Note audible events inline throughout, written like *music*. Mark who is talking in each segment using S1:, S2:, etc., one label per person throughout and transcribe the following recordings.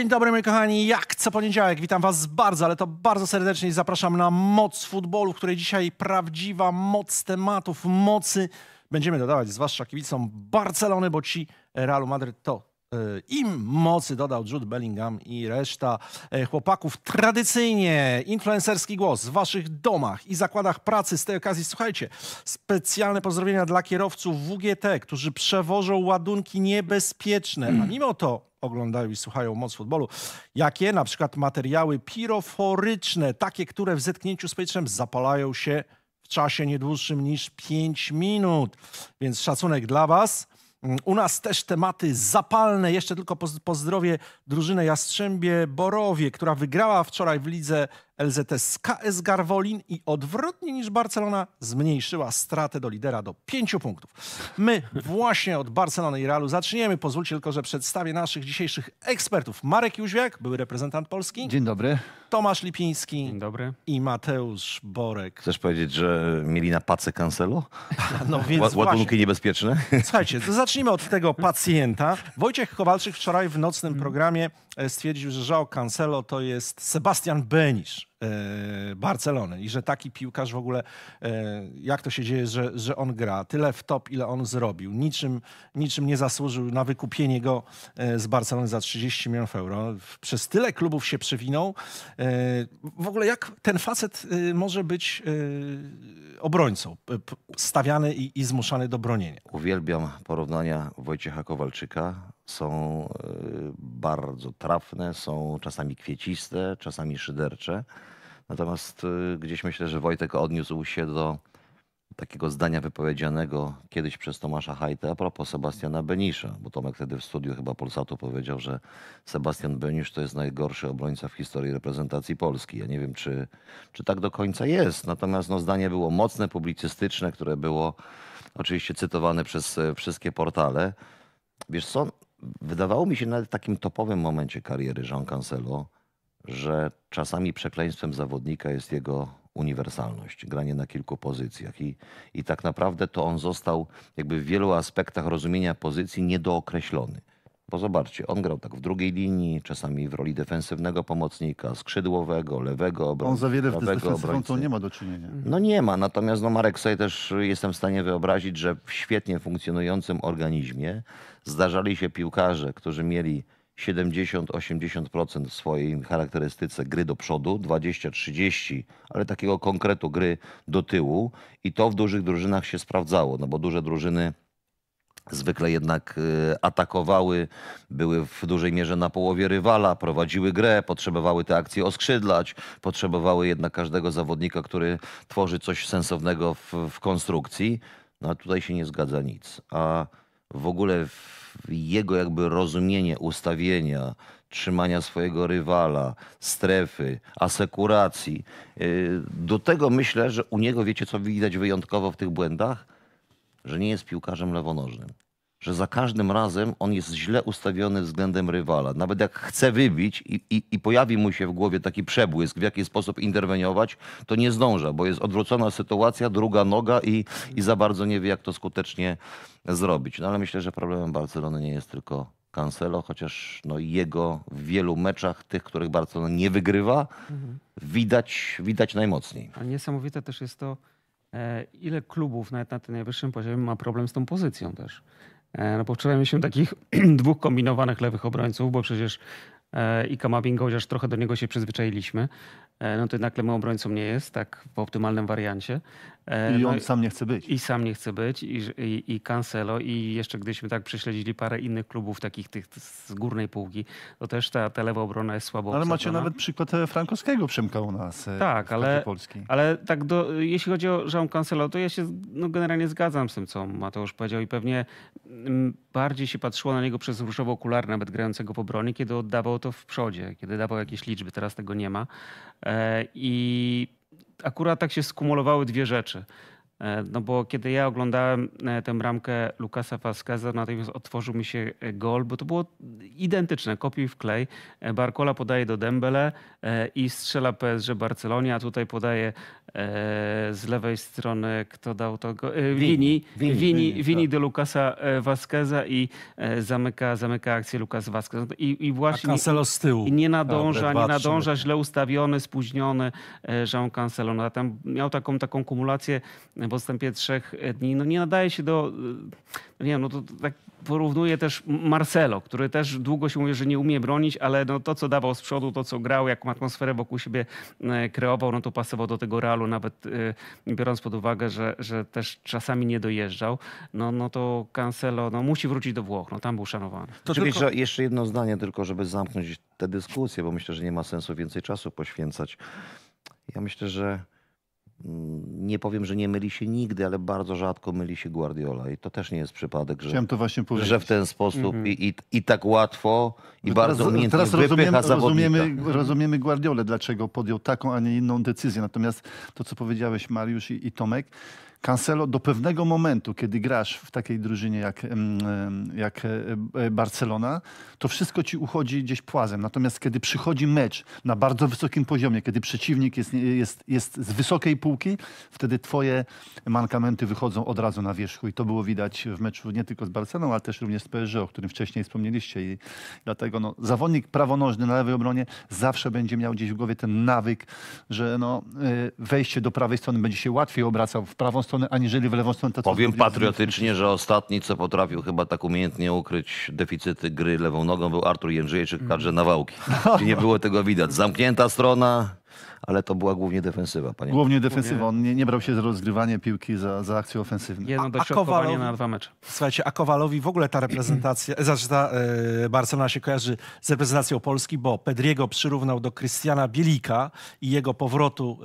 S1: Dzień dobry, moi kochani. Jak co poniedziałek, witam Was bardzo, ale to bardzo serdecznie i zapraszam na moc futbolu, w której dzisiaj prawdziwa moc tematów, mocy. Będziemy dodawać, zwłaszcza kibicom Barcelony, bo ci Realu Madryt to e, im mocy dodał Jude Bellingham i reszta e, chłopaków. Tradycyjnie influencerski głos w waszych domach i zakładach pracy. Z tej okazji słuchajcie, specjalne pozdrowienia dla kierowców WGT, którzy przewożą ładunki niebezpieczne. A mimo to oglądają i słuchają moc futbolu. Jakie? Na przykład materiały piroforyczne, takie, które w zetknięciu z powietrzem zapalają się w czasie nie dłuższym niż 5 minut. Więc szacunek dla Was. U nas też tematy zapalne. Jeszcze tylko pozdrowie drużynę Jastrzębie Borowie, która wygrała wczoraj w lidze LZS z KS Garwolin i odwrotnie niż Barcelona zmniejszyła stratę do lidera do pięciu punktów. My właśnie od Barcelony i Realu zaczniemy. Pozwólcie tylko, że przedstawię naszych dzisiejszych ekspertów. Marek Jóźwiak, były reprezentant Polski. Dzień dobry. Tomasz Lipiński. Dzień dobry. I Mateusz Borek.
S2: Chcesz powiedzieć, że mieli na pacę Cancelo? *laughs* No więc Ład, Ładunki właśnie. niebezpieczne?
S1: Słuchajcie, to zacznijmy od tego *laughs* pacjenta. Wojciech Kowalczyk wczoraj w nocnym mhm. programie E, stwierdził, że João Cancelo to jest Sebastian Benisz e, Barcelony i że taki piłkarz w ogóle, e, jak to się dzieje, że, że on gra, tyle w top, ile on zrobił, niczym, niczym nie zasłużył na wykupienie go z Barcelony za 30 milionów euro. Przez tyle klubów się przewinął. W ogóle jak ten facet może być obrońcą, stawiany i, i zmuszany do bronienia?
S2: Uwielbiam porównania Wojciecha Kowalczyka są e, bardzo trafne, są czasami kwieciste, czasami szydercze. Natomiast e, gdzieś myślę, że Wojtek odniósł się do takiego zdania wypowiedzianego kiedyś przez Tomasza Hajta a propos Sebastiana Benisza, bo Tomek wtedy w studiu chyba Polsatu powiedział, że Sebastian Benisz to jest najgorszy obrońca w historii reprezentacji Polski. Ja nie wiem, czy, czy tak do końca jest, natomiast no, zdanie było mocne, publicystyczne, które było oczywiście cytowane przez e, wszystkie portale. Wiesz co, wydawało mi się nawet w takim topowym momencie kariery Jean Cancelo, że czasami przekleństwem zawodnika jest jego uniwersalność, granie na kilku pozycjach. I, I tak naprawdę to on został jakby w wielu aspektach rozumienia pozycji niedookreślony. Bo zobaczcie, on grał tak w drugiej linii, czasami w roli defensywnego pomocnika, skrzydłowego, lewego obrońcy. On za wiele w defensywą
S3: nie ma do czynienia.
S2: No nie ma, natomiast no Marek sobie też jestem w stanie wyobrazić, że w świetnie funkcjonującym organizmie zdarzali się piłkarze, którzy mieli 70-80% w swojej charakterystyce gry do przodu, 20-30, ale takiego konkretu gry do tyłu i to w dużych drużynach się sprawdzało, no bo duże drużyny zwykle jednak y, atakowały, były w dużej mierze na połowie rywala, prowadziły grę, potrzebowały te akcje oskrzydlać, potrzebowały jednak każdego zawodnika, który tworzy coś sensownego w, w konstrukcji. No a tutaj się nie zgadza nic. A w ogóle jego jakby rozumienie ustawienia, trzymania swojego rywala, strefy, asekuracji. Y, do tego myślę, że u niego, wiecie co widać wyjątkowo w tych błędach? Że nie jest piłkarzem lewonożnym że za każdym razem on jest źle ustawiony względem rywala. Nawet jak chce wybić i, i, i pojawi mu się w głowie taki przebłysk, w jaki sposób interweniować, to nie zdąża, bo jest odwrócona sytuacja, druga noga i, i za bardzo nie wie, jak to skutecznie zrobić. No ale myślę, że problemem Barcelony nie jest tylko Cancelo, chociaż no jego w wielu meczach, tych, których Barcelona nie wygrywa, mhm. widać, widać najmocniej.
S4: A niesamowite też jest to, e, ile klubów nawet na tym najwyższym poziomie ma problem z tą pozycją też. E, no bo wczoraj mieliśmy takich *clears throat* dwóch kombinowanych lewych obrońców, bo przecież e, i Kamabinga, chociaż trochę do niego się przyzwyczailiśmy, E, no to jednak Lemy obrońcą nie jest, tak w optymalnym wariancie. E, I no on no, sam nie chce być. I sam nie chce być, i, i, i Cancelo, i jeszcze gdyśmy tak prześledzili parę innych klubów takich tych z górnej półki, to też ta, ta lewa obrona jest słabo Ale macie nawet
S3: przykład e, Frankowskiego Przemka u nas tak, ale, Polski.
S4: ale tak do, jeśli chodzi o Jean Cancelo, to ja się no, generalnie zgadzam z tym, co Mateusz powiedział i pewnie mm, bardziej się patrzyło na niego przez różowe okulary nawet grającego po broni, kiedy oddawał to w przodzie, kiedy dawał jakieś liczby, teraz tego nie ma. E, I akurat tak się skumulowały dwie rzeczy. E, no bo kiedy ja oglądałem e, tę bramkę Lukasa Vasqueza, natomiast otworzył mi się e, gol, bo to było identyczne, kopiuj w klej. Barcola podaje do Dembele i strzela PSG Barcelonia. a tutaj podaje z lewej strony, kto dał to? Wini. Wini, Wini, tak. do Lukasa Vasqueza i zamyka, zamyka akcję Lukas Vasquez. I, i właśnie... Kancelo Cancelo z tyłu. I nie nadąża, Dobre, nie nadąża, źle ustawiony, spóźniony Jean Cancelo. No, tam miał taką, taką kumulację w odstępie trzech e, dni, no nie nadaje się do, e, no nie wiem, no to tak porównuje też Marcelo, który też długo się mówi, że nie umie bronić, ale no to, co dawał z przodu, to, co grał, jaką atmosferę wokół siebie e, kreował, no to pasował do tego realu, nawet biorąc pod uwagę, że, że też czasami nie dojeżdżał, no, no to Cancelo no, musi wrócić do Włoch, no tam był szanowany. To tylko...
S2: jeszcze jedno zdanie tylko, żeby zamknąć tę dyskusję, bo myślę, że nie ma sensu więcej czasu poświęcać. Ja myślę, że Mm, nie powiem, że nie myli się nigdy, ale bardzo rzadko myli się Guardiola i to też nie jest przypadek, że, że w ten sposób mhm. i, i, i, tak łatwo i bardzo teraz, umiejętnie teraz rozumiemy, zawodnika. rozumiemy, mhm. rozumiemy
S3: Guardiolę, dlaczego podjął taką, a nie inną decyzję. Natomiast to, co powiedziałeś Mariusz i, i Tomek, Cancelo do pewnego momentu, kiedy grasz w takiej drużynie jak, jak e, e, Barcelona, to wszystko ci uchodzi gdzieś płazem. Natomiast kiedy przychodzi mecz na bardzo wysokim poziomie, kiedy przeciwnik jest, jest, jest z wysokiej półki, wtedy twoje mankamenty wychodzą od razu na wierzchu. I to było widać w meczu nie tylko z Barceloną, ale też również z PSG, o którym wcześniej wspomnieliście. I dlatego no, zawodnik prawonożny na lewej obronie zawsze będzie miał gdzieś w głowie ten nawyk, że no, e, wejście do prawej strony będzie się łatwiej obracał w prawą stronę, stronę, aniżeli w lewą stronę. To, Powiem
S2: patriotycznie, że ostatni, co potrafił chyba tak umiejętnie ukryć deficyty gry lewą nogą, był Artur Jędrzejczyk w kadrze Nawałki.
S3: *laughs* Czyli nie było
S2: tego widać. Zamknięta strona, ale to była głównie defensywa. Panie głównie defensywa.
S3: On nie, nie brał się za rozgrywanie piłki, za, za akcję ofensywną. Jedno dośrodkowanie na dwa mecze. Słuchajcie,
S1: a Kowalowi w ogóle ta reprezentacja, *clears throat* znaczy ta e, Barcelona się kojarzy z reprezentacją Polski, bo Pedriego przyrównał do Krystiana Bielika i jego powrotu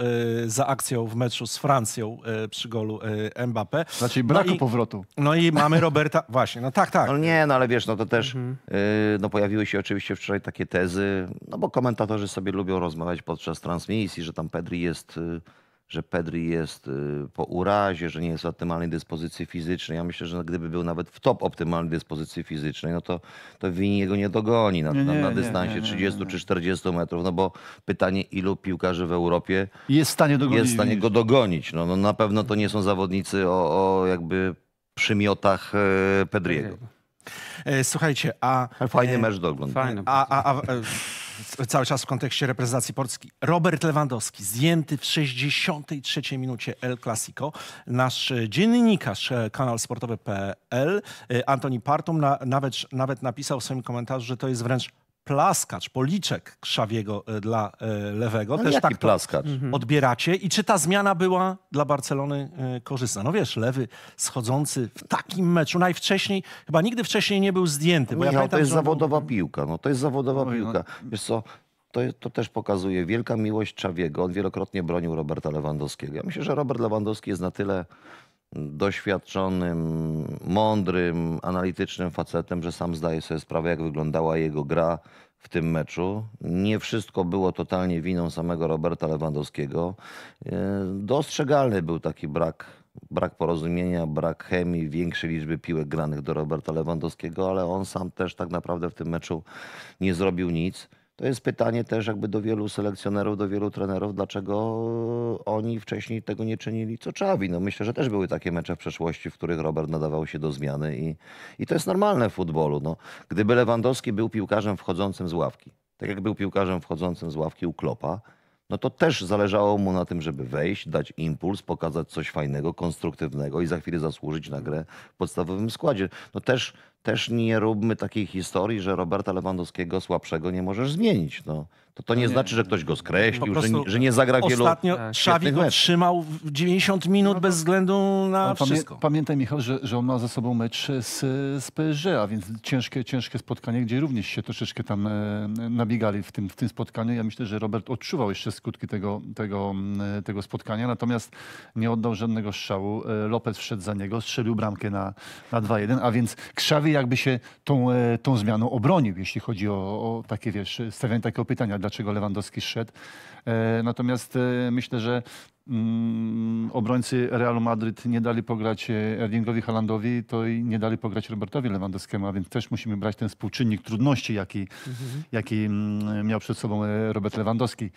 S1: e, za akcją w meczu z Francją e, przy golu e, Mbappé. Znaczy no braku no i,
S3: powrotu. No i mamy
S1: Roberta, *laughs* właśnie,
S2: no tak, tak. No nie, no ale wiesz, no to też mhm. E, no pojawiły się oczywiście wczoraj takie tezy, no bo komentatorzy sobie lubią rozmawiać podczas transmisji, że tam Pedri jest, y, że Pedri jest y, po urazie, że nie jest w optymalnej dyspozycji fizycznej. Ja myślę, że gdyby był nawet w top optymalnej dyspozycji fizycznej, no to, to Wini jego nie dogoni na, nie, na, na dystansie nie, nie, 30 czy 40 metrów, no bo pytanie ilu piłkarzy w Europie jest w stanie, dogonić, jest w stanie go dogonić. No, no na pewno to nie są zawodnicy o, o jakby przymiotach e, Pedriego. E,
S1: słuchajcie, a... Fajny e, mecz
S4: do oglądania.
S1: A, a, a, cały czas w kontekście reprezentacji Polski. Robert Lewandowski zdjęty w 63 minucie El Clasico. Nasz e, dziennikarz, e, kanał sportowy.pl, e, Antoni Partum na, nawet, nawet napisał w swoim komentarzu, że to jest wręcz plaskacz, policzek krzawiego e, dla e, lewego. No Też tak plaskacz? Mhm. odbieracie. I czy ta zmiana była dla Barcelony e, korzystna? No wiesz, lewy schodzący w takim meczu najwcześniej, chyba nigdy wcześniej nie był zdjęty. Bo ja no, pamiętam, to jest
S2: zawodowa piłka. No, to jest zawodowa Oj, no. piłka. No. Wiesz co, to, to, też pokazuje wielka miłość Czawiego. On wielokrotnie bronił Roberta Lewandowskiego. Ja myślę, że Robert Lewandowski jest na tyle doświadczonym, mądrym, analitycznym facetem, że sam zdaje sobie sprawę, jak wyglądała jego gra w tym meczu. Nie wszystko było totalnie winą samego Roberta Lewandowskiego. E, dostrzegalny był taki brak, brak porozumienia, brak chemii, większej liczby piłek granych do Roberta Lewandowskiego, ale on sam też tak naprawdę w tym meczu nie zrobił nic. To jest pytanie też jakby do wielu selekcjonerów, do wielu trenerów, dlaczego oni wcześniej tego nie czynili, co Czawi. No myślę, że też były takie mecze w przeszłości, w których Robert nadawał się do zmiany i, i to jest normalne w futbolu. No. Gdyby Lewandowski był piłkarzem wchodzącym z ławki, tak jak był piłkarzem wchodzącym z ławki u Klopa, no to też zależało mu na tym, żeby wejść, dać impuls, pokazać coś fajnego, konstruktywnego i za chwilę zasłużyć na grę w podstawowym składzie. No też też nie róbmy takiej historii, że Roberta Lewandowskiego słabszego nie możesz zmienić. No. To, to nie, no nie znaczy, że ktoś go skreślił, że, że, nie zagra wielu Ostatnio Szawi go
S3: trzymał 90 minut no, bez względu na wszystko. Pamię, pamiętaj Michał, że, że on ma za sobą mecz z, z PSG, a więc ciężkie, ciężkie spotkanie, gdzie również się troszeczkę tam e, nabiegali w tym, w tym spotkaniu. Ja myślę, że Robert odczuwał jeszcze skutki tego, tego, e, tego spotkania, natomiast nie oddał żadnego strzału. E, Lopez wszedł za niego, strzelił bramkę na, na 2-1, a więc Krzawi jakby się tą, e, tą zmianą obronił, jeśli chodzi o, o takie, wiesz, stawianie takiego pytania, dlaczego Lewandowski szedł. E, natomiast e, myślę, że Mm, obrońcy Realu Madryt nie dali pograć e, Erlingowi Halandowi, to i nie dali pograć Robertowi Lewandowskiemu, a więc też musimy brać ten współczynnik trudności, jaki, jaki mm, miał przed sobą e, Robert Lewandowski.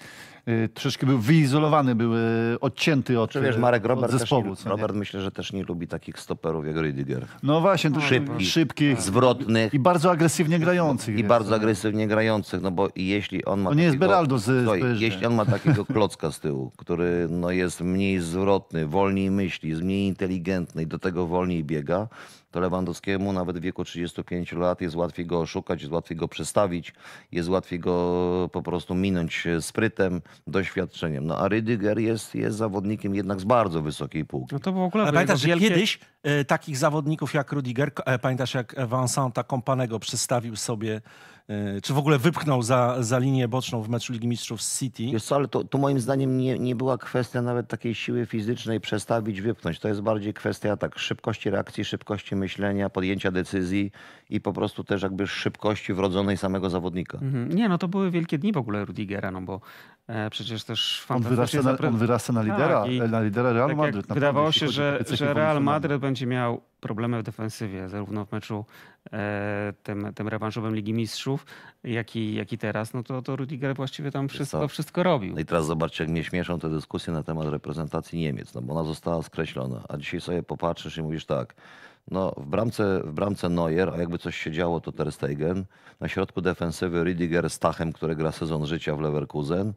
S3: E, troszeczkę był wyizolowany, był odcięty od, Czy wiesz, Marek Robert od zespołu. Nie,
S2: Robert myślę, że też nie lubi takich stoperów jak Rydiger. No właśnie, no, Szybki, szybkich, zwrotnych. I bardzo agresywnie no, grających. I jest. bardzo agresywnie grających, no bo jeśli on ma... To nie takiego, jest Beraldo z, z, Jeśli on ma takiego klocka z tyłu, który no jest mniej zwrotny, wolniej myśli, jest mniej inteligentny i do tego wolniej biega, to Lewandowskiemu nawet w wieku 35 lat jest łatwiej go oszukać, jest łatwiej go przestawić, jest łatwiej go po prostu minąć e, sprytem, doświadczeniem. No a Rydiger jest, jest zawodnikiem jednak z bardzo wysokiej półki. No
S1: to w ogóle pamiętasz, wielkie... że kiedyś e, takich zawodników jak Rydiger, e, pamiętasz jak Vincenta Kompanego przystawił sobie E, czy w ogóle wypchnął za, za linię boczną w meczu Ligi Mistrzów z City. Wiesz
S2: co, ale to, to, moim zdaniem nie, nie była kwestia nawet takiej siły fizycznej przestawić, wypchnąć. To jest bardziej kwestia tak szybkości reakcji, szybkości myślenia, podjęcia decyzji i po prostu też jakby szybkości wrodzonej samego zawodnika.
S4: Mhm. Nie, no to były wielkie dni w ogóle Rudigera, no bo E, przecież też on wyrasta, na, on wyrasta na lidera, tak,
S3: e, na lidera Real tak Madryt. Wydawało się, że, że Real Madryt
S4: będzie miał problemy w defensywie, zarówno w meczu e, tym, tym rewanżowym Ligi Mistrzów, jak i, jak i teraz, no to, to Rudiger właściwie tam wszystko,
S2: wszystko robił. No i teraz zobaczcie, jak mnie śmieszą te dyskusje na temat reprezentacji Niemiec, no bo ona została skreślona, a dzisiaj sobie popatrzysz i mówisz tak, no, w bramce, w bramce Neuer, a jakby coś się działo, to Ter Stegen. Na środku defensywy Rüdiger z Stachem, który gra sezon życia w Leverkusen.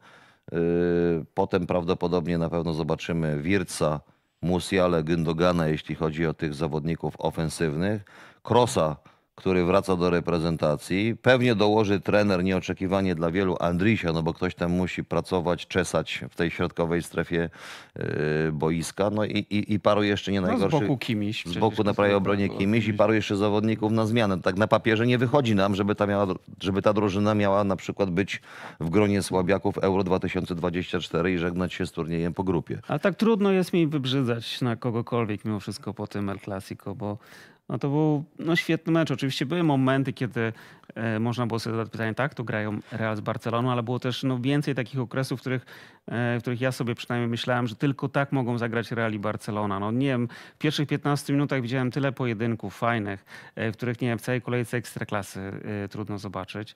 S2: Yy, potem prawdopodobnie na pewno zobaczymy Wirca, Musiale, Gündogana, jeśli chodzi o tych zawodników ofensywnych. Krosa który wraca do reprezentacji. Pewnie dołoży trener nieoczekiwanie dla wielu Andrisia, no bo ktoś tam musi pracować, czesać w tej środkowej strefie yy, boiska. No i, i, i paru jeszcze nie najgorszych. No z boku Kimiś. Z boku na prawej obronie no, Kimiś i paru jeszcze zawodników na zmianę. Tak na papierze nie wychodzi nam, żeby ta, miała, żeby ta drużyna miała na przykład być w gronie słabiaków Euro 2024 i żegnać się z turniejem po grupie.
S4: A tak trudno jest mi wybrzydzać na kogokolwiek mimo wszystko po tym El Clasico, bo no to był no, świetny mecz. Oczywiście były momenty, kiedy E, można było sobie zadać pytanie, tak, to grają Real z Barceloną, ale było też no, więcej takich okresów, w których, e, w których ja sobie przynajmniej myślałem, że tylko tak mogą zagrać Real i Barcelona. No nie wiem, w pierwszych 15 minutach widziałem tyle pojedynków fajnych, e, w których nie wiem, w całej kolejce ekstraklasy trudno zobaczyć.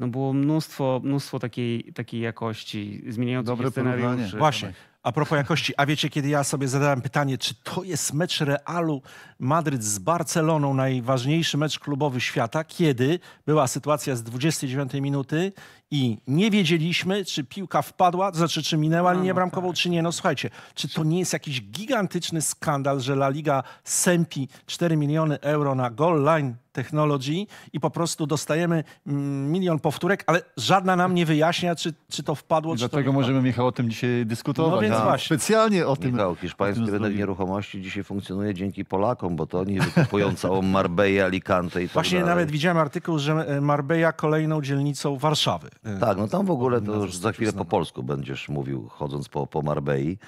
S4: No było mnóstwo, mnóstwo takiej, takiej jakości, zmieniających Dobre scenariuszy. Porównanie. Właśnie.
S1: A propos jakości, a wiecie, kiedy ja sobie zadałem pytanie, czy to jest mecz Realu Madryt z Barceloną, najważniejszy mecz klubowy świata, kiedy była sytuacja z 29 minuty i nie wiedzieliśmy, czy piłka wpadła, to znaczy, czy minęła linię no bramkową, tak. czy nie. No słuchajcie, czy to nie jest jakiś gigantyczny skandal, że La Liga sępi 4 miliony euro na goal line technology i po prostu dostajemy mm, milion powtórek, ale żadna nam nie
S3: wyjaśnia, czy, czy to wpadło, I czy Dlatego możemy, Michał, o tym dzisiaj dyskutować. No więc no, właśnie. Specjalnie o tym.
S2: Michał, hiszpański rynek nieruchomości dzisiaj funkcjonuje dzięki Polakom, bo to oni wykupują całą Marbeję, Alicante i tak Właśnie dalej. nawet
S1: widziałem artykuł, że e, Marbeja kolejną dzielnicą Warszawy.
S2: E, tak, no tam w ogóle to już za chwilę po polsku będziesz mówił, chodząc po, po Marbei.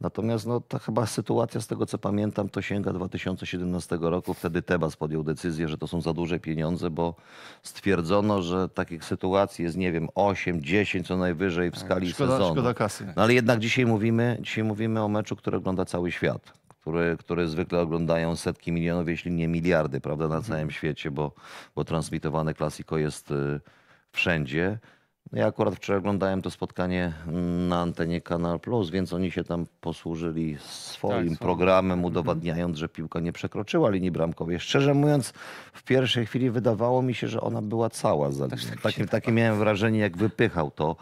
S2: Natomiast no, ta chyba sytuacja, z tego co pamiętam, to sięga 2017 roku. Wtedy Tebas podjął decyzję, że to są za duże pieniądze, bo stwierdzono, że takich sytuacji jest, nie wiem, 8, 10 co najwyżej w e, skali szkoda, sezonu. Szkoda kasy. No, ale jednak dzisiaj mówimy, dzisiaj mówimy o meczu, który ogląda cały świat. które, które zwykle oglądają setki milionów, jeśli nie miliardy, prawda, na całym mhm. świecie, bo, bo transmitowane klasiko jest y, wszędzie. No ja akurat wczoraj oglądałem to spotkanie na antenie Kanal Plus, więc oni się tam posłużyli swoim tak, programem, mhm. udowadniając, że piłka nie przekroczyła linii bramkowej. Szczerze mówiąc, w pierwszej chwili wydawało mi się, że ona była cała za tak linią. Tak takie, takie miałem wrażenie, jak wypychał to,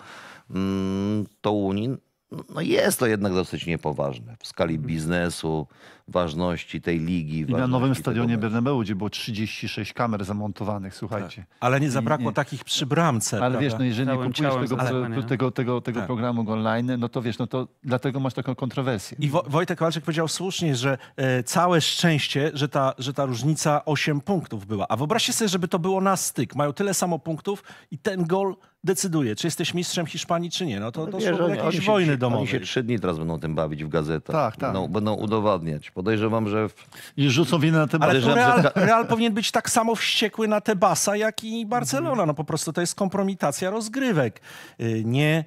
S2: mm, to Unin. No, no jest to jednak dosyć niepoważne w skali mhm. biznesu, ważności tej ligi. I na nowym stadionie
S3: Bernabeu, gdzie było 36 kamer zamontowanych, słuchajcie. Tak. Ale nie zabrakło nie, takich przy bramce. Ale prawda? wiesz, no jeżeli Całym nie kupujesz tego, no. tego, tego, tego tak. programu online, no to wiesz, no to dlatego masz taką kontrowersję. I Wo
S1: Wojtek Walczek powiedział słusznie, że e, całe szczęście, że ta, że ta różnica 8 punktów była. A wyobraźcie sobie, żeby to było na styk. Mają tyle samo punktów i ten gol decyduje, czy jesteś mistrzem Hiszpanii, czy nie. No to, to są jakieś oni, wojny domowe. Oni się
S2: trzy dni teraz będą tym bawić w gazetach. Tak, tak. Będą, będą udowadniać. Podejrzewam, że... W... I rzucą winę na Tebasa. Ale Real, Real
S1: powinien być tak samo wściekły na Tebasa, jak i Barcelona. No po prostu to jest kompromitacja rozgrywek. Y, nie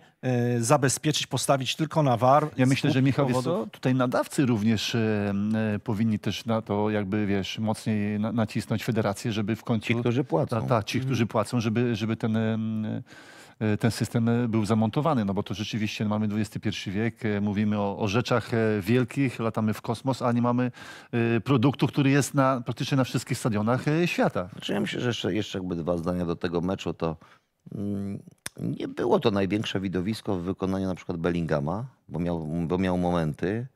S1: y, zabezpieczyć, postawić tylko na war. Ja myślę, że Michał, wiesz co,
S3: tutaj nadawcy również e, e, powinni też na to jakby, wiesz, mocniej na, nacisnąć federację, żeby w końcu... Ci, którzy płacą. Ta, ta ci, którzy mhm. płacą, żeby, żeby ten... E, E, ten system e, był zamontowany, no bo to rzeczywiście mamy XXI wiek, e, mówimy o, o rzeczach wielkich, latamy w kosmos, a nie mamy produktu, który jest na, praktycznie na wszystkich stadionach świata. Znaczy ja myślę,
S2: że jeszcze, jeszcze jakby dwa zdania do tego meczu, to mm, nie było to największe widowisko w wykonaniu na przykład Bellingama, bo miał, bo miał momenty,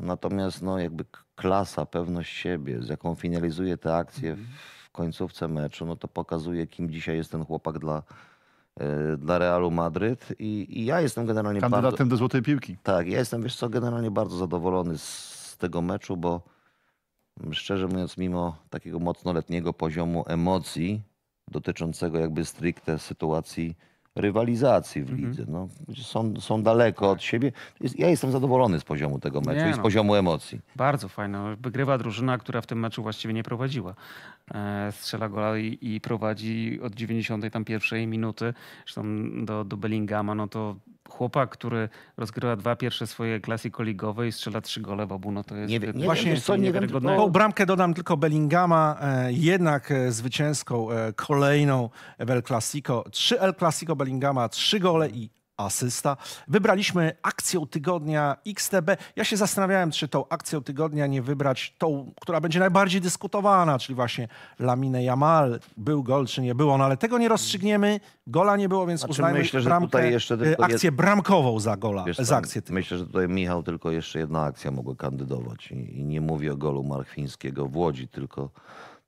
S2: Natomiast no, jakby klasa, pewność siebie, z jaką finalizuje tę akcję mhm. w końcówce meczu, no to pokazuje, kim dzisiaj jest ten chłopak dla, Y, dla Realu Madryt i, i ja jestem generalnie... Kandydatem bardzo, do złotej piłki. Tak, ja jestem, wiesz co, generalnie bardzo zadowolony z tego meczu, bo szczerze mówiąc, mimo takiego mocno letniego poziomu emocji dotyczącego jakby stricte sytuacji rywalizacji w mhm. lidze. No, są, są daleko od siebie. ja jestem zadowolony z poziomu tego meczu Nie i z no. poziomu emocji.
S4: Bardzo fajna. No, wygrywa drużyna, która w tym meczu właściwie nie prowadziła. E, strzela gola i, i prowadzi od pierwszej minuty. Zresztą do, do Bellingama, no to chłopak, który rozgrywa dwa pierwsze swoje klasy ligowe i strzela trzy gole w obu, no to jest nie, nie właśnie wiem, co, nie wiem, Tą
S1: bramkę dodam tylko Bellingama, e, jednak e, zwycięską e, kolejną w El Clasico. Trzy El Clasico Bellingama, trzy gole i asysta. Wybraliśmy akcję tygodnia XTB. Ja się zastanawiałem, czy tą akcję tygodnia nie wybrać tą, która będzie najbardziej dyskutowana, czyli właśnie Laminę Jamal. Był gol, czy nie było, no ale tego nie rozstrzygniemy. Gola nie było, więc znaczy, uznajmy myślę, bramkę, że tutaj jeszcze y, akcję bramkową za gola, Wiesz, za
S2: akcję tygodnia. Myślę, że tutaj Michał tylko jeszcze jedna akcja mogła kandydować I, i nie mówię o golu Marchwińskiego w Łodzi, tylko,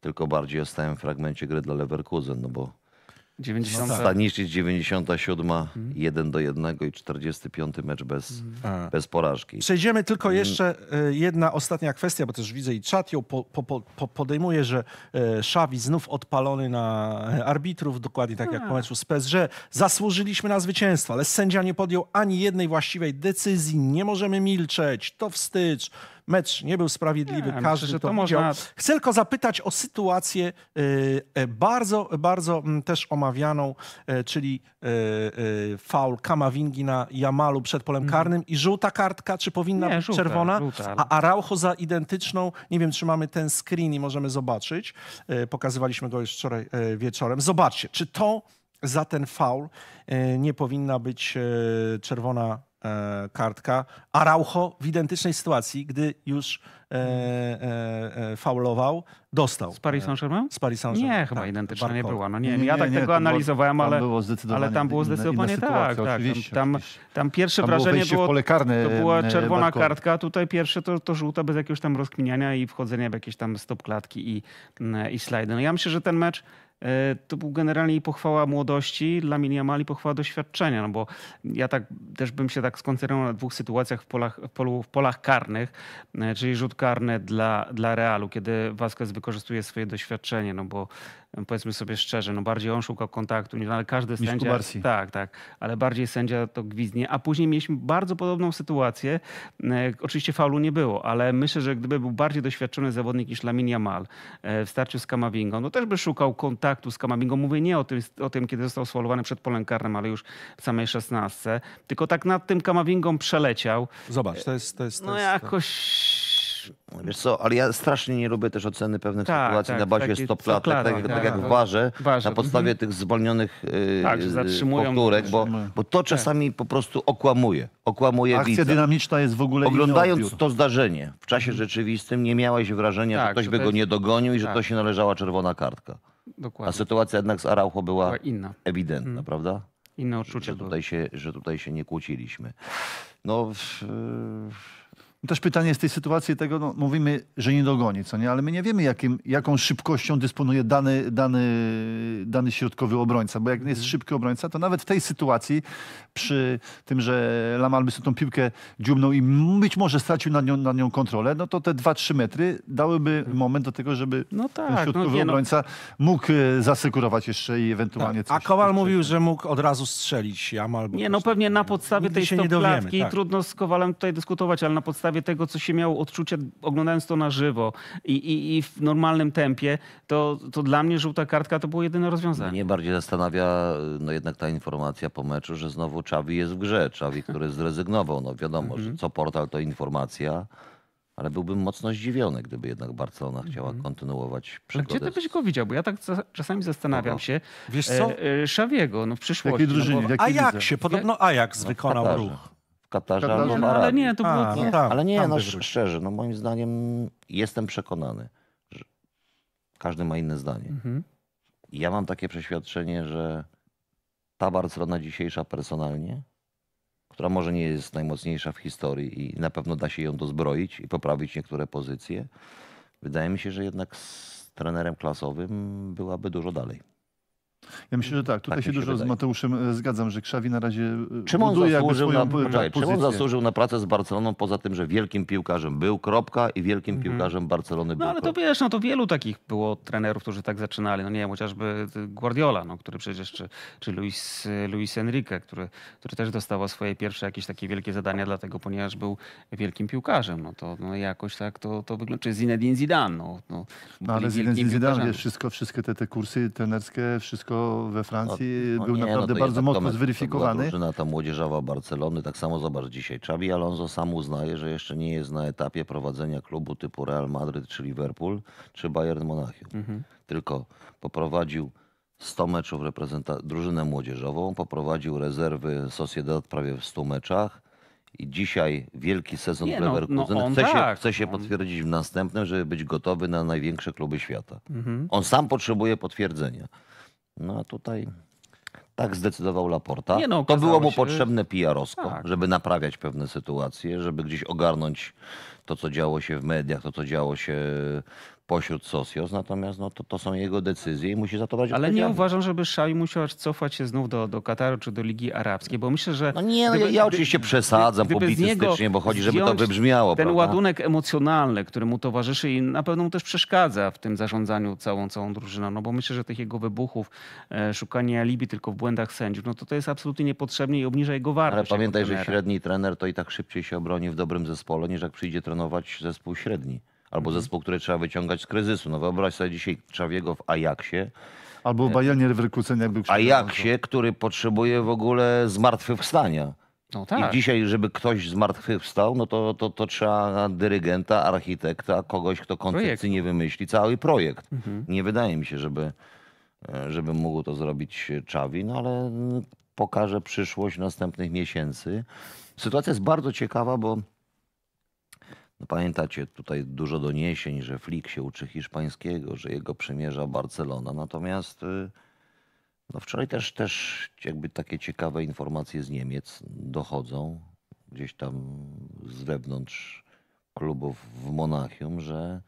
S2: tylko bardziej o stałym fragmencie gry dla Leverkusen, no bo
S4: 90. No
S2: 97, tak. 1 mhm. do 1 i 45 mecz bez, mhm. bez porażki. Przejdziemy
S1: tylko mm. jeszcze y, jedna ostatnia kwestia, bo też widzę i czat ją po, po, po podejmuje, że Szawi y, znów odpalony na e, arbitrów, dokładnie tak jak po meczu z PSG. Zasłużyliśmy na zwycięstwo, ale sędzia nie podjął ani jednej właściwej decyzji. Nie możemy milczeć. To wstyd. Mecz nie był sprawiedliwy, nie, każdy myślę, to, to można... Chcę tylko zapytać o sytuację e, e, bardzo, bardzo też omawianą, e, czyli faul Kamawingi na Jamalu przed polem mhm. karnym i żółta kartka, czy powinna nie, być żółta, czerwona? Żółta, ale... A Araujo za identyczną, nie wiem, czy mamy ten screen i możemy zobaczyć. Pokazywaliśmy go już wczoraj wieczorem. Zobaczcie, czy to za ten faul nie powinna być czerwona e, kartka. Araujo w identycznej sytuacji, gdy już e, e, e faulował, dostał. Z Paris e, Saint-Germain?
S4: Z Paris Saint-Germain. Nie, tak, chyba tak, identyczna nie była. No nie, nie, nie ja tak nie, tego analizowałem, ale, tam ale tam było zdecydowanie inna, inna tak. tak. tam, tam, pierwsze tam wrażenie było, było karne, to była e, czerwona barko. kartka, tutaj pierwsze to, to żółta bez jakiegoś tam rozkminiania i wchodzenia w jakieś tam stopklatki i, mm, i slajdy. No ja myślę, że ten mecz E, to był generalnie pochwała młodości, dla mnie Mali pochwała doświadczenia, no bo ja tak też bym się tak skoncentrował na dwóch sytuacjach w polach, w polu, w polach karnych, e, czyli rzut karny dla, dla Realu, kiedy Vasquez wykorzystuje swoje doświadczenie, no bo powiedzmy sobie szczerze, no bardziej on szukał kontaktu, niż no ale każdy Miszku sędzia... Barsi. Tak, tak, ale bardziej sędzia to gwizdnie. A później mieliśmy bardzo podobną sytuację. E, oczywiście faulu nie było, ale myślę, że gdyby był bardziej doświadczony zawodnik niż Lamin Jamal e, w starciu z Kamawingą, no też by szukał kontaktu z Kamawingą. Mówię nie o tym, o tym kiedy został sfaulowany przed polem karnym, ale już w samej szesnastce. Tylko tak nad tym Kamawingą przeleciał. Zobacz, to jest... To jest, to no jest no jakoś
S2: Wiesz co, ale ja strasznie nie lubię też oceny pewnych tak, sytuacji tak, na bazie stop klatek, tak, tak, tak, jak no. waży, na mhm. podstawie tych zwolnionych yy, tak, y, powtórek, bo, bo to tak. czasami po prostu okłamuje. Okłamuje Akcja widza. dynamiczna jest w ogóle Oglądając to zdarzenie w czasie mhm. rzeczywistym nie miałeś wrażenia, że tak, ktoś by go nie dogonił i że tak. to się należała czerwona kartka. Dokładnie. A sytuacja jednak z Araucho była, była inna. ewidentna, hmm. prawda? Inne odczucie że, że tutaj, się, że tutaj się nie kłóciliśmy.
S3: No... W, w też pytanie z tej sytuacji tego, no, mówimy, że nie dogoni, co nie? Ale my nie wiemy, jakim, jaką szybkością dysponuje dany, dany, dany środkowy obrońca, bo jak jest mhm. szybki obrońca, to nawet w tej sytuacji, przy tym, że Lamal by sobie tą piłkę dziubnął i być może stracił nad nią, nad nią kontrolę, no to te 2-3 metry dałyby mhm. moment do tego, żeby no tak, ten no środkowy no obrońca mógł e, zasekurować jeszcze i ewentualnie tak. A Kowal mówił, że mógł od razu strzelić Jamal.
S4: Nie, no pewnie na podstawie tej stoplatki, tak. trudno z Kowalem tutaj dyskutować, ale na podstawie podstawie tego, co się miało odczucia oglądając to na żywo i, i, i w normalnym tempie, to,
S2: to dla mnie żółta kartka to było jedyne rozwiązanie. Mnie bardziej zastanawia no jednak ta informacja po meczu, że znowu Czawi jest w grze. Czawi, który zrezygnował. No wiadomo, że mhm. co portal to informacja ale byłbym mocno zdziwiony, gdyby jednak Barcelona chciała mhm. kontynuować no przygodę. Gdzie ty byś
S4: go widział? Bo ja tak czasami zastanawiam no. się. Wiesz e, co?
S2: E, Szawiego no w przyszłości. Jakiej drużynie, no
S4: bo... podobno Ajax no.
S2: wykonał ruch. Katarze, Katarze albo no, Ale nie, to było... A, no tam, ale nie, no szczerze, no moim zdaniem jestem przekonany, że każdy ma inne zdanie. Mhm. Ja mam takie przeświadczenie, że ta Barcelona dzisiejsza personalnie, która może nie jest najmocniejsza w historii i na pewno da się ją dozbroić i poprawić niektóre pozycje, wydaje mi się, że jednak z trenerem klasowym byłaby dużo dalej.
S3: Ja myślę, że tak. Tutaj tak się, dużo z Mateuszem e, zgadzam, że Krzawi na razie e, czym on zasłużył swoją, na, tak, Czym on zasłużył
S2: na pracę z Barceloną, poza tym, że wielkim piłkarzem był, kropka, i wielkim mhm. piłkarzem Barcelony no był, No ale to
S4: wiesz, no to wielu takich było trenerów, którzy tak zaczynali. No nie wiem, chociażby y, Guardiola, no, który przecież, czy, czy Luis, y, Luis Enrique, który, który też dostał swoje pierwsze jakieś takie wielkie zadania, dlatego ponieważ był wielkim piłkarzem. No to no jakoś tak to, to wygląda. Czy Zinedine Zidane, no, no, no ale Zinedine Zidane, wiesz,
S3: wszystko, wszystkie te, te kursy trenerskie, wszystko we Francji no, no był nie, no naprawdę no bardzo mocno zweryfikowany.
S2: Drużyna ta młodzieżowa Barcelony, tak samo zobacz dzisiaj. Xabi Alonso sam uznaje, że jeszcze nie jest na etapie prowadzenia klubu typu Real Madryt czy Liverpool czy Bayern Monachium. Mhm. Tylko poprowadził 100 meczów reprezenta- drużynę młodzieżową, poprowadził rezerwy Sociedad prawie w 100 meczach. I dzisiaj wielki sezon nie, no, no chce, tak. się, chce się tak, potwierdzić w następnym, żeby być gotowy na największe kluby świata. Mhm. On sam potrzebuje potwierdzenia. No a tutaj tak zdecydował Laporta. Nie no, to było mu się... potrzebne pr tak. żeby naprawiać pewne sytuacje, żeby gdzieś ogarnąć to, co działo się w mediach, to, co działo się pośród socjos, natomiast no, to, to są jego decyzje i musi za to brać Ale nie
S4: uważam, żeby Szaj musiał cofać się znów do, do Kataru czy do Ligi
S2: Arabskiej, bo myślę, że... No nie, no, gdyby, ja oczywiście przesadzam gdyby publicystycznie, bo chodzi, żeby to wybrzmiało. Ten prawda? ładunek
S4: emocjonalny, który mu towarzyszy i na pewno mu też przeszkadza w tym zarządzaniu całą, całą drużyną, no bo myślę, że tych jego wybuchów, e, szukania alibi tylko w błędach sędziów, no to to jest absolutnie niepotrzebne i obniża jego wartość. Ale pamiętaj, że średni
S2: trener to i tak szybciej się obroni w dobrym zespole, niż jak przyjdzie trenować zespół średni albo mhm. zespół, który trzeba wyciągać z kryzysu. No wyobraź sobie dzisiaj Czawiego w Ajaxie.
S3: Albo e, w Bayernie Leverkusen jakby...
S2: się, który potrzebuje w ogóle zmartwychwstania. No tak. I dzisiaj, żeby ktoś zmartwychwstał, no to, to, to trzeba dyrygenta, architekta, kogoś, kto koncepcji nie wymyśli, cały projekt. Mhm. Nie wydaje mi się, żeby, e, żeby mógł to zrobić Czawi, no ale pokaże przyszłość następnych miesięcy. Sytuacja jest bardzo ciekawa, bo no pamiętacie, tutaj dużo doniesień, że Flick się uczy hiszpańskiego, że jego przymierza Barcelona. Natomiast y, no wczoraj też, też jakby takie ciekawe informacje z Niemiec dochodzą gdzieś tam z wewnątrz klubów w Monachium, że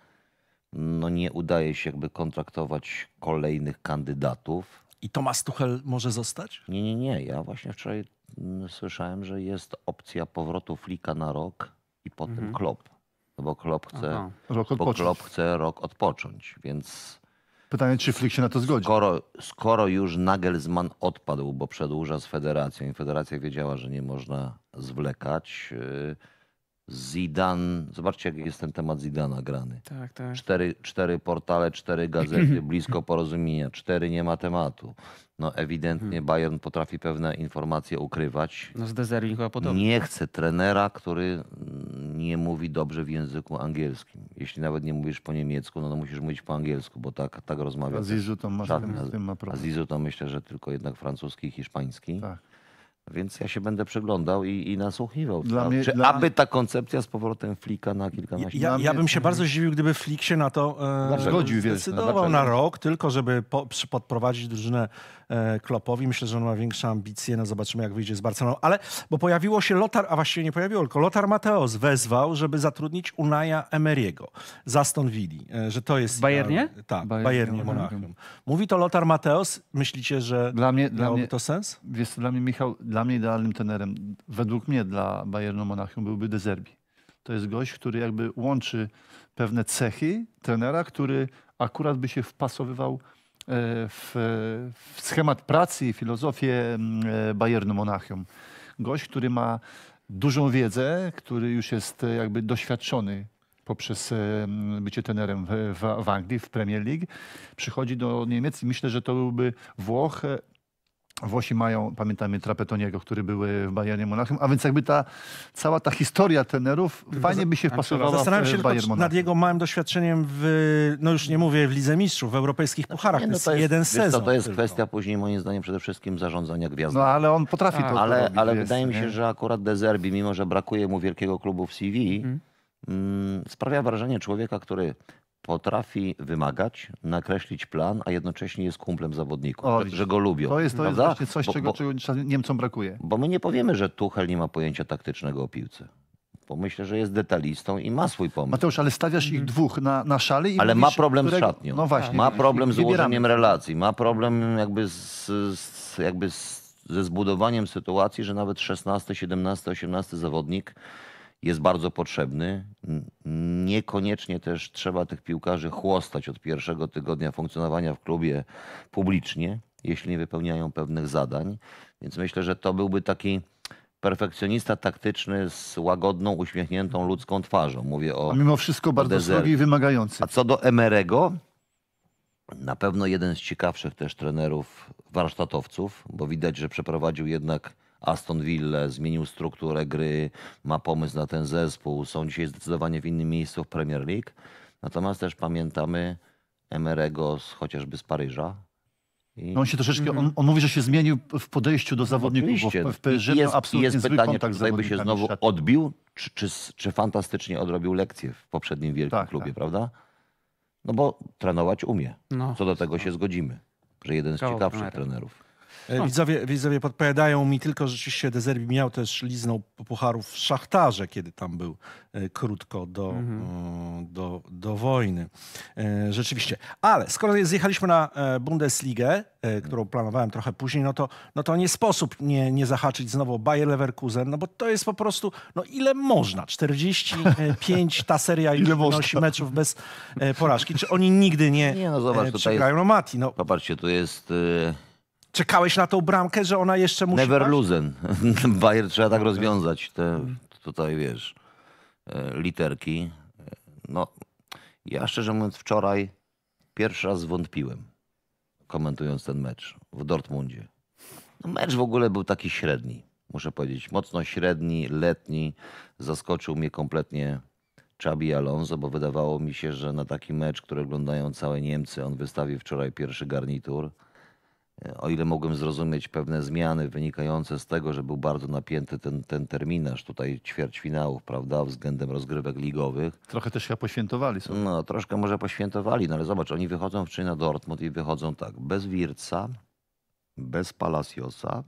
S2: no nie udaje się jakby kontraktować kolejnych kandydatów. I Tomasz Tuchel może zostać? Nie, nie, nie. Ja właśnie wczoraj mm, słyszałem, że jest opcja powrotu Flika na rok i potem mhm. Klopp. No bo klop chce, rok bo Klopp chce rok odpocząć, więc... Pytanie, czy Flick się na to zgodzi? Skoro, skoro już Nagelsmann odpadł, bo przedłuża z federacją i federacja wiedziała, że nie można zwlekać... Yy, Zidan, zobaczcie jak jest ten temat Zidana grany. Tak, tak. Cztery, cztery portale, cztery gazety, *clears throat* blisko porozumienia, cztery nie ma tematu. No ewidentnie hmm. Bayern potrafi pewne informacje ukrywać. No z Dezerling chyba podobnie. Nie chce trenera, który mm, nie mówi dobrze w języku angielskim. Jeśli nawet nie mówisz po niemiecku, no to musisz mówić po angielsku, bo tak, tak rozmawia. Zizu
S3: to masz tym, z tym ma problem.
S2: to myślę, że tylko jednak francuski i hiszpański. Tak. Więc ja się będę przeglądał i, i nasłuchiwał. Dla mnie, Czy, dla... Aby ta koncepcja z powrotem Flika na kilkanaście ja, ja, ja bym się bardzo
S1: zdziwił, gdyby Flik się na to e, zgodził. Zdecydował na rok, tylko żeby po, podprowadzić drużynę E, Klopowi. Myślę, że on ma większe ambicje. No zobaczymy, jak wyjdzie z Barceloną. Ale, bo pojawiło się Lotar, a właściwie nie pojawiło, tylko Lotar Mateos wezwał, żeby zatrudnić Unaja Emeriego za Aston e, że to jest... Bayernie? Ja, e, tak, Bayernie, Bayernie no, Monachium.
S3: Mówi to Lotar Mateos. Myślicie, że dla mnie, dla mnie, to sens? Wiesz dla mnie Michał, dla mnie idealnym tenerem, według mnie dla Bayernu Monachium byłby Dezerbi. To jest gość, który jakby łączy pewne cechy trenera, który akurat by się wpasowywał w, w schemat pracy i filozofię mm, e, Bayernu Monachium. Gość, który ma dużą wiedzę, który już jest e, jakby doświadczony poprzez e, bycie tenerem w, w, Anglii, w Premier League, przychodzi do Niemiec i myślę, że to byłby Włoch Włosi mają, pamiętamy Trapetoniego, który były w Bayernie Monachium, a więc jakby ta cała ta historia trenerów fajnie by się wpasowała Zastanawiam się w Bayern Monachium. nad
S1: jego małym doświadczeniem w, no już nie mówię w Lidze Mistrzów, w europejskich
S2: pucharach, no to, jest to jest jeden wiesz, sezon. To, to jest tylko. kwestia później moim zdaniem przede wszystkim zarządzania gwiazdą. No ale on potrafi a, tak. to Ale, robić, ale jest, wydaje mi się, że akurat Dezerbi, mimo że brakuje mu wielkiego klubu w CV, hmm. Mhm. sprawia wrażenie człowieka, który potrafi wymagać, nakreślić plan, a jednocześnie jest kumplem zawodników, o, że go lubią. To jest, to jest właśnie coś, bo, czego,
S3: bo, czego Niemcom brakuje.
S2: Bo my nie powiemy, że Tuchel nie ma pojęcia taktycznego o piłce bo myślę, że jest detalistą i ma swój pomysł.
S3: Mateusz, ale stawiasz ich mhm. dwóch na, na szale i Ale mówisz, ma problem którego... z szatnią. No właśnie. Ma problem z ułożeniem
S2: relacji. Ma problem jakby z, z jakby z, ze zbudowaniem sytuacji, że nawet 16, 17, 18 zawodnik jest bardzo potrzebny. Niekoniecznie też trzeba tych piłkarzy chłostać od pierwszego tygodnia funkcjonowania w klubie publicznie, jeśli nie wypełniają pewnych zadań. Więc myślę, że to byłby taki perfekcjonista taktyczny z łagodną, uśmiechniętą ludzką twarzą. Mówię o. A mimo wszystko bardzo srogi i
S3: wymagający.
S2: A co do Emerego, na pewno jeden z ciekawszych też trenerów warsztatowców, bo widać, że przeprowadził jednak Aston Villa, zmienił strukturę gry, ma pomysł na ten zespół, są dzisiaj zdecydowanie w innym miejscu w Premier League. Natomiast też pamiętamy Emerego z, chociażby z Paryża,
S3: i... No, on się troszeczkę, mm -hmm. on, on, mówi, że się zmienił w podejściu do zawodników, Oczywiście. w PSG jest, absolutnie jest pytanie, czy tutaj by się znowu
S2: odbił, czy, czy, czy, fantastycznie odrobił lekcję w poprzednim wielkim tak, klubie, tak. prawda? No bo trenować umie. No, Co do tego no. się zgodzimy, że jeden z Koło ciekawszych trenerów. E,
S1: widzowie, widzowie podpowiadają mi tylko, że rzeczywiście Dezerbi miał też liznął pucharów w Szachtarze, kiedy tam był e, krótko do, mhm. do, do wojny. E, rzeczywiście. Ale skoro zjechaliśmy na Bundesligę, którą planowałem trochę później, no to, no to nie sposób nie, nie zahaczyć znowu Bayer Leverkusen, no bo to jest po prostu, no ile można? 45 ta seria już *laughs* można? meczów bez porażki. Czy oni nigdy nie, nie no zobacz, przegrają? No Mati,
S2: no. Popatrzcie, tu jest... Y Czekałeś na tą bramkę, że ona jeszcze musi... Never luzen. *laughs* Bayer trzeba tak rozwiązać te tutaj, wiesz, e, literki. E, no, ja szczerze mówiąc wczoraj pierwszy raz zwątpiłem, komentując ten mecz w Dortmundzie. No, mecz w ogóle był taki średni, muszę powiedzieć. Mocno średni, letni. Zaskoczył mnie kompletnie Chabi Alonso, bo wydawało mi się, że na taki mecz, który oglądają całe Niemcy, on wystawi wczoraj pierwszy garnitur o ile mogłem zrozumieć pewne zmiany wynikające z tego, że był bardzo napięty ten, ten terminarz tutaj ćwierćfinałów, prawda, względem rozgrywek ligowych. Trochę też się poświętowali sobie. No, troszkę może poświętowali, no ale zobacz, oni wychodzą wczoraj na Dortmund i wychodzą tak, bez Wirca, bez Palaciosa,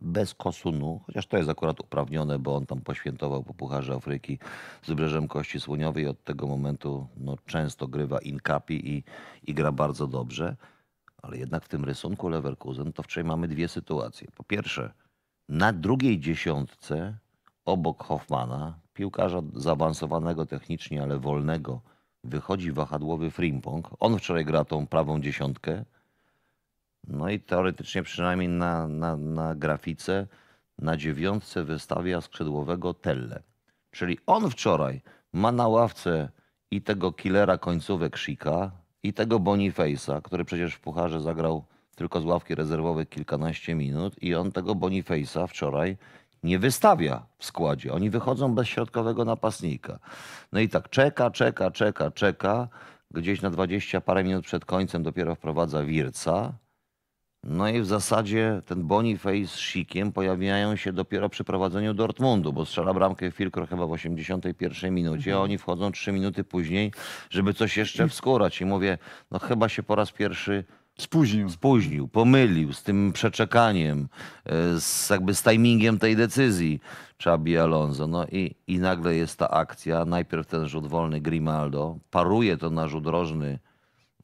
S2: bez Kosunu, chociaż to jest akurat uprawnione, bo on tam poświętował po Pucharze Afryki z Wybrzeżem Kości Słoniowej. Od tego momentu no, często grywa in capi i, i gra bardzo dobrze ale jednak w tym rysunku Leverkusen to wczoraj mamy dwie sytuacje. Po pierwsze, na drugiej dziesiątce obok Hoffmana, piłkarza zaawansowanego technicznie, ale wolnego, wychodzi wahadłowy Frimpong. On wczoraj gra tą prawą dziesiątkę. No i teoretycznie przynajmniej na, na, na grafice na dziewiątce wystawia skrzydłowego Telle. Czyli on wczoraj ma na ławce i tego killera końcówek Szika, i tego Boniface'a, który przecież w Pucharze zagrał tylko z ławki rezerwowej kilkanaście minut i on tego Boniface'a wczoraj nie wystawia w składzie. Oni wychodzą bez środkowego napastnika. No i tak czeka, czeka, czeka, czeka. Gdzieś na dwadzieścia parę minut przed końcem dopiero wprowadza Wirca. No i w zasadzie ten Boniface z Sikiem pojawiają się dopiero przy prowadzeniu Dortmundu, bo strzela bramkę Filkro chyba w 81 minucie, a mhm. oni wchodzą 3 minuty później, żeby coś jeszcze wskórać. I mówię, no chyba się po raz pierwszy Spóźnił. Spóźnił, pomylił z tym przeczekaniem, e, z, jakby z timingiem tej decyzji Czabi Alonso. No i, i nagle jest ta akcja. Najpierw ten rzut wolny Grimaldo, paruje to na rzut rożny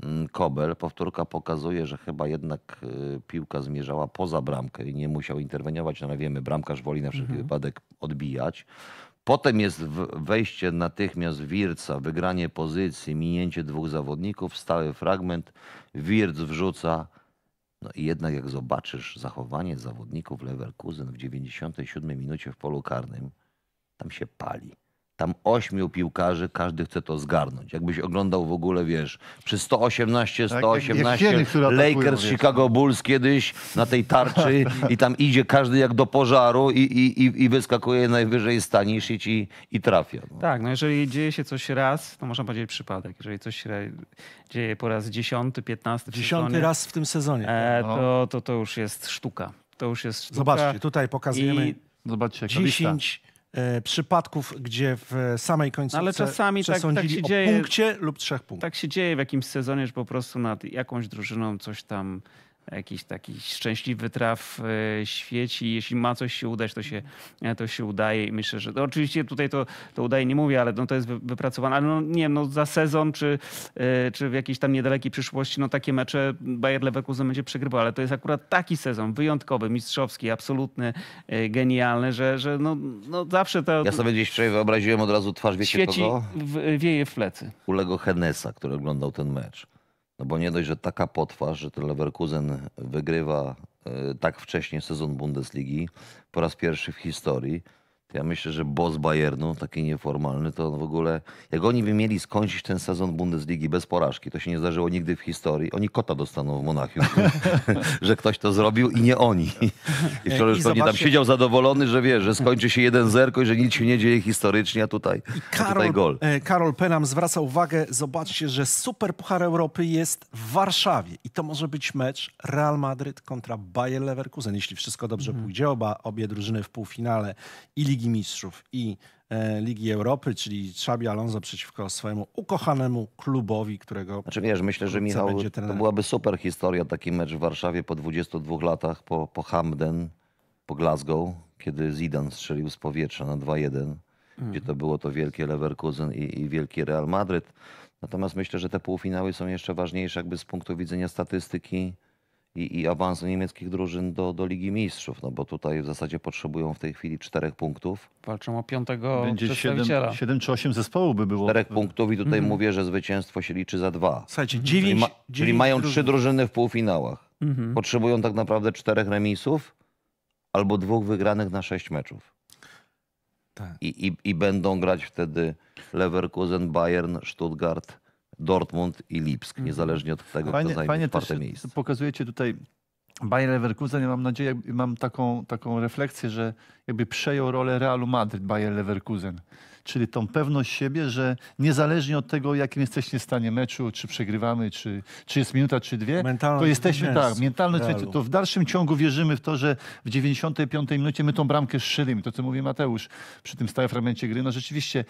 S2: Mm, kobel. Powtórka pokazuje, że chyba jednak y, piłka zmierzała poza bramkę i nie musiał interweniować. No wiemy, bramkarz woli na wszelki mhm. wypadek odbijać. Potem jest wejście natychmiast Wirca, wygranie pozycji, minięcie dwóch zawodników, stały fragment. Wirc wrzuca. No i jednak jak zobaczysz zachowanie zawodników Leverkusen w 97 minucie w polu karnym, tam się pali tam ośmiu piłkarzy, każdy chce to zgarnąć. Jakbyś oglądał w ogóle, wiesz, przy 118, 118, tak, Lakers, atakują, Chicago Bulls kiedyś na tej tarczy i tam idzie każdy jak do pożaru i, i, i, wyskakuje najwyżej Stanisz i, i trafia.
S4: No. Tak, no jeżeli dzieje się coś raz, to można powiedzieć przypadek. Jeżeli coś się dzieje po raz dziesiąty, piętnasty Dziesiąty raz
S1: w tym sezonie. E, tak, no.
S4: to, to, to już jest sztuka. To już jest sztuka. Zobaczcie, tutaj pokazujemy... I Zobaczcie, jak 10
S1: E, przypadków, gdzie w samej końcówce no ale czasami tak, tak się dzieje,
S4: punkcie lub trzech punktach. Tak się dzieje w jakimś sezonie, że po prostu nad jakąś drużyną coś tam jakiś taki szczęśliwy traf e, świeci. Jeśli ma coś się udać, to się, e, to się udaje i myślę, że no oczywiście tutaj to, to udaje nie mówię, ale no to jest wypracowane, ale no, nie no za sezon czy, e, czy w jakiejś tam niedalekiej przyszłości, no takie mecze Bayer Leverkusen będzie przegrywał, ale to jest akurat taki sezon wyjątkowy, mistrzowski, absolutny, genialny, że, że no,
S2: no zawsze to... Ja sobie gdzieś wyobraziłem od razu twarz, wiecie świeci, kogo?
S4: wieje w plecy.
S2: Ulego Hennesa, który oglądał ten mecz. No bo nie dość, że taka potwarz, że ten Leverkusen wygrywa e, tak wcześnie sezon Bundesligi po raz pierwszy w historii ja myślę, że boss Bayernu, taki nieformalny, to w ogóle... Jak oni by mieli skończyć ten sezon Bundesligi bez porażki, to się nie zdarzyło nigdy w historii. Oni kota dostaną w Monachium, *laughs* że ktoś to zrobił i nie oni. I wczoraj już pewnie tam siedział zadowolony, że wie, że skończy się jeden zerko i że nic się nie dzieje historycznie, a tutaj, Karol, a tutaj gol.
S1: E, Karol Penam zwraca uwagę, zobaczcie, że Super Puchar Europy jest w Warszawie i to może być mecz Real Madryt kontra Bayer Leverkusen, jeśli wszystko dobrze mhm. pójdzie. Oba, obie drużyny w półfinale i Ligi Ligi Mistrzów i e, Ligi Europy, czyli Xabi Alonso przeciwko swojemu ukochanemu klubowi, którego... Znaczy wiesz, myślę, że Michał, to byłaby
S2: super historia, taki mecz w Warszawie po 22 latach, po, po Hamden, po Glasgow, kiedy Zidane strzelił z powietrza na 2-1, mhm. gdzie to było to wielkie Leverkusen i, i wielki Real Madryt. Natomiast myślę, że te półfinały są jeszcze ważniejsze jakby z punktu widzenia statystyki i, i awansu niemieckich drużyn do, do Ligi Mistrzów, no bo tutaj w zasadzie potrzebują w tej chwili czterech punktów.
S3: Walczą o piątego Będzie przedstawiciela. 7 czy 8 zespołów
S2: by było. Czterech punktów i tutaj mhm. mówię, że zwycięstwo się liczy za dwa. Słuchajcie, dziewięć, czyli, ma, dziewięć czyli mają trzy drużyny w półfinałach. Mhm. Potrzebują tak naprawdę czterech remisów albo dwóch wygranych na sześć meczów. Tak. I, i, I będą grać wtedy Leverkusen, Bayern, Stuttgart, Dortmund i Lipsk, mhm. niezależnie od tego, fajnie, kto zajmie fajnie czwarte miejsce.
S3: Pokazujecie tutaj Bayer Leverkusen, ja mam nadzieję, mam taką, taką refleksję, że jakby przejął rolę Realu Madryt Bayer Leverkusen czyli tą pewność siebie, że niezależnie od tego, jakim jesteśmy w stanie meczu, czy przegrywamy, czy, czy jest minuta, czy dwie, to jesteśmy jest tak, mentalność, to w dalszym ciągu wierzymy w to, że w 95 minucie my tą bramkę strzelimy. To, co mówi Mateusz przy tym stałym fragmencie gry, no rzeczywiście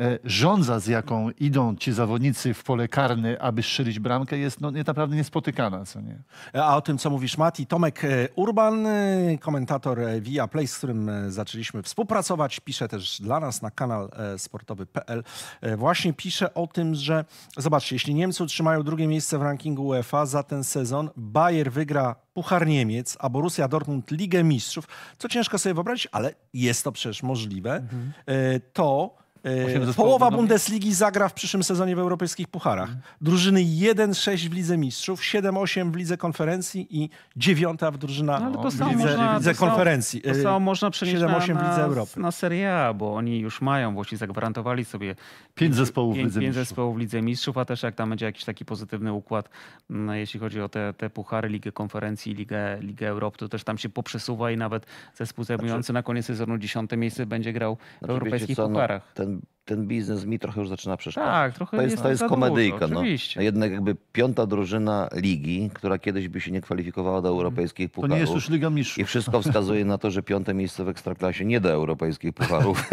S3: e, żądza, z jaką idą ci zawodnicy w pole karny, aby strzelić bramkę, jest no, nie, naprawdę niespotykana. Co nie.
S1: A o tym, co mówisz, Mati, Tomek e, Urban, e, komentator e, Via Play, z którym zaczęliśmy współpracować, pisze też dla nas na kanał sportowy.pl e, właśnie pisze o tym, że zobaczcie, jeśli Niemcy utrzymają drugie miejsce w rankingu UEFA za ten sezon, Bayer wygra Puchar Niemiec, a Borussia Dortmund Ligę Mistrzów, co ciężko sobie wyobrazić, ale jest to przecież możliwe, mhm. E, to E, połowa Bundesligi zagra w przyszłym sezonie w europejskich pucharach. Drużyny 1-6 w Lidze Mistrzów, 7-8 w Lidze Konferencji i 9 w drużyna no, ale to w, samo lidze, można, lidze to Konferencji. To samo można przenieść 7, na, w Lidze Europy.
S4: na Serie A, bo oni już mają, właśnie zagwarantowali sobie 5 zespołów, 5, 5 zespołów w Lidze Mistrzów, a też jak tam będzie jakiś taki pozytywny układ, no, jeśli chodzi o te, te puchary, Ligę Konferencji Ligę, Ligę Europy, to też tam się poprzesuwa i nawet zespół zajmujący znaczy, na koniec sezonu 10 miejsce będzie grał znaczy, w europejskich no, pucharach.
S2: No, ten ten, biznes mi trochę już zaczyna przeszkadzać. Tak, trochę to jest, jest to jest komedyjka. Dużo, no. Jednak jakby piąta drużyna ligi, która kiedyś by się nie kwalifikowała do europejskich pucharów. To nie jest już Liga Mistrzów. I wszystko wskazuje na to, że piąte miejsce w Ekstraklasie nie da europejskich pucharów.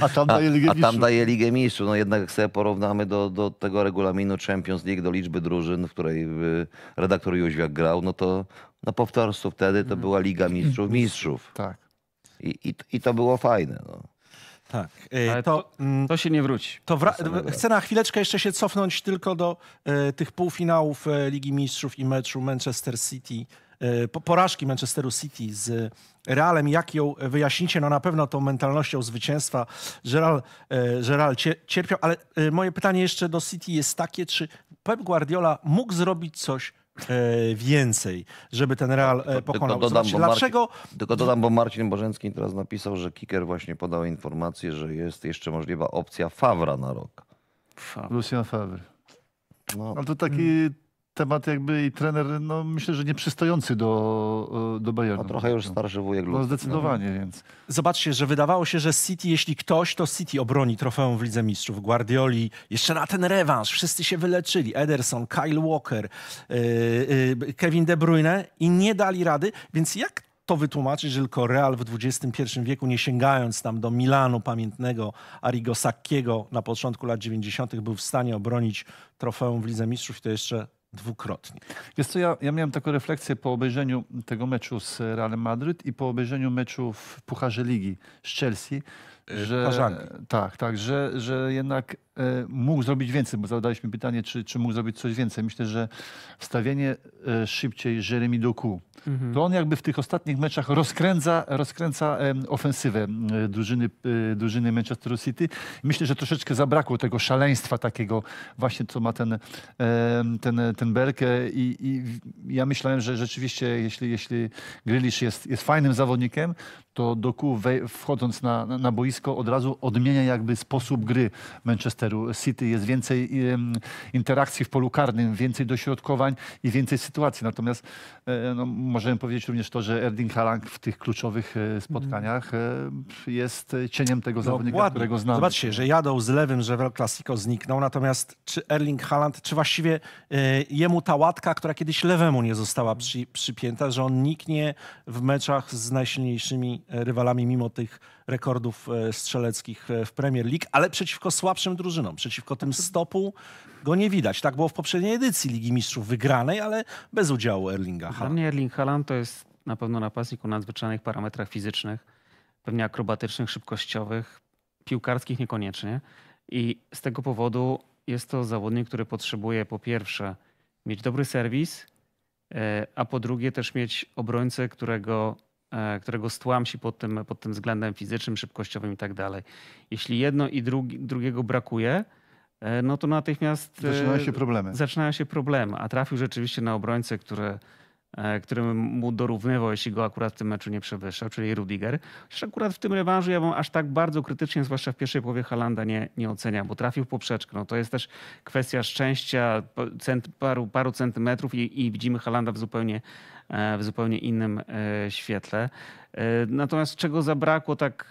S2: a tam daje Ligę Mistrzów. A, tam daje Ligę Mistrzów. No jednak jak sobie porównamy do, do tego regulaminu Champions League, do liczby drużyn, w której y, redaktor Jóźwiak grał, no to na powtórstwo wtedy to mm. była Liga Mistrzów Mistrzów. Tak. I, i, i to było fajne. No. Tak. E,
S4: to, to, mm, to, się nie wróci.
S1: To wra- chcę na chwileczkę jeszcze się cofnąć tylko do e, tych półfinałów e, Ligi Mistrzów i meczu Manchester City. E, porażki Manchesteru City z Realem, jak ją wyjaśnicie? No na pewno tą mentalnością zwycięstwa że Real cierpiał, ale e, moje pytanie jeszcze do City jest takie, czy Pep Guardiola mógł zrobić coś E, więcej, żeby ten Real e, pokonał. Tylko dodam, Zobaczcie, dlaczego...
S2: Marcin, tylko dodam, bo Marcin Bożencki teraz napisał, że Kicker właśnie podał informację, że jest jeszcze możliwa opcja Fawra na rok.
S3: Lucien Favre. No. Ale to taki temat jakby i trener, no myślę, że nieprzystojący do, do Bayernu. a no, trochę już no. starszy wujek. No zdecydowanie, no. więc. Zobaczcie, że wydawało się, że City, jeśli ktoś, to City obroni trofeum w Lidze Mistrzów.
S1: Guardioli, jeszcze na ten rewanż, wszyscy się wyleczyli. Ederson, Kyle Walker, yy, yy, Kevin De Bruyne i nie dali rady, więc jak to wytłumaczyć, że tylko Real w XXI wieku, nie sięgając tam do Milanu pamiętnego Arrigo Sacchiego na początku
S3: lat 90., był w stanie obronić trofeum w Lidze Mistrzów i to jeszcze dwukrotnie. Jest to ja, ja miałem taką refleksję po obejrzeniu tego meczu z Realem Madryt i po obejrzeniu meczu w Pucharze Ligi z Chelsea, że, Tak, tak, że, że jednak e, mógł zrobić więcej, bo zadaliśmy pytanie, czy, czy mógł zrobić coś więcej. Myślę, że wstawienie e, szybciej Jeremy Doku, mhm. to on jakby w tych ostatnich meczach rozkręca, rozkręca ofensywę drużyny, drużyny Manchester City. Myślę, że troszeczkę zabrakło tego szaleństwa takiego właśnie, co ma ten, ten, ten Berke i, i ja myślałem, że rzeczywiście jeśli, jeśli Grealish jest, jest fajnym zawodnikiem, to Doku wchodząc na, na boisko boisko od razu odmienia jakby sposób gry Manchesteru City. Jest więcej interakcji w polu karnym, więcej dośrodkowań i więcej sytuacji. Natomiast e, no, możemy powiedzieć również to, że Erding Haaland w tych kluczowych e, spotkaniach e, jest cieniem tego no, zawodnika, ładnie. którego znamy. Zobaczcie, że
S1: jadą z lewym, że w Clasico zniknął, natomiast czy Erling Haaland, czy właściwie jemu ta łatka, która kiedyś lewemu nie została przy, przypięta, że on niknie w meczach z najsilniejszymi rywalami mimo tych rekordów e, strzeleckich e, w Premier League, ale przeciwko słabszym
S4: drużynom, przeciwko tym mhm. stopu go nie widać. Tak było w poprzedniej edycji Ligi Mistrzów wygranej, ale bez udziału Erlinga Haaland. Dla mnie Erling Haaland to jest na pewno napastnik o nadzwyczajnych parametrach fizycznych, pewnie akrobatycznych, szybkościowych, piłkarskich niekoniecznie. I z tego powodu jest to zawodnik, który potrzebuje po pierwsze mieć dobry serwis, e, a po drugie też mieć obrońcę, którego E, którego stłamsi pod tym, pod tym względem fizycznym, szybkościowym i tak dalej. Jeśli jedno i drugi, drugiego brakuje, e, no to natychmiast. E, zaczynają się problemy. Zaczynają się problemy, a trafił rzeczywiście na obrońcę, który, którym mu dorównywał, jeśli go akurat w tym meczu nie przewyższał, czyli Rudiger. Chociaż akurat w tym rewanżu ja bym aż tak bardzo krytycznie, zwłaszcza w pierwszej połowie Halanda nie, nie ocenia, bo trafił w poprzeczkę. No to jest też kwestia szczęścia, cent, paru, paru centymetrów i, i widzimy Halanda w zupełnie E, w zupełnie innym e, świetle. E, natomiast czego zabrakło tak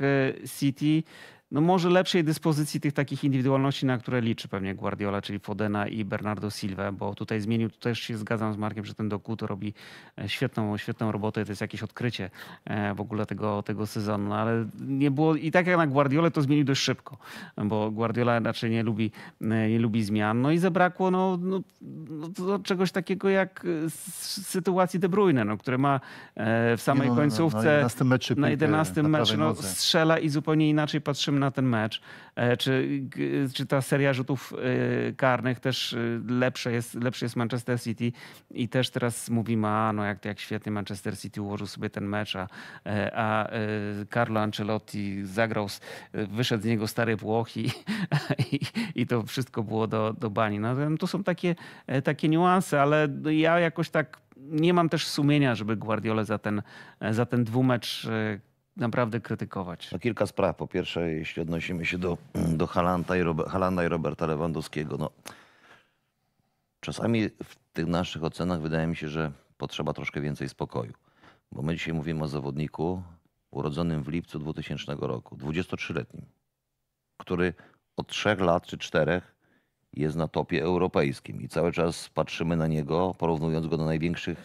S4: City? no może lepszej dyspozycji tych takich indywidualności, na które liczy pewnie Guardiola, czyli Fodena i Bernardo Silva, bo tutaj zmienił, tu też się zgadzam z Markiem, że ten Doku to robi e, świetną, świetną robotę, to jest jakieś odkrycie e, w ogóle tego, tego sezonu, no ale nie było, i tak jak na Guardiola to zmienił dość szybko, bo Guardiola raczej nie lubi, e, nie lubi zmian, no i zabrakło no, no, no czegoś takiego jak sytuacji De Bruyne, no, który ma w samej no, no, no, końcówce na 11 meczu, na 11 meczu no, strzela i zupełnie inaczej patrzymy na ten mecz? E, czy, czy ta seria rzutów e, karnych też e, lepsze jest, lepszy jest Manchester City i też teraz mówimy, a no jak, jak świetnie Manchester City ułożył sobie ten mecz, a, a Carlo Ancelotti zagrał, wyszedł z niego stary Włoch i, *laughs* i, i to wszystko było do, do bani. No, to są takie, takie niuanse, ale ja jakoś tak nie mam też sumienia, żeby Guardiola za ten, za ten dwumecz naprawdę krytykować.
S2: No kilka spraw. Po pierwsze, jeśli odnosimy się do, do Halanda, i Robert, Halanda i Roberta Lewandowskiego, no czasami w tych naszych ocenach wydaje mi się, że potrzeba troszkę więcej spokoju. Bo my dzisiaj mówimy o zawodniku urodzonym w lipcu 2000 roku, 23-letnim, który od trzech lat czy czterech jest na topie europejskim i cały czas patrzymy na niego, porównując go do największych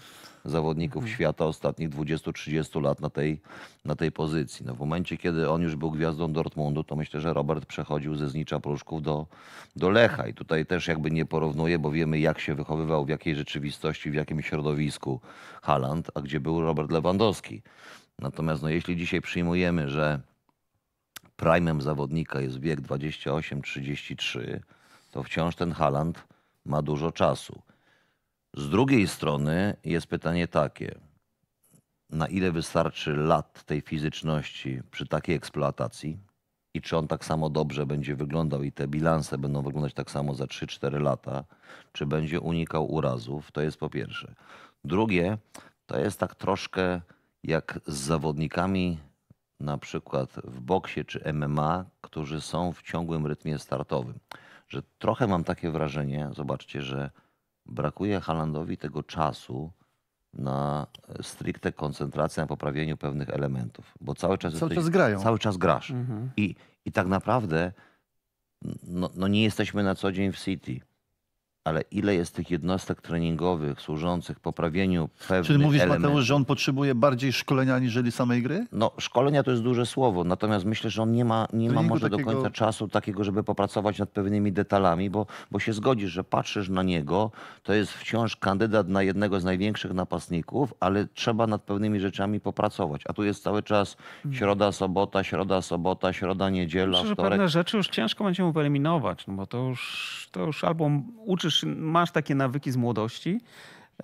S2: zawodników mhm. świata ostatnich 20-30 lat na tej, na tej pozycji. No w momencie, kiedy on już był gwiazdą Dortmundu, to myślę, że Robert przechodził ze znicza pruszków do, do Lecha. I tutaj też jakby nie porównuję, bo wiemy jak się wychowywał, w jakiej rzeczywistości, w jakim środowisku Haland, a gdzie był Robert Lewandowski. Natomiast no, jeśli dzisiaj przyjmujemy, że primem zawodnika jest wiek 28-33, to wciąż ten Haland ma dużo czasu. Z drugiej strony jest pytanie takie, na ile wystarczy lat tej fizyczności przy takiej eksploatacji i czy on tak samo dobrze będzie wyglądał i te bilanse będą wyglądać tak samo za 3-4 lata, czy będzie unikał urazów, to jest po pierwsze. Drugie, to jest tak troszkę jak z zawodnikami na przykład w boksie czy MMA, którzy są w ciągłym rytmie startowym. Że trochę mam takie wrażenie, zobaczcie, że brakuje Halandowi tego czasu na e, stricte koncentrację na poprawieniu pewnych elementów, bo cały czas, cały jesteś, czas grają. Cały czas grasz. Mhm. I, I tak naprawdę no, no nie jesteśmy na co dzień w City ale ile jest tych jednostek treningowych służących poprawieniu pewnych Czyli mówisz, element... Mateusz, że
S3: on potrzebuje bardziej szkolenia aniżeli samej gry?
S2: No, szkolenia to jest duże słowo, natomiast myślę, że on nie ma, nie ma może takiego... do końca czasu takiego, żeby popracować nad pewnymi detalami, bo, bo się zgodzisz, że patrzysz na niego, to jest wciąż kandydat na jednego z największych napastników, ale trzeba nad pewnymi rzeczami popracować. A tu jest cały czas hmm. środa, sobota, środa, sobota, środa, niedziela, Myślę, wtorek. że pewne
S4: rzeczy już ciężko będzie mu wyeliminować, no bo to już, to już albo uczysz już masz takie nawyki z młodości,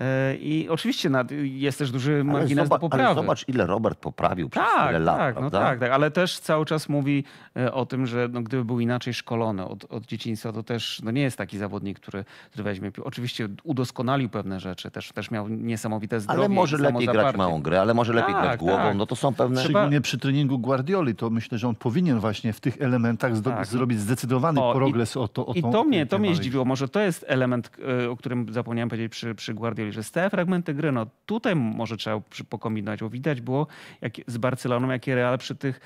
S4: E, I oczywiście jest też duży margines zobacz, do poprawy. Ale zobacz,
S2: ile Robert poprawił przez tak, tyle lat. Tak, no tak,
S4: tak, ale też cały czas mówi e, o tym, że no, gdyby był inaczej szkolony od, od dzieciństwa, to też no, nie jest taki zawodnik, który, który weźmie. Oczywiście udoskonalił pewne rzeczy, też, też
S2: miał niesamowite zdrowie. Ale może lepiej grać małą grę, ale może lepiej tak, grać głową. Tak. No to są pewne. Szczególnie
S3: przy treningu Guardioli, to myślę, że on powinien właśnie w tych elementach tak. zrobić zdecydowany o, progres i, o to. O I tą, to mnie, to mnie zdziwiło.
S4: Może to jest element, e, o którym zapomniałem powiedzieć przy, przy Guardioli że z te fragmenty gry, no tutaj może trzeba pokombinować, bo widać było jak, z Barceloną, jakie Real przy tych,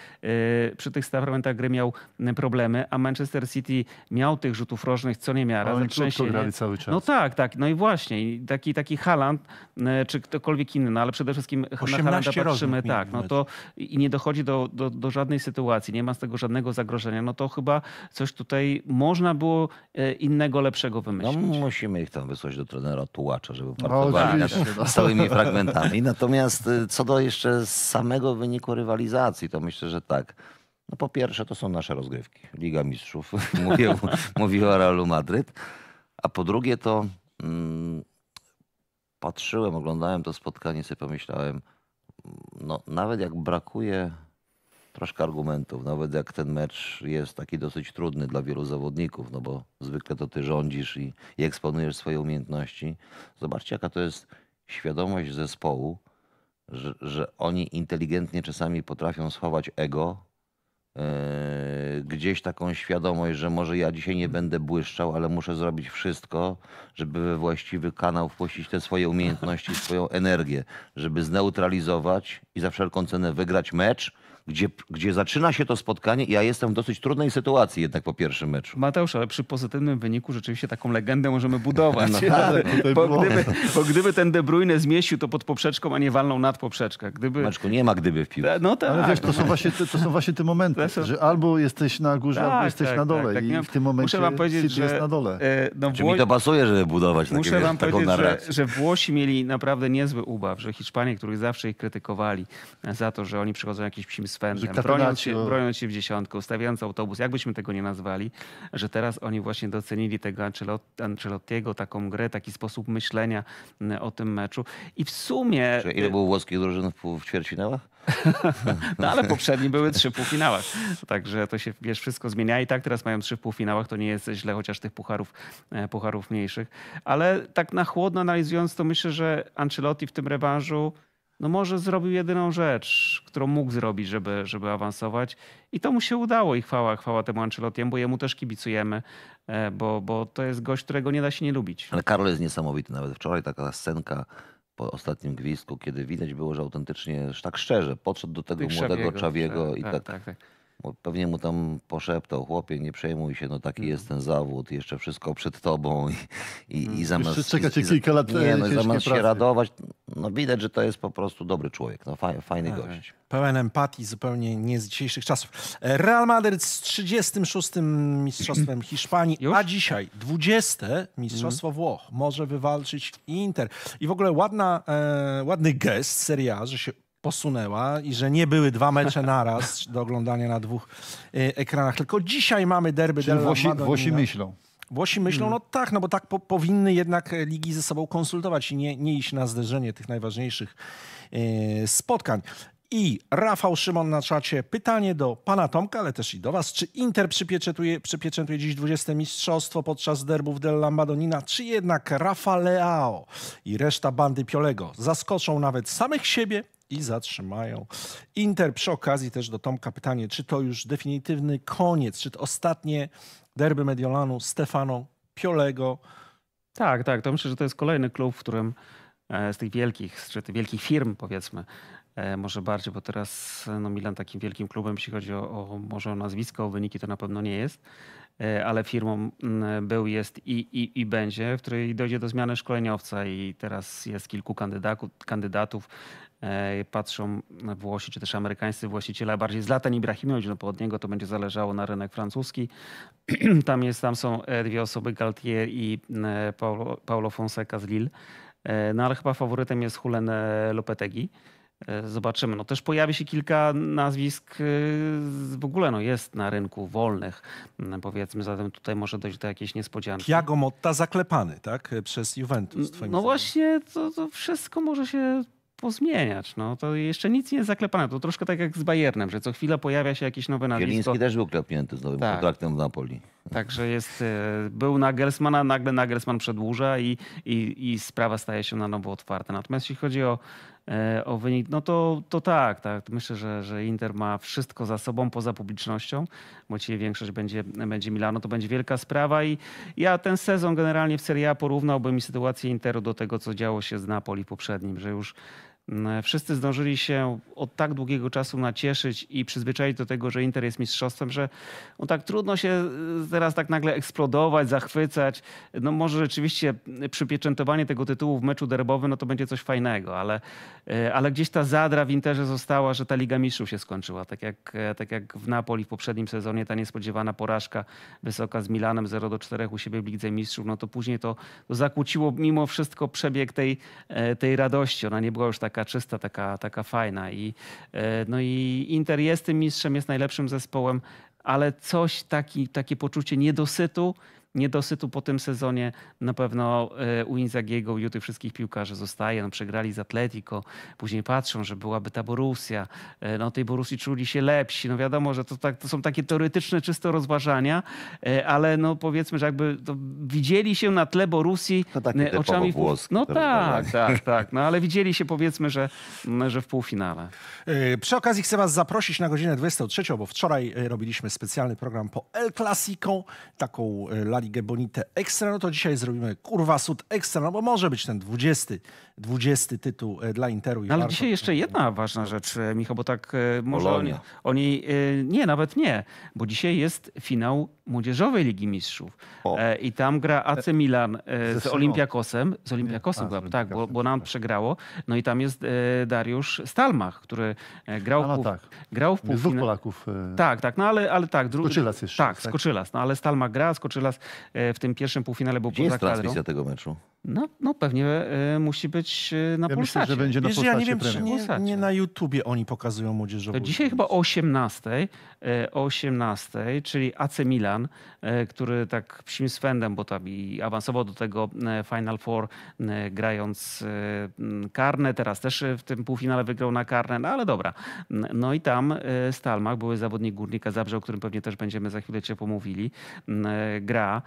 S4: y, przy tych fragmentach gry miał y, problemy, a Manchester City miał tych rzutów rożnych co niemiara. Ale krótko grali cały czas. No tak, tak. No i właśnie. Taki, taki Haaland, y, czy ktokolwiek inny, no ale przede wszystkim na Haalanda patrzymy tak, no to i nie dochodzi do, do, do żadnej sytuacji, nie ma z tego żadnego zagrożenia, no to chyba coś tutaj można
S2: było innego, lepszego no, wymyślić. No musimy ich tam wysłać do trenera tułacza, żeby no żartowania no, no. z całymi fragmentami. Natomiast y, co do jeszcze samego wyniku rywalizacji, to myślę, że tak. No po pierwsze to są nasze rozgrywki. Liga Mistrzów, mówił, *laughs* mówił Realu Madryt. A po drugie to mm, patrzyłem, oglądałem to spotkanie sobie pomyślałem, no nawet jak brakuje troszkę argumentów, nawet jak ten mecz jest taki dosyć trudny dla wielu zawodników, no bo zwykle to ty rządzisz i, i eksponujesz swoje umiejętności. Zobaczcie, jaka to jest świadomość zespołu, że, że oni inteligentnie czasami potrafią schować ego, yy, gdzieś taką świadomość, że może ja dzisiaj nie będę błyszczał, ale muszę zrobić wszystko, żeby we właściwy kanał wpuścić te swoje umiejętności, swoją energię, żeby zneutralizować i za wszelką cenę wygrać mecz, gdzie, gdzie zaczyna się to spotkanie i ja jestem w dosyć trudnej sytuacji jednak po pierwszym meczu.
S4: Mateusz, ale przy pozytywnym wyniku rzeczywiście taką legendę możemy budować. No, bo, tak, no gdyby, bo gdyby ten De Bruyne zmieścił to pod poprzeczką, a nie walnął nad poprzeczkę. Gdyby... Maczku, nie ma gdyby w piłce. E, no, tak. Ale wiesz, to są
S3: właśnie te, to są właśnie te momenty, są... że albo jesteś na górze, tak, albo jesteś tak, na tak, dole tak, i w tym momencie muszę wam powiedzieć, City że, jest na dole.
S4: E, no, Czy mi to pasuje, żeby
S2: budować muszę takie, wam taką narrację?
S4: Że, że Włosi mieli naprawdę niezły ubaw, że Hiszpanie, których zawsze ich krytykowali za to, że oni przychodzą jakimś psim Swentem, broniąc się, broniąc się w dziesiątkę, ustawiając autobus, jakbyśmy tego nie nazwali, że teraz oni właśnie docenili tego Ancelottiego, taką grę, taki sposób myślenia mm, o tym meczu. I w sumie...
S2: Czyli ile było włoskich drużyn w ćwierćfinałach?
S4: *laughs* no ale poprzedni były trzy półfinałach. Także to się wiesz, wszystko zmienia i tak teraz mają trzy półfinałach, to nie jest źle, chociaż tych pucharów, e, pucharów mniejszych. Ale tak na chłodno analizując, to myślę, że Ancelotti w tym rewanżu no może zrobił jedyną rzecz, którą mógł zrobić, żeby, żeby awansować. I to mu się udało i chwała, chwała temu Ancelotiemu, bo jemu też kibicujemy, e, bo, bo to jest gość, którego nie da się nie lubić. Ale
S2: Karol jest niesamowity. Nawet wczoraj taka scenka po ostatnim gwizdku, kiedy widać było, że autentycznie, że tak szczerze, podszedł do tego Tych młodego Czawiego, tak, i tak, tak, tak. tak pewnie mu tam poszeptał, chłopie, nie przejmuj się, no taki jest ten zawód, jeszcze wszystko przed tobą i, i, i mm. zamiast... Czekać kilka lat Nie, no, zamiast pracy. się radować, no widać, że to jest po prostu dobry człowiek, no fajny okay. Tak. gość.
S1: Pełen empatii, zupełnie nie z dzisiejszych czasów. E, Real Madrid z 36. Mistrzostwem *clears throat* Hiszpanii, Już? a dzisiaj 20. Mistrzostwo mm. Włoch może wywalczyć Inter. I w ogóle ładna, e, ładny gest, seria, że się posunęła i że nie były dwa mecze naraz *laughs* do oglądania na dwóch e, ekranach, tylko dzisiaj mamy derby. Czyli Włosi, Włosi myślą. Włosi myślą, hmm. no tak, no bo tak po, powinny jednak e, ligi ze sobą konsultować i nie, nie iść na zderzenie tych najważniejszych yy, spotkań. I Rafał Szymon na czacie, pytanie do pana Tomka, ale też i do was. Czy Inter przypieczętuje, przypieczętuje dziś 20. mistrzostwo podczas derbów del Lambadonina, czy jednak Rafa Leao i reszta bandy Piolego zaskoczą nawet samych siebie i zatrzymają. Inter przy okazji też do Tomka pytanie, czy to już definitywny koniec, czy to ostatnie derby Mediolanu
S4: Stefano Piolego? Tak, tak. To myślę, że to jest kolejny klub, w którym e, z tych wielkich, czy tych wielkich firm powiedzmy, e, może bardziej, bo teraz e, no Milan takim wielkim klubem, jeśli chodzi o, o, może o nazwisko, o wyniki, to na pewno nie jest, ale firmą był, jest i, i, i będzie, w której dojdzie do zmiany szkoleniowca i teraz jest kilku kandydatów, kandydatów patrzą Włosi czy też amerykańscy właściciele, a bardziej z Ibrahimowicz, no bo od niego to będzie zależało na rynek francuski. *clears throat* tam, jest, tam są e, dwie osoby, Galtier i e, Paulo, Paulo Fonseca z Lille. E, no ale chyba faworytem jest Hulen Lopetegi. Zobaczymy. No też pojawi się kilka nazwisk w ogóle no jest na rynku wolnych, mm, powiedzmy, zatem tutaj może dojść do jakiejś niespodzianki. Tiago Motta zaklepany, tak? Przez Juventus. No zdaniem. właśnie, to, to,
S2: wszystko może się pozmieniać.
S4: No, to jeszcze nic nie jest zaklepane. To troszkę tak jak z Bayernem, że co chwila pojawia się jakieś nowe nazwisko. Zieliński też
S2: był klepnięty z nowym tak. kontraktem w Napoli.
S4: Także jest, e, był Nagelsmana, nagle Nagersman przedłuża i, i, i sprawa staje się na nowo otwarta. Natomiast jeśli chodzi o, e, o wynik, no to, to tak, tak. Myślę, że, że Inter ma wszystko za sobą poza publicznością, bo dzisiaj większość będzie, będzie Milano. To będzie wielka sprawa i ja ten sezon generalnie w Serie A porównałbym mi sytuację Interu do tego, co działo się z Napoli poprzednim, że już E, wszyscy zdążyli się od tak długiego czasu nacieszyć i przyzwyczaić do tego, że Inter jest mistrzostwem, że no tak trudno się e, teraz tak nagle eksplodować, zachwycać. No może rzeczywiście przypieczętowanie tego tytułu w meczu derbowym no to będzie coś fajnego, ale, e, ale gdzieś ta zadra w Interze została, że ta Liga Mistrzów się skończyła. Tak jak, tak jak w Napoli w poprzednim sezonie ta niespodziewana porażka wysoka z Milanem 0 do 4 u siebie w Lidze Mistrzów, no to później to, to zakłóciło mimo wszystko przebieg tej, tej radości. Ona nie była już tak taka czysta, taka, taka fajna. I, e, no i Inter jest tym mistrzem, jest najlepszym zespołem, ale coś taki, takie poczucie niedosytu niedosytu po tym sezonie na pewno u e, Inzagiego, i u tych wszystkich piłkarzy zostaje. No, przegrali z Atletico, później patrzą, że byłaby ta Borussia. E, no tej Borusi czuli się lepsi. No wiadomo, że to, tak, to są takie teoretyczne czysto rozważania, e, ale no powiedzmy, że jakby widzieli się na tle Borusi oczami... Włoski, no tak, tak, tak. No ale widzieli się powiedzmy, że, że w półfinale. Przy okazji chcę was zaprosić na
S1: godzinę 23, bo wczoraj robiliśmy specjalny program po El Clasico, taką lali Ligę Bonite Ekstra, no to dzisiaj zrobimy kurwa sud ekstra, no bo może być ten 20, 20 tytuł e, dla Interu. No, ale warto... dzisiaj
S4: jeszcze jedna ważna rzecz, e, Michał, bo tak e, może oni, Nie, nawet nie, bo dzisiaj jest finał Młodzieżowej Ligi Mistrzów o. i tam gra AC Milan z, Olimpiakosem, z Olimpiakosem, nie, tak, bo, bo nam tak. przegrało, no i tam jest Dariusz Stalmach, który no tak. grał w, pół, grał w półfinale. Dwóch Polaków. Tak, tak, no ale, ale tak. Skoczylas jeszcze. Tak, tak, Skoczylas, no ale Stalmach gra, Skoczylas E, w tym pierwszym półfinale był Gdzie poza jest kadrą. transmisja tego meczu? No, no pewnie e, musi być e, na ja Polsacie. Myślę, że będzie na Wiesz, ja nie wiem, czy nie, nie na YouTubie oni pokazują młodzieżową. To dzisiaj chyba o 18, 18, e, czyli AC Milan, który tak psim swędem, bo tam i awansował do tego Final Four grając karne, teraz też w tym półfinale wygrał na karne, no ale dobra. No i tam Stalmach, były zawodnik Górnika Zabrze, o którym pewnie też będziemy za chwilę cię pomówili, gra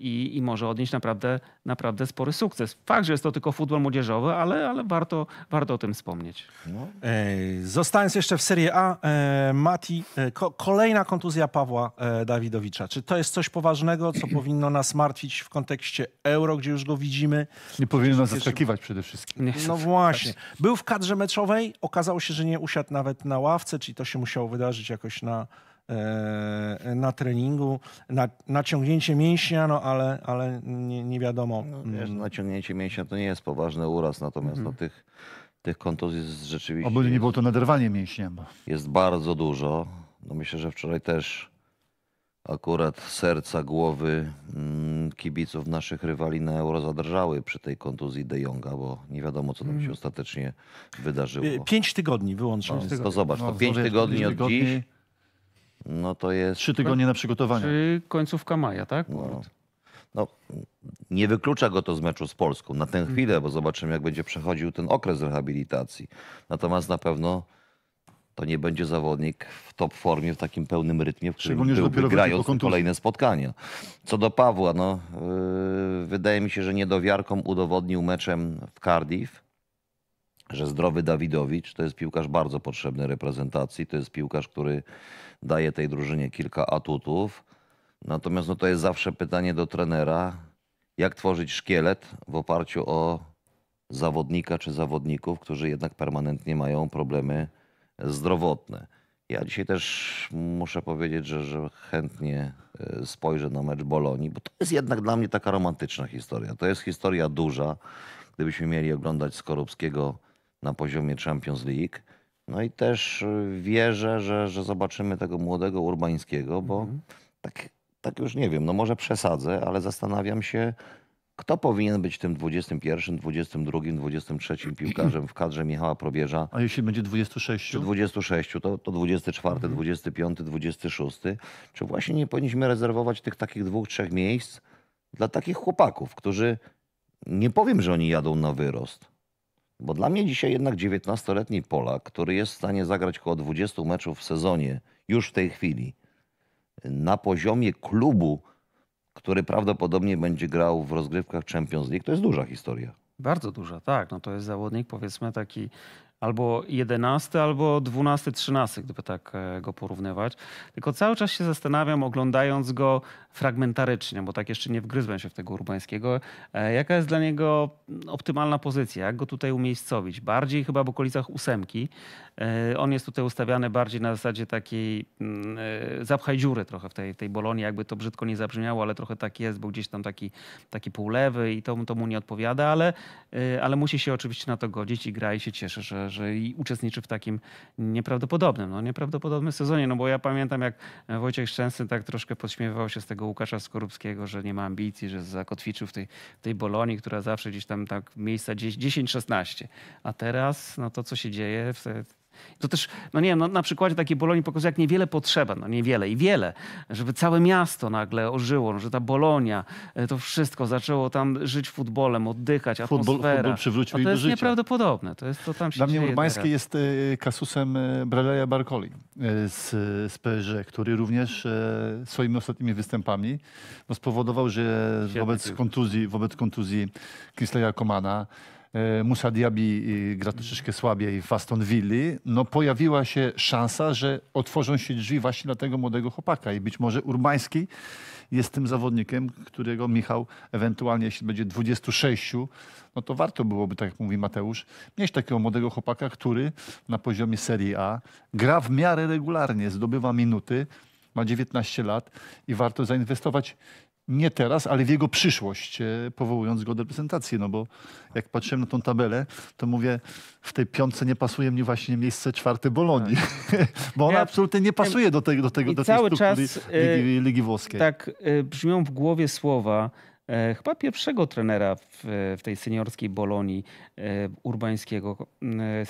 S4: i, i może odnieść naprawdę, naprawdę spory sukces. Fakt, że jest to tylko futbol młodzieżowy, ale, ale warto, warto o tym wspomnieć. No. E, zostając jeszcze w Serie A, e,
S1: Mati, e, kolejna kontuzja Pawła Dawidowicza. Czy to jest coś poważnego, co powinno nas martwić w kontekście euro, gdzie już go widzimy? Nie powinno nas zaskakiwać
S3: przede wszystkim. No właśnie.
S1: Był w kadrze meczowej, okazało się, że nie usiadł nawet na ławce, czyli to się musiało wydarzyć jakoś na E, na treningu, na, naciągnięcie mięśnia, no ale, ale nie, nie wiadomo. No, mm. wiesz,
S2: naciągnięcie mięśnia to nie jest poważny uraz, natomiast mm. tych, tych kontuzji jest rzeczywiście... Oby nie było to naderwanie bo Jest bardzo dużo. No, myślę, że wczoraj też akurat serca, głowy mm, kibiców naszych rywali na euro zadrżały przy tej kontuzji De Jonga, bo nie wiadomo, co tam mhm. się ostatecznie wydarzyło.
S4: Pięć tygodni wyłącznie. No, to zobacz, no, to pięć tygodni od dziś
S2: no to jest... Trzy tygodnie na przygotowanie.
S4: Czy końcówka maja, tak? No.
S2: No, nie wyklucza go to z meczu z Polską na tę mhm. chwilę, bo zobaczymy, jak będzie przechodził ten okres rehabilitacji. Natomiast na pewno to nie będzie zawodnik w top formie, w takim pełnym rytmie, w którym byłby kolejne spotkania. Co do Pawła, no, yy, wydaje mi się, że niedowiarkom udowodnił meczem w Cardiff, że zdrowy Dawidowicz to jest piłkarz bardzo potrzebny reprezentacji. To jest piłkarz, który daje tej drużynie kilka atutów. Natomiast no to jest zawsze pytanie do trenera, jak tworzyć szkielet w oparciu o zawodnika czy zawodników, którzy jednak permanentnie mają problemy zdrowotne. Ja dzisiaj też muszę powiedzieć, że, że chętnie e, spojrzę na mecz Bolonii, bo to jest jednak dla mnie taka romantyczna historia. To jest historia duża. Gdybyśmy mieli oglądać Skorupskiego na poziomie Champions League, no i też y, wierzę, że, że zobaczymy tego młodego Urbańskiego, bo mhm. tak, tak już nie wiem, no może przesadzę, ale zastanawiam się, kto powinien być tym 21, 22, 23 piłkarzem w kadrze Michała Probierza?
S3: A jeśli będzie 26? Czy
S2: 26, to, to 24, mhm. 25, 26. Czy właśnie nie powinniśmy rezerwować tych takich dwóch, trzech miejsc dla takich chłopaków, którzy nie powiem, że oni jadą na wyrost, bo dla mnie dzisiaj jednak 19-letni Polak, który jest w stanie zagrać około 20 meczów w sezonie, już w tej chwili, na poziomie klubu, który prawdopodobnie będzie grał w rozgrywkach Champions League, to jest duża historia.
S4: Bardzo duża, tak. No to jest zawodnik powiedzmy taki albo jedenasty, albo dwunasty, trzynasty, gdyby tak e, go porównywać. Tylko cały czas się zastanawiam, oglądając go fragmentarycznie, bo tak jeszcze nie wgryzłem się w tego Urbańskiego, e, jaka jest dla niego mm, optymalna pozycja, jak go tutaj umiejscowić. Bardziej chyba w okolicach ósemki. E, on jest tutaj ustawiany bardziej na zasadzie takiej mm, zapchaj dziury trochę w tej, tej Bolonii, jakby to brzydko nie zabrzmiało, ale trochę tak jest, bo gdzieś tam taki, taki półlewy i to, to mu nie odpowiada, ale, ale musi się oczywiście na to godzić i gra i się cieszę, że, że i uczestniczy w takim nieprawdopodobnym, no nieprawdopodobnym sezonie, no bo ja pamiętam jak Wojciech Szczęsny tak troszkę podśmiewał się z tego Łukasza Skorupskiego, że nie ma ambicji, że zakotwiczył w tej, tej Bolonii, która zawsze gdzieś tam tak miejsca 10-16, a teraz no to co się dzieje w to też, no nie no, na przykładzie takiej Bolonii pokazuje, jak niewiele potrzeba, no niewiele i wiele, żeby całe miasto nagle ożyło, no, że ta Bolonia, e, to wszystko zaczęło tam żyć futbolem, oddychać, futbol, atmosfera. Futbol przywrócił no, to jest do nieprawdopodobne. To jest, to tam
S3: się Dla mnie Urbański teraz. jest e, kasusem e, Breleja Barcoli z, z PSG, który również swoimi ostatnimi występami no, spowodował, że wobec kontuzji, wobec kontuzji Kisleya Komana E, Musa Diaby gra troszeczkę słabiej w Aston Villa, no pojawiła się szansa, że otworzą się drzwi właśnie dla tego młodego chłopaka i być może Urbański jest tym zawodnikiem, którego Michał ewentualnie, jeśli będzie 26, no to warto byłoby, tak jak mówi Mateusz, mieć takiego młodego chłopaka, który na poziomie Serie A gra w miarę regularnie, zdobywa minuty, ma 19 lat i warto zainwestować nie teraz, ale w jego przyszłość, e, powołując go do reprezentacji. No bo jak patrzyłem na tą tabelę, to mówię, w tej piątce nie pasuje mi właśnie miejsce czwarte Bolonii. Tak. *laughs* bo ona ja, absolutnie nie pasuje do tego, do tego, do tej czas, Ligi, e, Ligi Włoskiej. Tak e, brzmią w głowie
S4: słowa chyba pierwszego trenera w, w, tej seniorskiej Bolonii urbańskiego,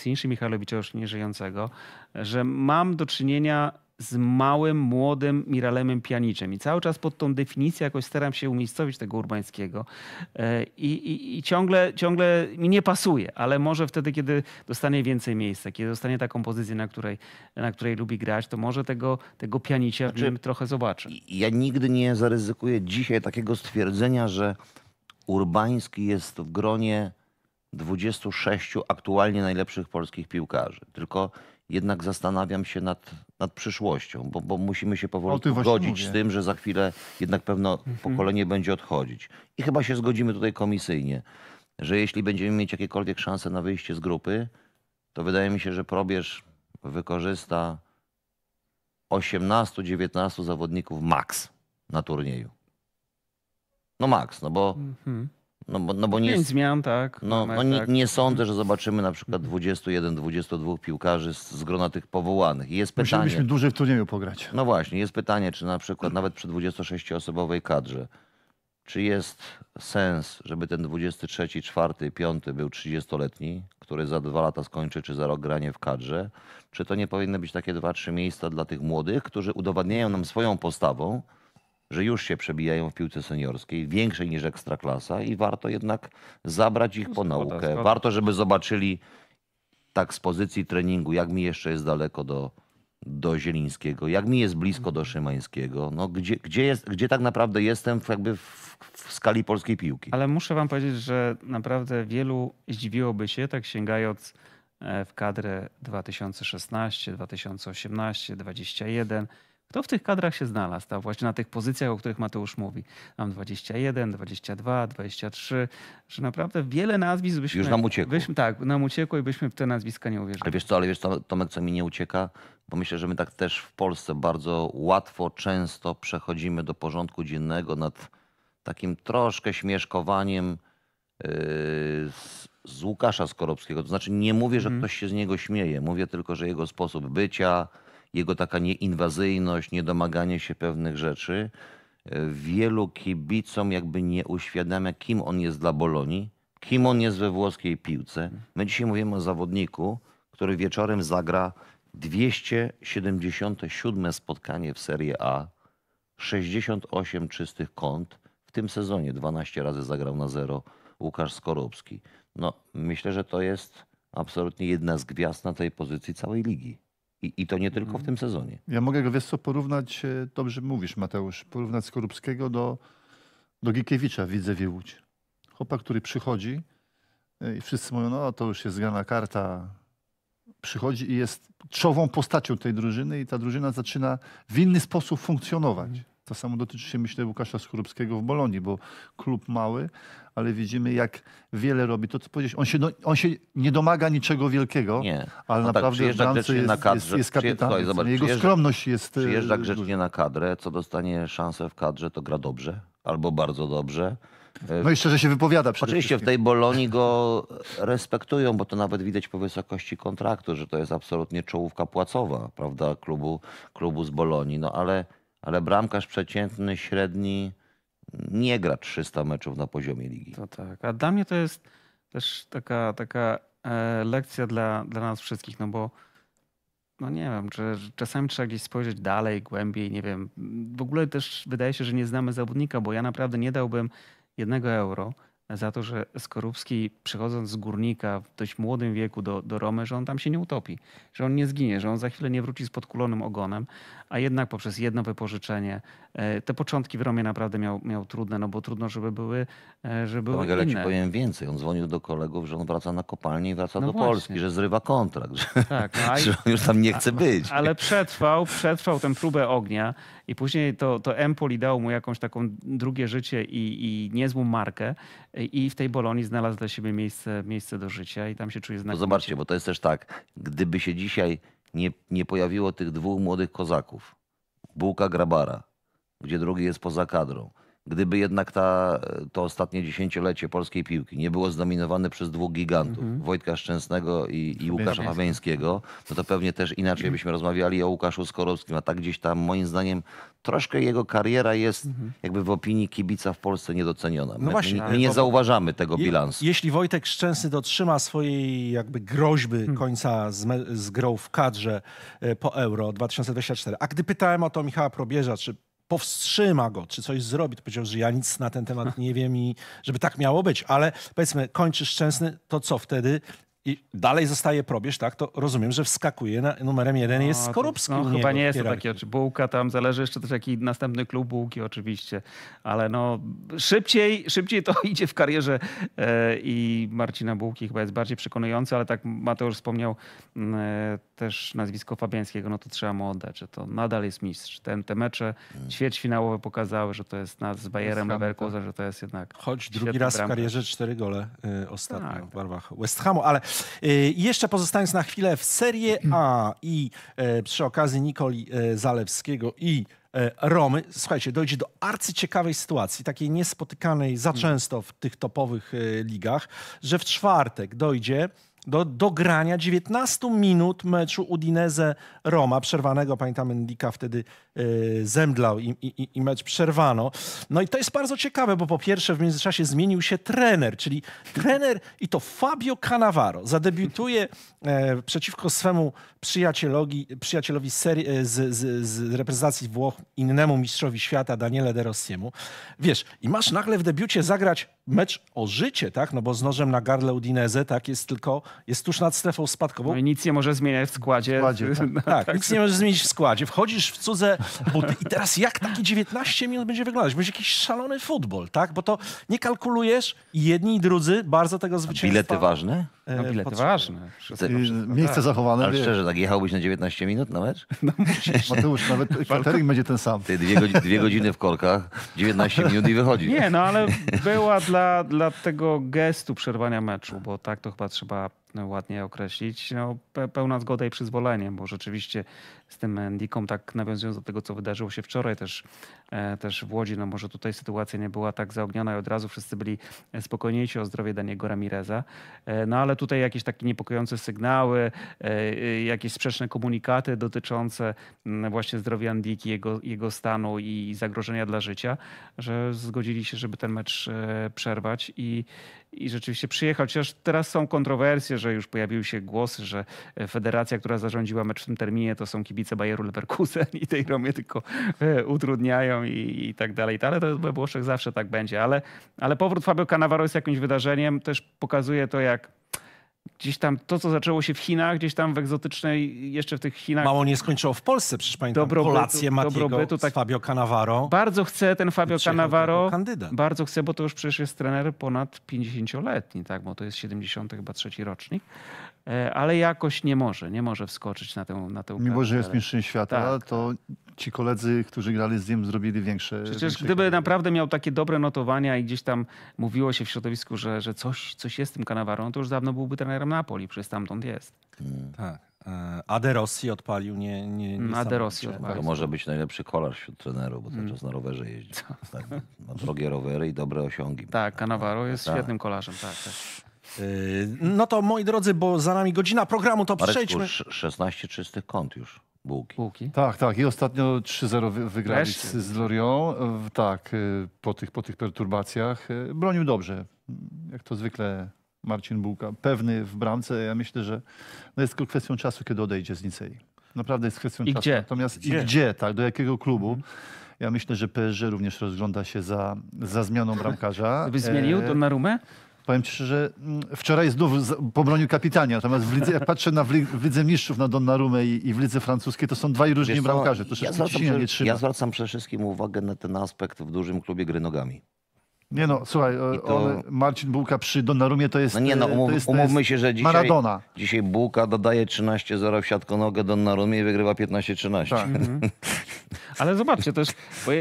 S4: Siniszy Michalowicza, już nieżyjącego, że mam do czynienia z małym, młodym Miralemem Pianiczem. I cały czas pod tą definicję jakoś staram się umiejscowić tego urbańskiego. E, I, i, I, ciągle, ciągle mi nie pasuje, ale może wtedy, kiedy dostanie więcej miejsca, kiedy dostanie taką pozycję, na której, na której lubi grać, to może tego, tego pianicia znaczy, trochę zobaczy.
S2: Ja nigdy nie zaryzykuję dzisiaj takiego stwierdzenia, że urbański jest w gronie 26 aktualnie najlepszych polskich piłkarzy. Tylko jednak zastanawiam się nad, nad przyszłością, bo, bo musimy się powoli godzić z tym, że za chwilę jednak pewne mhm. pokolenie będzie odchodzić. I chyba się zgodzimy tutaj komisyjnie, że jeśli będziemy mieć jakiekolwiek szanse na wyjście z grupy, to wydaje mi się, że probierz wykorzysta 18-19 zawodników maks na turnieju. No maks, no bo mhm. No bo, no bo nie, zmian, tak. No, no nie, tak. nie, sądzę, że zobaczymy na przykład 21-22 piłkarzy z, z, grona tych powołanych. jest pytanie. Musielibyśmy
S3: dłużej w turnieju pograć.
S2: No właśnie, jest pytanie, czy na przykład nawet przy 26-osobowej kadrze, czy jest sens, żeby ten 23, 4, 5 był 30-letni, który za dwa lata skończy, czy za rok granie w kadrze? Czy to nie powinny być takie dwa, trzy miejsca dla tych młodych, którzy udowadniają nam swoją postawą, że już się przebijają w piłce seniorskiej, większej niż ekstraklasa i warto jednak zabrać ich po naukę. Warto, żeby zobaczyli tak z pozycji treningu, jak mi jeszcze jest daleko do, do Zielińskiego, jak mi jest blisko do Szymańskiego, no gdzie, gdzie, jest, gdzie tak naprawdę jestem jakby w, w skali polskiej piłki.
S4: Ale muszę wam powiedzieć, że naprawdę wielu zdziwiłoby się, tak sięgając e, w kadrę 2016, 2018, 2021, kto w tych kadrach się znalazł, a właśnie na tych pozycjach, o których Mateusz mówi? Mam 21, 22, 23, że naprawdę wiele nazwisk byśmy... Już nam uciekło. Byśmy, tak, nam uciekło i byśmy w te nazwiska nie uwierzyli.
S2: Ale wiesz co, ale wiesz Tomek, co mi nie ucieka? Bo myślę, że my tak też w Polsce bardzo łatwo, często przechodzimy do porządku dziennego nad takim troszkę śmieszkowaniem yy, z, z Łukasza Skorobskiego. To znaczy nie mówię, że mhm. ktoś się z niego śmieje. Mówię tylko, że jego sposób bycia jego taka nieinwazyjność, niedomaganie się pewnych rzeczy e, wielu kibicom jakby nie uświadamia, kim on jest dla Bolonii, kim on jest we włoskiej piłce. My dzisiaj mówimy o zawodniku, który wieczorem zagra 277 spotkanie w Serie A, 68 czystych kąt. W tym sezonie 12 razy zagrał na zero Łukasz Skorupski. No, myślę, że to jest absolutnie jedna z gwiazd na tej pozycji całej ligi. I, I, to nie tylko w mhm. tym sezonie.
S3: Ja mogę go, wiesz co, porównać, dobrze mówisz Mateusz, porównać Skorupskiego do, do Gikiewicza w Widzewie Łódź. Chłopak, który przychodzi e, i wszyscy mówią, no to już jest grana karta. Przychodzi i jest czową postacią tej drużyny i ta drużyna zaczyna w inny sposób funkcjonować. To samo dotyczy się, myślę, Łukasza Skorupskiego w Bolonii, bo klub mały, ale widzimy, jak wiele robi. To, co powiedzieć, on się, do, on się nie domaga niczego wielkiego, nie. ale no tak, naprawdę tak, w jest, na kadrze, jest, jest kapitan. Przyje, zobacz, jego skromność jest... E, przyjeżdża grzecznie
S2: na kadrę, co dostanie szansę w kadrze, to gra dobrze albo bardzo dobrze. E, no i szczerze się wypowiada. Oczywiście w tej Bolonii go respektują, bo to nawet widać po wysokości kontraktu, że to jest absolutnie czołówka płacowa, prawda, klubu, klubu z Bolonii. No ale ale bramkarz przeciętny, średni nie gra 300 meczów na poziomie ligi. To tak.
S4: A dla mnie to jest też taka, taka e, lekcja dla, dla nas wszystkich, no bo no nie wiem, czy, czasami trzeba gdzieś spojrzeć dalej, głębiej, nie wiem. W ogóle też wydaje się, że nie znamy zawodnika, bo ja naprawdę nie dałbym jednego euro za to, że Skorupski przychodząc z górnika w dość młodym wieku do, do Romy, że on tam się nie utopi, że on nie zginie, że on za chwilę nie wróci z podkulonym ogonem, a jednak poprzez jedno wypożyczenie. E, te początki w Romie naprawdę miał, miał trudne, no bo trudno, żeby były, e, żeby były Kolega, inne. Ci
S2: powiem więcej, on dzwonił do kolegów, że on wraca na kopalnię i wraca no do właśnie. Polski, że zrywa kontrakt, że, tak, no *laughs* że on już tam nie chce być. Ale przetrwał,
S4: przetrwał tę próbę ognia i później to, to Empoli dało mu jakąś taką drugie życie i, i niezłą markę i w tej Bolonii znalazł dla siebie miejsce, miejsce do życia i tam się
S2: czuje znakomicie. No zobaczcie, bo to jest też tak, gdyby się dzisiaj nie, nie pojawiło tych dwóch młodych kozaków. Bułka Grabara, gdzie drugi jest poza kadrą. Gdyby jednak ta, to ostatnie dziesięciolecie polskiej piłki nie było zdominowane przez dwóch gigantów, mm -hmm. Wojtka Szczęsnego i, i Łukasza Fabiańskiego, no to pewnie też inaczej mm -hmm. byśmy rozmawiali o Łukaszu Skorowskim, a tak gdzieś tam moim zdaniem troszkę jego kariera jest mm -hmm. jakby w opinii kibica w Polsce niedoceniona. No my, no właśnie, my, my nie zauważamy tego je, bilansu.
S1: Jeśli Wojtek Szczęsny dotrzyma swojej jakby groźby hmm. końca z, z grą w kadrze e, po Euro 2024, a gdy pytałem o to Michała Probierza, czy powstrzyma go, czy coś zrobi, to powiedział, że ja nic na ten temat nie wiem i żeby tak miało być. Ale powiedzmy, kończysz szczęsny, to co wtedy? i dalej zostaje probierz, tak, to rozumiem, że wskakuje na numerem jeden no, jest Skorupski. No, chyba nie jest to takie,
S4: czy Bułka tam, zależy jeszcze też jaki następny klub Bułki oczywiście, ale no szybciej, szybciej to *laughs* idzie w karierze e, i Marcina Bułki chyba jest bardziej przekonujący, ale tak Mateusz wspomniał mm, e, też nazwisko Fabiańskiego, no to trzeba mu oddać, że to nadal jest mistrz. te mecze hmm. ćwierćfinałowe pokazały, że to jest nad, z Bayerem Leverkusen, że to jest jednak Choć drugi raz bramka. w karierze
S1: cztery gole y, ostatnio tak, w tak. barwach West Hamu, ale Y, I jeszcze pozostając na chwilę w Serie mhm. A i e, przy okazji Nikoli e, Zalewskiego i e, Romy, słuchajcie, dojdzie do arcyciekawej sytuacji, takiej niespotykanej za mhm. często w tych topowych ligach, że w czwartek dojdzie do dogrania 19 minut meczu Udinese-Roma, przerwanego, pamiętam, Ndika wtedy yy, zemdlał i, i, i mecz przerwano. No i to jest bardzo ciekawe, bo po pierwsze w międzyczasie zmienił się trener, czyli trener i to Fabio Cannavaro zadebiutuje e, przeciwko swemu przyjacielowi, przyjacielowi seri, e, z, z, z, reprezentacji Włoch, innemu mistrzowi świata, Daniele De Rossiemu. Wiesz, i masz nagle w debiucie zagrać mecz o życie, tak? No bo z nożem na garle Udinese, tak, jest tylko, jest tuż nad strefą spadkową. No i
S4: nic nie może zmieniać w składzie. W składzie tak. *laughs* tak no, tak, tak. nic nie możesz zmienić w składzie.
S1: Wchodzisz w cudze buty i teraz jak takie 19 minut będzie wyglądać? Będzie jakiś szalony futbol, tak? Bo to nie kalkulujesz i jedni i drudzy bardzo tego zwycięstwa... A bilety ważne? E, no bilety ważne.
S2: Wszystko, y, wszystko, miejsce tak. zachowane. Ale wiesz. szczerze, tak jechałbyś na 19 minut na mecz?
S3: No, *laughs* Mateusz, nawet catering będzie ten sam. Ty
S2: dwie, godziny, dwie godziny w korkach, 19 *laughs* minut i wychodzi. Nie, no
S4: ale była dla, dla tego gestu przerwania meczu, bo tak to chyba trzeba ładnie określić, no, pełna zgoda i przyzwolenie, bo rzeczywiście z tym Endiką, tak nawiązując do tego, co wydarzyło się wczoraj też, e, też w Łodzi, no może tutaj sytuacja nie była tak zaogniona i od razu wszyscy byli e, spokojniejsi o zdrowie Daniego Ramireza, e, no ale tutaj jakieś takie niepokojące sygnały, jakieś sprzeczne komunikaty dotyczące właśnie zdrowia Andiki, jego, jego stanu i zagrożenia dla życia, że zgodzili się, żeby ten mecz przerwać i, i rzeczywiście przyjechał. Chociaż teraz są kontrowersje, że już pojawiły się głosy, że e, federacja, która zarządziła mecz w tym terminie, to są kibice Bayeru Leverkusen i tej Romie tylko e, utrudniają i, i tak dalej. Ale to we Włoszech zawsze tak będzie. Ale, ale powrót Fabio Cannavaro jest jakimś wydarzeniem. Też pokazuje to, jak gdzieś tam to, co zaczęło się w Chinach, gdzieś tam w egzotycznej, jeszcze w tych Chinach. Mało nie
S1: skończyło w Polsce, przecież pamiętam dobrobytu, kolację Matiego dobrobytu, tak, Fabio
S4: Canavaro. Bardzo chcę ten Fabio Canavaro, kandydat. bardzo chcę, bo to już przecież jest trener ponad 50-letni, tak, bo to jest 70 chyba trzeci rocznik. E, ale jakoś nie może, nie może wskoczyć na tę na tę Mimo, że jest mistrzem świata, tak.
S3: to ci koledzy, którzy grali z nim, zrobili większe... Przecież większe gdyby
S4: kariery. naprawdę miał takie dobre notowania i gdzieś tam mówiło się w środowisku, że, że coś, coś jest z tym Kanawarą, to już dawno byłby trenerem Napoli, przecież stamtąd jest. Hmm. Tak. E, Ade odpalił nie. nie, nie mm, odpalił.
S2: To może być najlepszy kolarz wśród trenerów, bo cały mm. czas na rowerze jeździ. Tak, ma drogie rowery i dobre osiągi.
S4: Tak, Canavaro jest tak. świetnym kolarzem, tak. tak. Yy, no to moi drodzy,
S1: bo za nami godzina programu, to Mareczku, przejdźmy.
S2: 16 czystych kąt już.
S3: Bułki. Bułki. Tak, tak. I ostatnio 3-0 wygrali Wreszcie. z, Lorią. Tak, y, po tych, po tych perturbacjach. Y, bronił dobrze. Jak to zwykle Marcin Bułka. Pewny w bramce. Ja myślę, że no jest tylko kwestią czasu, kiedy odejdzie z Nicei. Naprawdę jest kwestią I czasu. Gdzie? Natomiast gdzie? i gdzie, tak, do jakiego klubu. Mhm. Ja myślę, że PSG również rozgląda się za, za zmianą bramkarza. Gdybyś e, zmienił to na rumę? Powiem ci że mm, wczoraj znów pobronił kapitanie, natomiast w lidze, jak patrzę na w lidze mistrzów na Donnarumę i, i w lidze francuskiej, to są dwaj różni Wiesz, bramkarze. To ja, zwracam, nie trzyma. ja
S2: zwracam przede wszystkim uwagę na ten aspekt w dużym klubie gry nogami.
S3: Nie no, słuchaj, e, to- on, Marcin Bułka przy Donnarumie to jest... No nie no, e, umów, jest, umówmy się, że dzisiaj, Maradona.
S2: dzisiaj Bułka dodaje 13-0 w nogę Donnarumie i wygrywa 15-13. Tak. Mhm.
S4: *laughs* Ale zobaczcie też, bo e,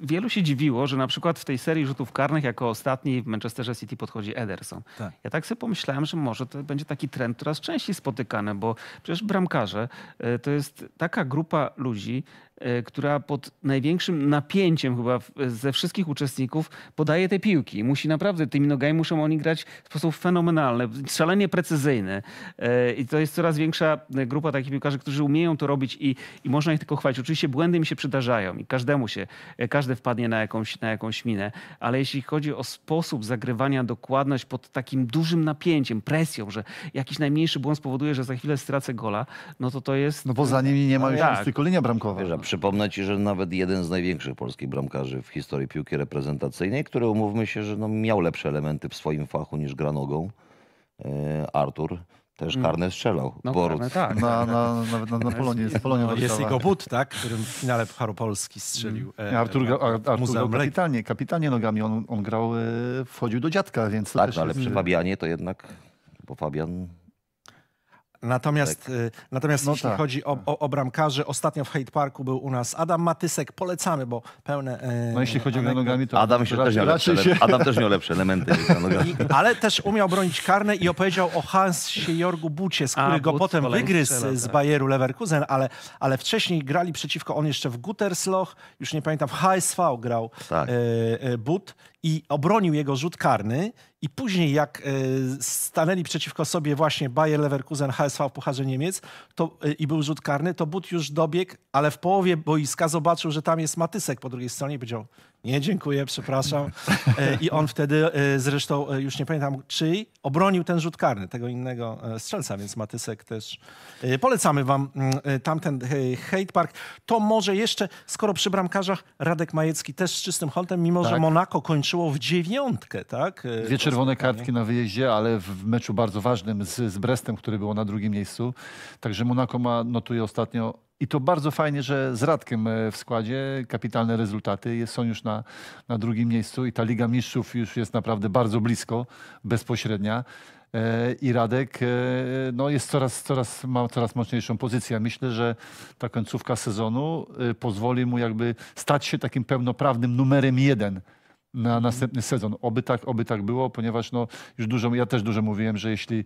S4: wielu się dziwiło, że na przykład w tej serii rzutów karnych jako ostatni w Manchesterze City podchodzi Ederson. Tak. Ja tak sobie pomyślałem, że może to będzie taki trend coraz częściej spotykany, bo przecież bramkarze to jest taka grupa ludzi, E, która pod największym napięciem chyba ze wszystkich uczestników podaje te piłki. Musi naprawdę, tymi nogami muszą oni grać w sposób fenomenalny, szalenie precyzyjny. E, I to jest coraz większa e, grupa takich piłkarzy, którzy umieją to robić i, i można ich tylko chwalić. Oczywiście błędy im się przydarzają i każdemu się, każdy wpadnie na jakąś, na jakąś minę, ale jeśli chodzi o sposób zagrywania, dokładność pod takim dużym napięciem, presją, że jakiś najmniejszy błąd spowoduje, że za chwilę stracę gola, no to to jest... No bo za nimi nie ma już tak. tylko
S3: linia bramkowa
S2: przypomnę ci, że nawet jeden z największych polskich bramkarzy w historii piłki reprezentacyjnej, który umówmy się, że no miał lepsze elementy w swoim fachu niż gra nogą, e, Artur. Też mm. karne strzelał. No, Karne, tak. Na, na,
S3: nawet na, na Polonię, z Polonią no, Jest jego but, tak, którym w finale Pucharu Polski strzelił. Mm. E, Artur, e, Artur kapitalnie, kapitalnie nogami. On, on grał, e, wchodził do dziadka, więc... Tak, no, ale przy
S2: Fabianie to jednak, bo Fabian
S1: Natomiast, tak. Y, natomiast no jeśli tak. chodzi o, o, o, bramkarzy, ostatnio w Hate Parku był u nas Adam Matysek, polecamy, bo pełne... E, no jeśli chodzi o nogami,
S3: to... Adam, się też raczej lepsze, się... Adam też miał
S2: lepsze elementy. I,
S1: ale też umiał bronić karne i opowiedział o Hansie Jorgu Bucie, z który go potem wygryzł tak. z Bayeru Leverkusen, ale, ale wcześniej grali przeciwko on jeszcze w Gutersloch, już nie pamiętam, w HSV grał tak. E, e, but i obronił jego rzut karny i później jak e, stanęli przeciwko sobie właśnie Bayer Leverkusen, HSV w Pucharze Niemiec to, e, i był rzut karny, to But już dobiegł, ale w połowie boiska zobaczył, że tam jest Matysek po drugiej stronie i powiedział nie dziękuję, przepraszam. E, I on wtedy e, zresztą, e, już nie pamiętam czyj, obronił ten rzut karny tego innego strzelca, więc Matysek też. Polecamy wam mm, tamten hate park. To może jeszcze, skoro przy bramkarzach Radek Majecki też z czystym holtem, mimo tak. że Monako kończyło w dziewiątkę, tak? Dwie czerwone kartki na
S3: wyjeździe, ale w meczu bardzo ważnym z, z Brestem, który było na drugim miejscu. Także Monako ma, notuje ostatnio i to bardzo fajnie, że z Radkiem e, w składzie kapitalne rezultaty. Jest, są już na, na drugim miejscu i ta Liga Mistrzów już jest naprawdę bardzo blisko, bezpośrednia e, i Radek e, no jest coraz, coraz, ma coraz mocniejszą pozycję. Myślę, że ta końcówka sezonu pozwoli mu jakby stać się takim pełnoprawnym numerem jeden na następny sezon. Oby tak, oby tak było, ponieważ no, już dużo, ja też dużo mówiłem, że jeśli y,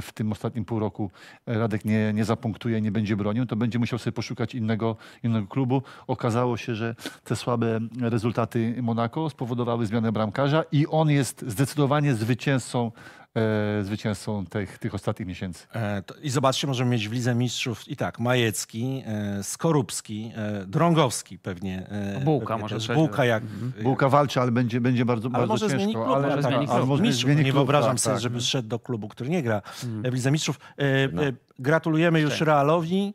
S3: w tym ostatnim pół roku e, Radek nie, nie zapunktuje, nie będzie bronił, to będzie musiał sobie poszukać innego, innego klubu. Okazało się, że te słabe rezultaty Monaco spowodowały zmianę bramkarza i on jest zdecydowanie zwycięzcą e, zwycięzcą tych, tych ostatnich miesięcy. E, to, I zobaczcie, możemy mieć w Lidze Mistrzów i tak Majecki, e, Skorupski,
S1: e, Drągowski pewnie. E, Bułka pewnie może Bułka, jak, mhm. Bułka walczy, ale będzie, będzie bardzo, ale bardzo może ciężko. Zmieni klub, ale, może tak, zmieni klub. Może Mistrzów, zmieni klub, nie wyobrażam tak, sobie, tak, żeby no. szedł do klubu, który nie gra mhm. E, w Lidze Mistrzów. E, no. Gratulujemy już Realowi,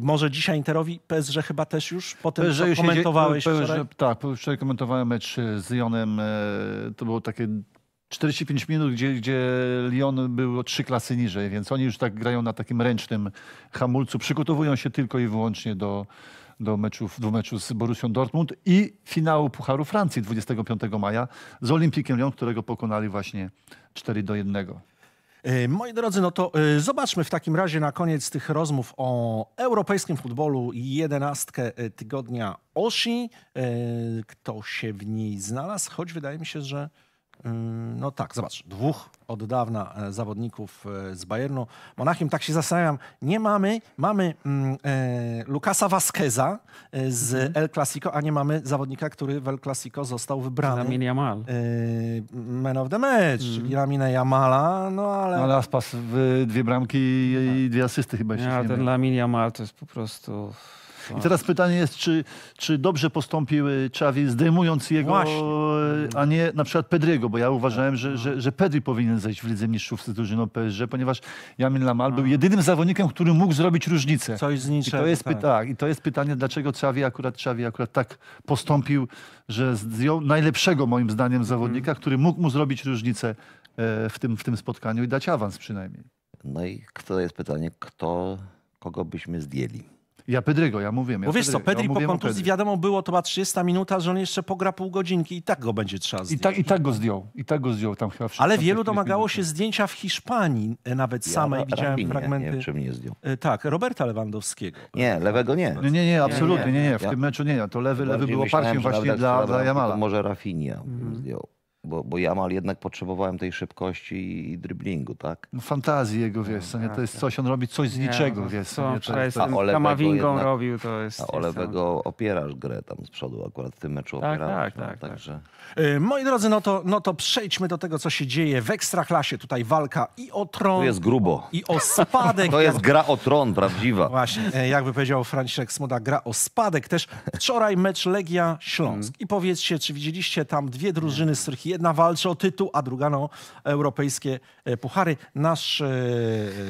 S1: może dzisiaj Interowi, PSG chyba też już po tym, PSG co komentowałeś PSG, wczoraj?
S3: Tak, wczoraj komentowałem mecz z Jonem, to było takie 45 minut, gdzie, gdzie Lyon był trzy klasy niżej, więc oni już tak grają na takim ręcznym hamulcu. Przygotowują się tylko i wyłącznie do, do, meczów, do meczu z Borusią Dortmund i finału Pucharu Francji 25 maja z Olimpikiem Lyon, którego pokonali właśnie 4 do 1. E, moi drodzy, no to e,
S1: zobaczmy w takim razie na koniec tych rozmów o europejskim futbolu jedenastkę e, tygodnia Osi. Kto się w niej znalazł, choć wydaje mi się, że no tak, zobacz, dwóch od dawna e, zawodników e, z Bayernu. Monachium, tak się zastanawiam, nie mamy, mamy mm, e, Lukasa Vasqueza e, z mhm. El Clasico, a nie mamy zawodnika, który w El Clasico został wybrany. Lamin Jamal. E, man of the match, czyli mhm. Lamina Jamala, no ale... No ale
S3: Aspas, dwie bramki i tak. dwie asysty chyba. Się ja, ten Lamin Jamal to jest po prostu... I teraz pytanie jest, czy, czy dobrze postąpił Czawi zdejmując jego, Właśnie. a nie na przykład Pedriego, bo ja uważałem, że, że, że Pedri powinien zejść w Lidze Mistrzów z drużyną PSG, ponieważ Jamin Lamal był jedynym zawodnikiem, który mógł zrobić różnicę. Coś z niczego, I to jest, tak. tak. I to jest pytanie, dlaczego Czawi akurat, Czawi akurat tak postąpił, że zdjął najlepszego moim zdaniem mhm. zawodnika, który mógł mu zrobić różnicę e, w tym, w tym spotkaniu i dać awans przynajmniej. No i
S2: to jest pytanie, kto, kogo byśmy zdjęli?
S3: Ja Pedrygo, ja mówię. Ja Bo wiesz Pedrygo, co,
S2: Pedri ja po kontuzji
S1: wiadomo było, to ma 30 minuta, że on jeszcze pogra pół godzinki i tak go będzie trzeba zdjąć. I tak, i tak go zdjął, i tak go zdjął tam chyba wszyscy. Ale wielu domagało się zdjęcia w Hiszpanii e, nawet ja samej. Widziałem fragmenty. Nie, czym nie zdjął. E, tak, Roberta Lewandowskiego.
S2: Nie, lewego nie. Nie, nie, nie absolutnie, nie, nie. W tym
S3: meczu nie. To lewy, lewy było parkiem właśnie dla, dla Jamala.
S2: Może Rafinia mhm. zdjął. Bo, bo mal jednak potrzebowałem tej szybkości i, i tak?
S3: No fantazji jego, wiesz, no, nie, to jest coś, on robi coś z nie, niczego, no, wiesz. Co, nie, to jest, a Kamawingą robił, to jest... A
S2: Olewego opierasz grę tam z przodu akurat w tym meczu tak, opierasz. Tak, no, tak, tak, także...
S1: Y, moi drodzy, no to, no to przejdźmy do tego, co się dzieje w Ekstraklasie. Tutaj walka i o tron... To jest grubo.
S2: I o spadek. *laughs* to jest gra o tron, prawdziwa. *laughs*
S1: Właśnie, e, jakby powiedział Franciszek Smuda, gra o spadek. Też wczoraj mecz Legia-Śląsk. Mhm. I powiedzcie, czy widzieliście tam dwie drużyny, z których Jedna walczy o tytuł, a druga no, europejskie e, puchary. Nasz e,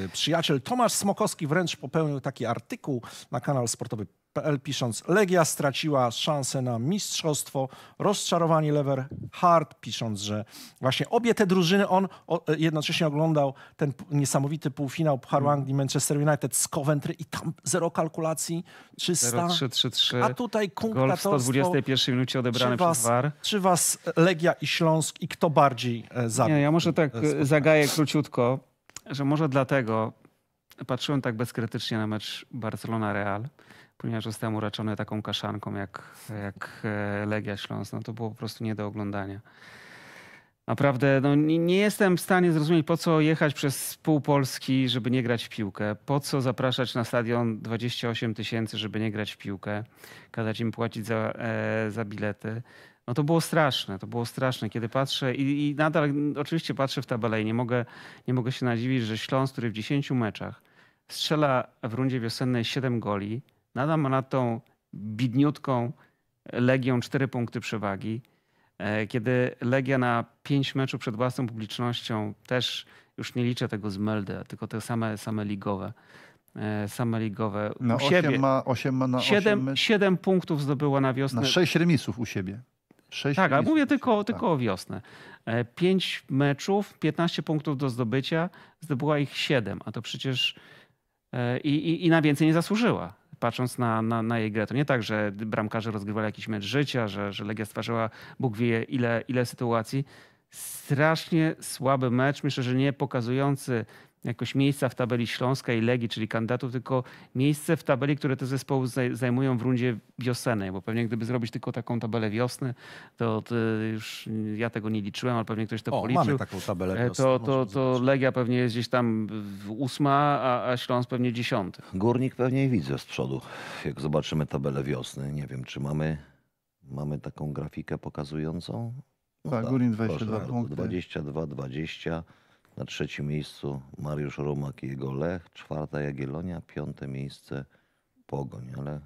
S1: e, przyjaciel Tomasz Smokowski wręcz popełnił taki artykuł na kanał sportowy PL pisząc Legia straciła szansę na mistrzostwo, rozczarowanie Lever pisząc, że właśnie obie te drużyny, on jednocześnie oglądał ten niesamowity półfinał Pucharu mm. Anglii Manchester United z Coventry i tam zero kalkulacji, 300. 3, 3,
S4: 3. A tutaj gol w 121 minucie odebrany was, przez VAR.
S1: Czy was Legia i Śląsk i kto bardziej e, zabił? Nie, ja może e, tak e, zagaję króciutko,
S4: że może dlatego patrzyłem tak bezkrytycznie na mecz Barcelona-Real, ponieważ zostałem uraczony taką kaszanką jak, jak e, Legia Śląsk. No to było po prostu nie do oglądania. Naprawdę no, nie jestem w stanie zrozumieć, po co jechać przez pół Polski, żeby nie grać w piłkę. Po co zapraszać na stadion 28 tysięcy, żeby nie grać w piłkę. Kazać im płacić za, e, za bilety. No to było straszne, to było straszne. Kiedy patrzę i, i nadal oczywiście patrzę w tabelę i nie mogę, nie mogę się nadziwić, że Śląsk, który w 10 meczach Strzela w rundzie wiosennej 7 goli. Nadal ma na tą bidniutką Legią 4 punkty przewagi. E, kiedy Legia na 5 meczów przed własną publicznością też już nie liczę tego z Meldy, tylko te same, same ligowe e, same ligowe. Na u 8 siebie. ma,
S3: 8 ma na 7, 8 7 punktów zdobyła na wiosnę. Na 6 remisów u siebie. 6 tak, ale mówię
S4: tylko, tak. tylko o wiosnę. 5 e, meczów, 15 punktów do zdobycia, zdobyła ich 7, a to przecież E, i, i, i na więcej nie zasłużyła patrząc na, na, na, jej grę. To nie tak, że bramkarze rozgrywali jakiś mecz życia, że, że Legia stwarzała Bóg wie ile, ile sytuacji. Strasznie słaby mecz, myślę, że nie pokazujący jakoś miejsca w tabeli Śląska i Legii, czyli kandydatów, tylko miejsce w tabeli, które te zespoły zajmują w rundzie wiosennej, bo pewnie gdyby zrobić tylko taką tabelę wiosny, to, to już ja tego nie liczyłem, ale pewnie ktoś to o, policzył. mamy taką tabelę e, wiosny. To, to, to Legia pewnie jest gdzieś tam ósma, a, a Śląsk pewnie dziesiąty.
S2: Górnik pewnie widzę z przodu, jak zobaczymy tabelę wiosny. Nie wiem, czy mamy, mamy taką grafikę pokazującą?
S3: No tak, tak, Górnik 22 proszę, punkty.
S2: 22, 20 na trzecim miejscu Mariusz Romak i jego Lech. Czwarta Jagiellonia, piąte miejsce Pogoń, ale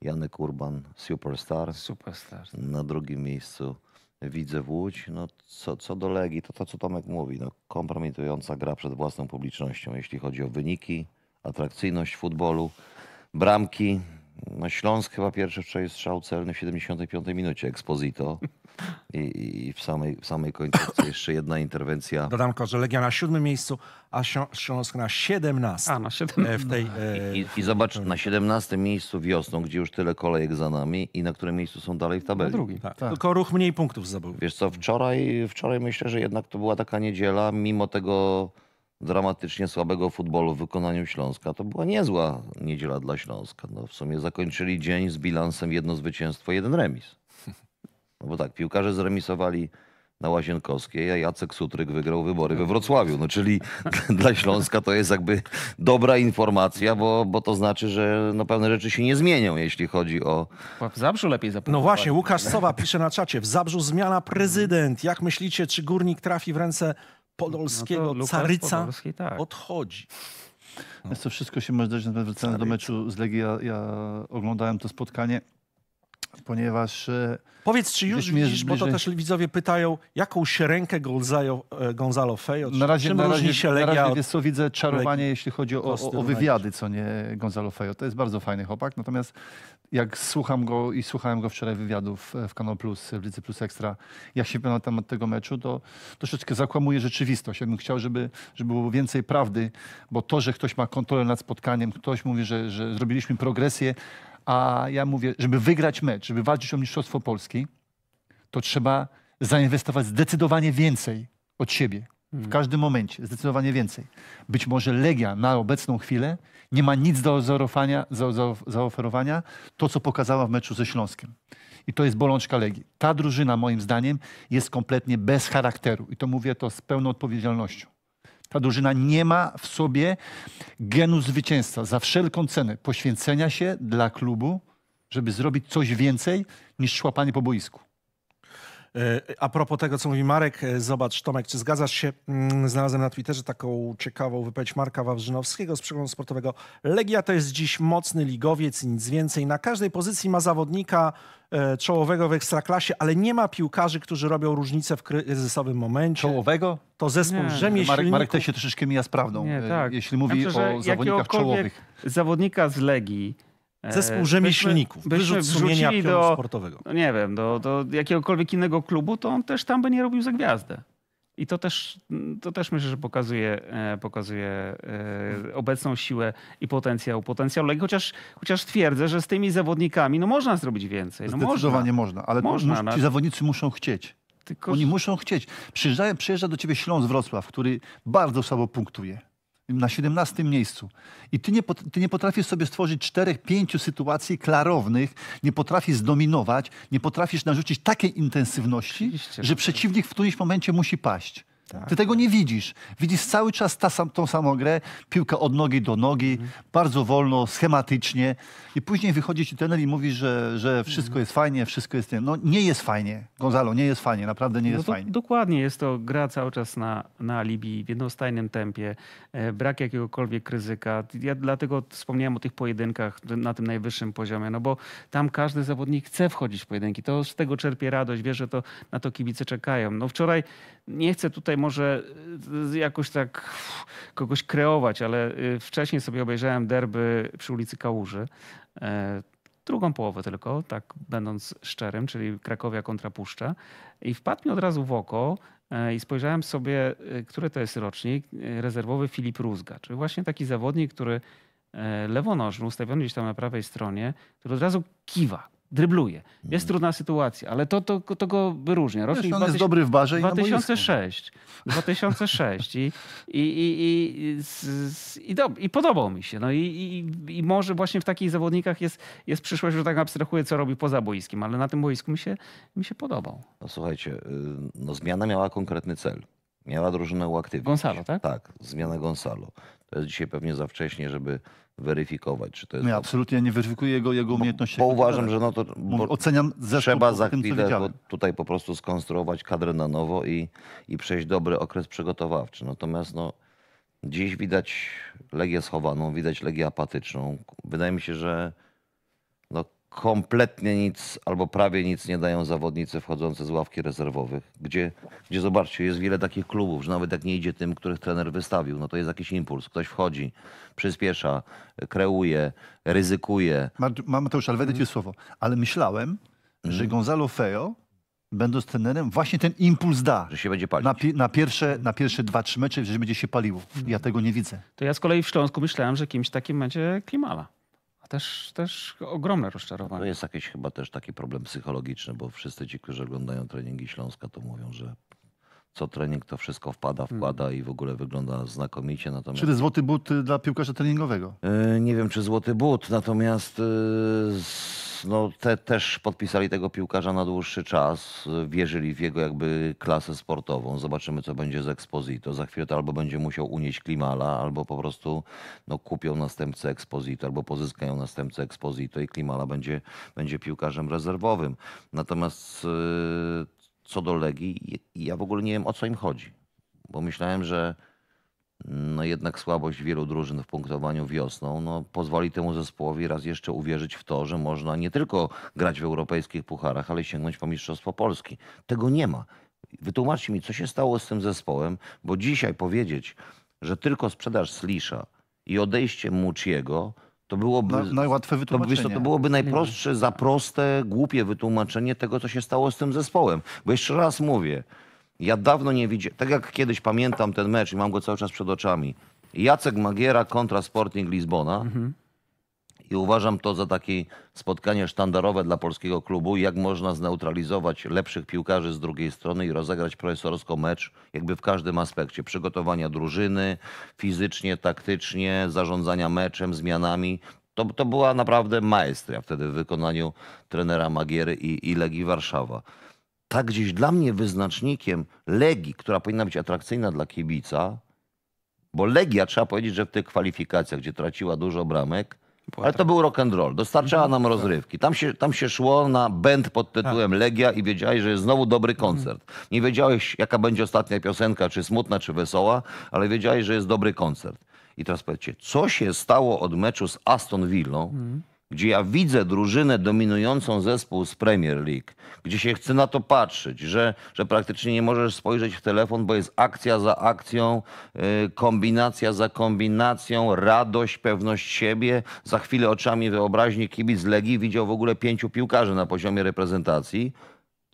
S2: Janek Urban, Superstar. Superstar. Na drugim miejscu widzę Łódź. No, co, co do Legii, to to, co Tomek mówi. No, kompromitująca gra przed własną publicznością, jeśli chodzi o wyniki, atrakcyjność futbolu, bramki, no Śląsk chyba pierwszy wczoraj strzał celny w 75 minucie, Exposito. I, I, w samej, w samej końcówce *laughs* jeszcze jedna interwencja.
S1: Dodam, że Legia na siódmym miejscu, a Śląsk na 17. A, na 17. E, w tej, e,
S2: I, i, I, zobacz, na 17 miejscu wiosną, gdzie już tyle kolejek za nami i na którym miejscu są dalej w tabeli. drugi. Tak.
S1: Tak. Tylko ruch mniej punktów zdobył.
S2: Wiesz co, wczoraj, wczoraj myślę, że jednak to była taka niedziela, mimo tego dramatycznie słabego futbolu w wykonaniu Śląska, to była niezła niedziela dla Śląska. No, w sumie zakończyli dzień z bilansem jedno zwycięstwo, jeden remis. *laughs* No bo tak, piłkarze zremisowali na Łazienkowskiej, a Jacek Sutryk wygrał wybory we Wrocławiu. No, czyli *laughs* dla Śląska to jest jakby dobra informacja, bo, bo to znaczy, że no, pewne rzeczy się nie zmienią, jeśli chodzi o... W Zabrzu lepiej zapunktować. No właśnie, Łukasz
S1: Sowa pisze na czacie, w Zabrzu zmiana prezydent. Jak myślicie, czy Górnik trafi w ręce Podolskiego, no caryca Podolski,
S3: tak. odchodzi. No. To wszystko się może dać, nawet wracając do meczu z Legii, ja, ja oglądałem to spotkanie, ponieważ... E, Powiedz, czy już widzisz, bliżej... bo to też widzowie pytają,
S1: jaką się rękę Gonzalo, e, Gonzalo Fejo, na razie, czym na razie, się Legia Na razie, od... co, widzę czarowanie, Legii. jeśli chodzi o, o, o wywiady,
S3: co nie Gonzalo Fejo. To jest bardzo fajny chłopak, natomiast jak słucham go i słuchałem go wczoraj wywiadów e, w Kanal Plus, w Lidze Plus Ekstra, jak się na temat tego meczu, to troszeczkę zakłamuje rzeczywistość. Ja bym chciał, żeby, żeby było więcej prawdy, bo to, że ktoś ma kontrolę nad spotkaniem, ktoś mówi, że, że zrobiliśmy progresję, a ja mówię, żeby wygrać mecz, żeby walczyć o Mistrzostwo Polski, to trzeba zainwestować zdecydowanie więcej od siebie. W każdym momencie, zdecydowanie więcej. Być może Legia na obecną chwilę nie ma nic do zaoferowania, to co pokazała w meczu ze Śląskiem. I to jest bolączka Legii. Ta drużyna, moim zdaniem, jest kompletnie bez charakteru. I to mówię to z pełną odpowiedzialnością. Ta drużyna nie ma w sobie genu zwycięstwa za wszelką cenę poświęcenia się dla klubu, żeby zrobić coś więcej niż szłapanie po boisku. E, a propos tego, co
S1: mówi Marek, e, zobacz Tomek, czy zgadzasz się? Mm, znalazłem na Twitterze taką ciekawą wypowiedź Marka Wawrzynowskiego z przeglądu sportowego. Legia to jest dziś mocny ligowiec i nic więcej. Na każdej pozycji ma zawodnika e, czołowego w ekstraklasie, ale nie ma piłkarzy, którzy robią różnicę w kryzysowym momencie. Czołowego? To zespół nie. rzemieślników. Marek, Marek
S3: też się troszeczkę mija z prawdą, nie, tak. jeśli
S1: mówi ja myślę, o zawodnikach czołowych.
S4: Zawodnika z Legii, E, Zespół rzemieślników, byśmy, byśmy wyrzut sumienia do, sportowego. No nie wiem, do, do jakiegokolwiek innego klubu, to on też tam by nie robił za gwiazdę. I to też, to też myślę, że pokazuje, e, pokazuje e, obecną siłę i potencjał, potencjał Legii, chociaż, chociaż twierdzę, że z tymi zawodnikami
S3: no można zrobić więcej. No Zdecydowanie można, można ale można, no. ci zawodnicy muszą chcieć. Tylko... Oni muszą chcieć. Przyjeżdża, przyjeżdża do ciebie Śląsk Wrocław, który bardzo słabo punktuje na 17 miejscu. I ty nie, ty nie potrafisz sobie stworzyć czterech, pięciu sytuacji klarownych, nie potrafisz zdominować, nie potrafisz narzucić takiej intensywności, Oczywiście. że no przeciwnik w którymś momencie musi paść. Tak. Ty tego tak. nie widzisz. Widzisz cały czas ta sam, tą samą grę, piłka od nogi do nogi, mhm. bardzo wolno, schematycznie. I później wychodzi ci trener i mówi, że, że wszystko mhm. jest fajnie, wszystko jest... No nie jest fajnie, Gonzalo, nie jest fajnie, naprawdę nie no jest fajnie.
S4: Dokładnie, jest to gra cały czas na, na alibi, w jednostajnym tempie, e, brak jakiegokolwiek ryzyka. Ja dlatego wspomniałem o tych pojedynkach na tym najwyższym poziomie, no bo tam każdy zawodnik chce wchodzić w pojedynki. To z tego czerpie radość, wie, że to na to kibice czekają. No wczoraj nie chcę tutaj może y, jakoś tak kogoś kreować, ale y, wcześniej sobie obejrzałem derby przy ulicy Kałuży. E, drugą połowę tylko, tak będąc szczerym, czyli Krakowia kontra Puszcza. I wpadł mi od razu w oko e, i spojrzałem sobie, y, który to jest rocznik, rezerwowy Filip Rózga, czyli właśnie taki zawodnik, który e, lewonożny, ustawiony gdzieś tam na prawej stronie, który od razu kiwa, Drybluje. Jest mm. trudna sytuacja, ale to, to, to go wyróżnia. Wiesz, on jest dobry w barze 2006. I 2006. I, i, i, i, i, i podobał mi się. No i, i, i może właśnie w takich zawodnikach jest, jest przyszłość, że tak abstrahuję, co robi poza boiskiem, ale na tym boisku mi się, mi się podobał.
S2: No słuchajcie, y, no zmiana miała konkretny cel. Miała drużynę uaktywnić. Gonzalo, tak? Tak, zmiana Gonzalo. To jest dzisiaj pewnie za wcześnie, żeby weryfikować, czy to jest... Ja
S3: absolutnie nie weryfikuję jego, jego umiejętności. Bo, uważam, że no to... Oceniam trzeba za tym, chwilę
S2: tutaj po prostu skonstruować kadrę na nowo i, i przejść dobry okres przygotowawczy. Natomiast no, dziś widać Legię schowaną, widać Legię apatyczną. Wydaje mi się, że kompletnie nic albo prawie nic nie dają zawodnicy wchodzący z ławki rezerwowych, gdzie, gdzie zobaczcie, jest wiele takich klubów, że nawet jak nie idzie tym, których trener wystawił, no to jest jakiś impuls. Ktoś wchodzi, przyspiesza, kreuje, ryzykuje.
S3: Mam to już, ale wejdę ci słowo. Ale myślałem, mm. że mhm. Gonzalo Feo będąc trenerem, właśnie ten impuls da. Że się będzie palił. Na, pi na pierwsze, na pierwsze dwa, trzy mecze, że będzie się paliło. Ja tego nie widzę. To ja z
S4: kolei w Śląsku myślałem, że kimś takim będzie Klimala a też, też ogromne rozczarowanie. To no
S2: jest jakiś chyba też taki problem psychologiczny, bo wszyscy ci, którzy oglądają treningi Śląska, to mówią, że co trening to wszystko wpada, hmm. wkłada i w ogóle wygląda znakomicie. Natomiast... Czy to złoty
S3: but dla piłkarza treningowego? Yy, nie wiem, czy złoty but, natomiast
S2: yy, no, te, też podpisali tego piłkarza na dłuższy czas, wierzyli w jego jakby klasę sportową. Zobaczymy, co będzie z Exposito. Za chwilę to albo będzie musiał unieść Klimala, albo po prostu no, kupią następcę Exposito, albo pozyskają następcę Exposito i Klimala będzie, będzie piłkarzem rezerwowym. Natomiast yy, co do Legii i ja w ogóle nie wiem, o co im chodzi. Bo myślałem, że no jednak słabość wielu drużyn w punktowaniu wiosną no pozwoli temu zespołowi raz jeszcze uwierzyć w to, że można nie tylko grać w europejskich pucharach, ale sięgnąć po Mistrzostwo Polski. Tego nie ma. Wytłumaczcie mi, co się stało z tym zespołem, bo dzisiaj powiedzieć, że tylko sprzedaż Slisza i odejście Muciego to byłoby, Na, najłatwe wytłumaczenie. To, to byłoby najprostsze, za proste, głupie wytłumaczenie tego, co się stało z tym zespołem. Bo jeszcze raz mówię, ja dawno nie widziałem, tak jak kiedyś pamiętam ten mecz i mam go cały czas przed oczami. Jacek Magiera kontra Sporting Lizbona. Mhm i uważam to za takie spotkanie sztandarowe dla polskiego klubu, jak można zneutralizować lepszych piłkarzy z drugiej strony i rozegrać profesorską mecz jakby w każdym aspekcie. Przygotowania drużyny, fizycznie, taktycznie, zarządzania meczem, zmianami. To, to była naprawdę maestria wtedy w wykonaniu trenera Magiery i, i Legii Warszawa. Tak gdzieś dla mnie wyznacznikiem Legii, która powinna być atrakcyjna dla kibica, bo Legia, trzeba powiedzieć, że w tych kwalifikacjach, gdzie traciła dużo bramek, ale to był rock and roll. Dostarczała no, nam tak. rozrywki. Tam się, tam się szło na band pod tytułem tak. Legia i wiedziałeś, że jest znowu dobry mhm. koncert. Nie wiedziałeś, jaka będzie ostatnia piosenka, czy smutna, czy wesoła, ale wiedziałeś, że jest dobry koncert. I teraz powiedzcie, co się stało od meczu z Aston Villą, mhm gdzie ja widzę drużynę dominującą zespół z Premier League, gdzie się chce na to patrzeć, że, że praktycznie nie możesz spojrzeć w telefon, bo jest akcja za akcją, y, kombinacja za kombinacją, radość, pewność siebie. Za chwilę oczami wyobraźni kibic Legii widział w ogóle pięciu piłkarzy na poziomie reprezentacji.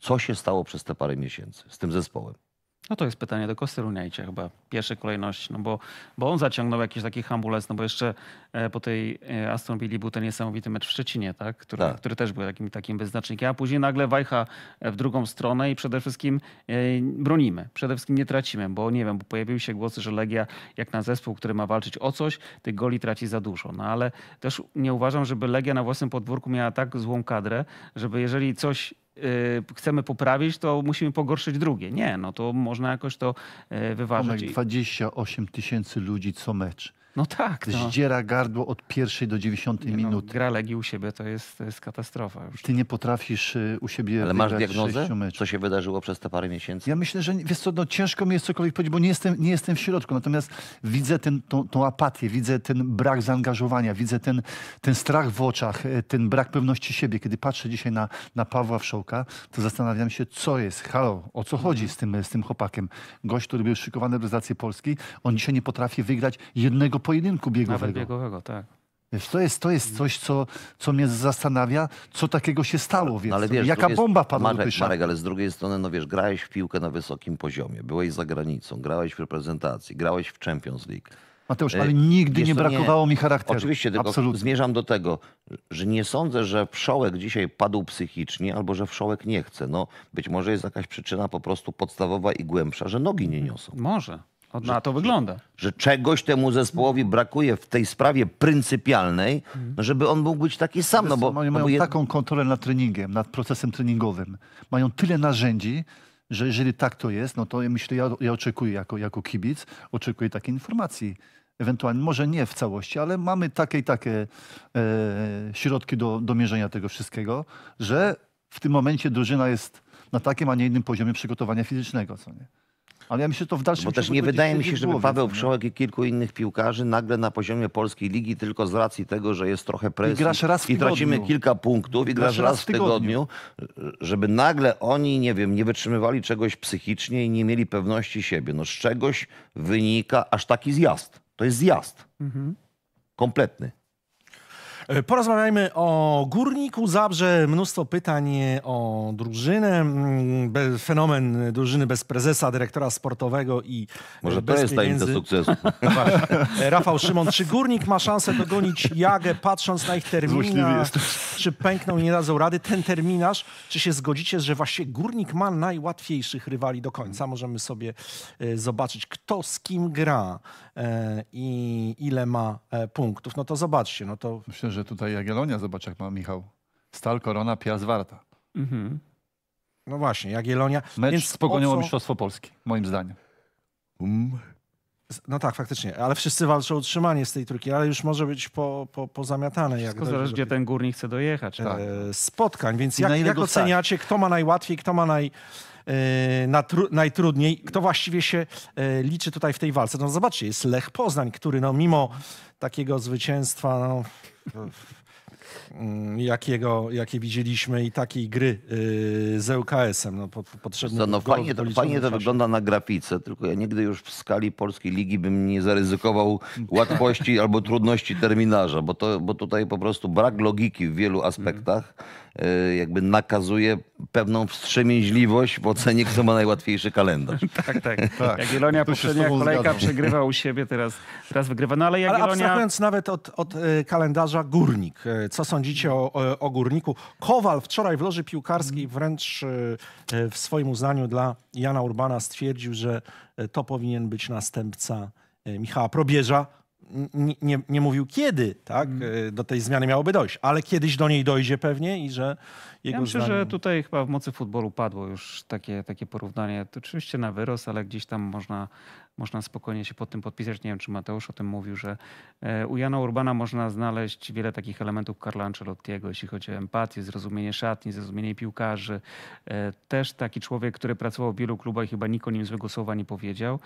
S2: Co się stało przez te parę miesięcy z tym zespołem?
S4: No to jest pytanie do Kosteruniajcie chyba w pierwszej kolejności, no bo, bo on zaciągnął jakiś taki hambulec. no bo jeszcze e, po tej e, Aston Villa był ten niesamowity mecz w Szczecinie, tak? Który, tak. który też był takim, takim wyznacznikiem, a później nagle wajcha e, w drugą stronę i przede wszystkim bronimy, przede wszystkim nie tracimy, bo nie wiem, bo pojawiły się głosy, że Legia jak na zespół, który ma walczyć o coś, tych goli traci za dużo, no ale też nie uważam, żeby Legia na własnym podwórku miała tak złą kadrę, żeby jeżeli coś Y, chcemy poprawić, to musimy pogorszyć drugie. Nie, no to można jakoś to y, wyważyć. Tomek,
S3: 28 tysięcy ludzi co mecz. No tak. No. Zdziera gardło od pierwszej do dziewięćdziesiątej minuty. No, gra Legii u siebie to jest, to jest katastrofa już. Ty nie potrafisz y, u siebie Ale masz diagnozę? Co się wydarzyło
S2: przez te parę miesięcy?
S3: Ja myślę, że wiesz co, no, ciężko mi jest cokolwiek powiedzieć, bo nie jestem, nie jestem w środku. Natomiast widzę ten, tą, tą apatię, widzę ten brak zaangażowania, widzę ten, ten strach w oczach, e, ten brak pewności siebie. Kiedy patrzę dzisiaj na, na Pawła Wszołka, to zastanawiam się, co jest, halo, o co chodzi mhm. z tym, z tym chłopakiem. Gość, który był szykowany w Polski, on dzisiaj nie potrafi wygrać jednego pojedynku biegowego. Nawet biegowego, tak. Wiesz, to jest, to jest mhm. coś, co, co mnie zastanawia, co takiego się stało. No, więc, ale wiesz, jaka bomba padła Marek, do
S2: Marek, ale z drugiej strony, no wiesz, grałeś w piłkę na wysokim poziomie, byłeś za granicą, grałeś w reprezentacji, grałeś w Champions League.
S3: Mateusz, e, ale nigdy
S2: nie brakowało nie, mi charakteru. Oczywiście, tylko Absolutnie. zmierzam do tego, że nie sądzę, że Wszołek dzisiaj padł psychicznie albo że Wszołek nie chce. No, być może jest jakaś przyczyna po prostu podstawowa i głębsza, że nogi nie niosą. Może. No, że, to wygląda. Że czegoś temu zespołowi brakuje w tej sprawie pryncypialnej, no, żeby on mógł być taki sam. No bo, no mają bo jed...
S3: taką kontrolę nad treningiem, nad procesem treningowym. Mają tyle narzędzi, że jeżeli tak to jest, no to myślę, ja, ja oczekuję jako, jako kibic, oczekuję takiej informacji. Ewentualnie, może nie w całości, ale mamy takie i takie e, środki do, do mierzenia tego wszystkiego, że w tym momencie drużyna jest na takim, a nie innym poziomie przygotowania fizycznego. Co nie?
S2: Ale ja myślę, że to w dalszym Bo też nie wydaje mi się, żeby głowy, Paweł Wszołek i kilku innych piłkarzy nagle na poziomie polskiej ligi tylko z racji tego, że jest trochę presji i, i tracimy kilka punktów i, gra grasz, raz w tygodniu, tygodniu, żeby nagle oni, nie wiem, nie wytrzymywali czegoś psychicznie i nie mieli pewności siebie. No z czegoś wynika aż taki zjazd. To jest zjazd. Mhm. Kompletny.
S1: E, porozmawiajmy o Górniku Zabrze. Mnóstwo pytań o drużynę, mm, fenomen drużyny bez prezesa, dyrektora sportowego i e, Może bez to jest pieniędzy. tajemnica sukcesu. *laughs* Rafał Szymon, czy Górnik ma szansę dogonić Jagę patrząc na ich terminy? Czy pękną i nie dadzą rady? Ten terminarz, czy się zgodzicie, że właśnie Górnik ma najłatwiejszych rywali do końca? Możemy sobie e, zobaczyć, kto z kim gra. E, i ile ma e, punktów, no to zobaczcie. No to...
S3: Myślę, że tutaj Jagiellonia zobacz jak ma Michał. Stal, Korona, Piast, Warta. Mhm. No właśnie, Jagiellonia. Mecz Więc z Pogonią co... Mistrzostwo Polski, moim zdaniem. Um.
S1: No tak, faktycznie, ale wszyscy walczą o utrzymanie z tej trójki, ale już może być po, po, pozamiatane. Wszystko jak zależy,
S4: gdzie ten górnik chce dojechać. Tak. E, spotkań, więc jak, jak oceniacie,
S1: kto ma najłatwiej, kto ma naj, E, najtrudniej. Kto właściwie się e, liczy tutaj w tej walce? No zobaczcie, jest Lech Poznań, który no mimo takiego zwycięstwa no, mm, jakiego, jakie widzieliśmy i takiej gry e, z ŁKS-em. No, potrzebny no, no, fajnie, to, fajnie to wygląda
S2: na grafice, tylko ja nigdy już w skali polskiej ligi bym nie zaryzykował łatwości albo trudności terminarza, bo, to, bo tutaj po prostu brak logiki w wielu aspektach. Y, jakby nakazuje pewną wstrzemięźliwość w ocenie, kto ma najłatwiejszy kalendarz. *laughs*
S4: tak, tak. *laughs* tak. Jagiellonia poprzednia kolejka zgadzam. przegrywa u siebie, teraz, teraz wygrywa. No ale Jagiellonia... Ale abstrahując
S1: nawet od, od y, kalendarza Górnik. Y, co sądzicie o, o Górniku? Kowal wczoraj w loży piłkarskiej wręcz w swoim uznaniu dla Jana Urbana stwierdził, że to powinien być następca Michała Probierza
S4: nie, nie mówił
S1: kiedy tak, mm. y, do tej zmiany miałoby dojść, ale kiedyś do niej dojdzie pewnie i że
S4: jego ja myślę, zdaniem... że tutaj chyba w mocy futbolu padło już takie, takie porównanie. To oczywiście na wyrost, ale gdzieś tam można można spokojnie się pod tym podpisać. Nie wiem, czy Mateusz o tym mówił, że e, u Jana Urbana można znaleźć wiele takich elementów Carlo Ancelottiego, jeśli chodzi o empatię, zrozumienie szatni, zrozumienie piłkarzy. E, też taki człowiek, który pracował w wielu klubach i chyba nikt o nim złego słowa nie powiedział.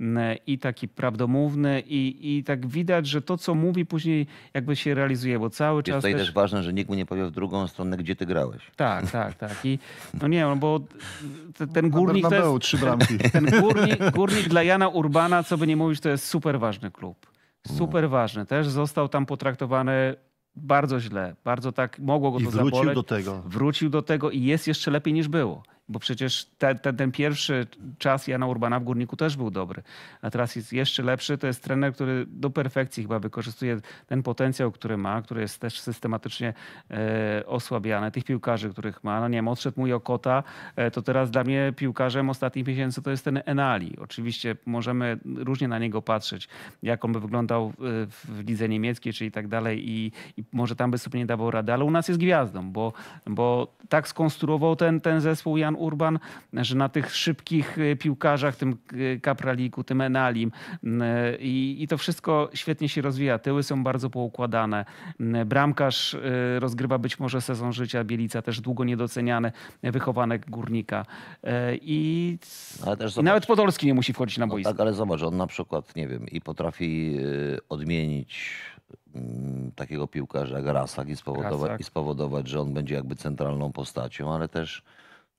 S4: Mm, e, I taki prawdomówny i, i tak widać, że to, co mówi później jakby się realizuje, bo cały czas... Jest tutaj też...
S2: ważne, że nikt mu nie powie w drugą stronę, gdzie ty grałeś.
S4: Tak, tak, tak. I no nie, no bo *laughs* ten górnik... Bernabeu, jest... trzy bramki. Ten górnik, górnik dla Jana Urbana, co by nie mówić, to jest super ważny klub. Super no. ważny. Też został tam potraktowany bardzo źle. Bardzo tak mogło go I to wrócił zaboleć. do tego. Wrócił do tego i jest jeszcze lepiej niż było. Bo przecież ten, ten, pierwszy czas Jana Urbana w Górniku też był dobry, a teraz jest jeszcze lepszy. To jest trener, który do perfekcji chyba wykorzystuje ten potencjał, który ma, który jest też systematycznie e, osłabiany. Tych piłkarzy, których ma. No nie wiem, odszedł mój Okota, e, to teraz dla mnie piłkarzem ostatnich miesięcy to jest ten Enali. Oczywiście możemy różnie na niego patrzeć, jak on by wyglądał w lidze niemieckiej, czyli tak dalej i, i może tam by sobie nie dawał rady, ale u nas jest gwiazdą, bo, bo tak skonstruował ten, ten zespół Jan Jan Urban, że na tych szybkich y, piłkarzach, tym y, Kapraliku, tym Enalim y, i, i to wszystko świetnie się rozwija. Tyły są bardzo poukładane. Bramkarz rozgrywa być może sezon życia Bielica, też długo niedoceniany wychowanek Górnika. I, i nawet
S2: Podolski nie musi wchodzić na no boisko. No tak, ale zobacz, on na przykład, nie wiem, i potrafi odmienić mm, takiego piłkarza jak Rasak i spowodować, Rasak. i spowodować, że on będzie jakby centralną postacią, ale też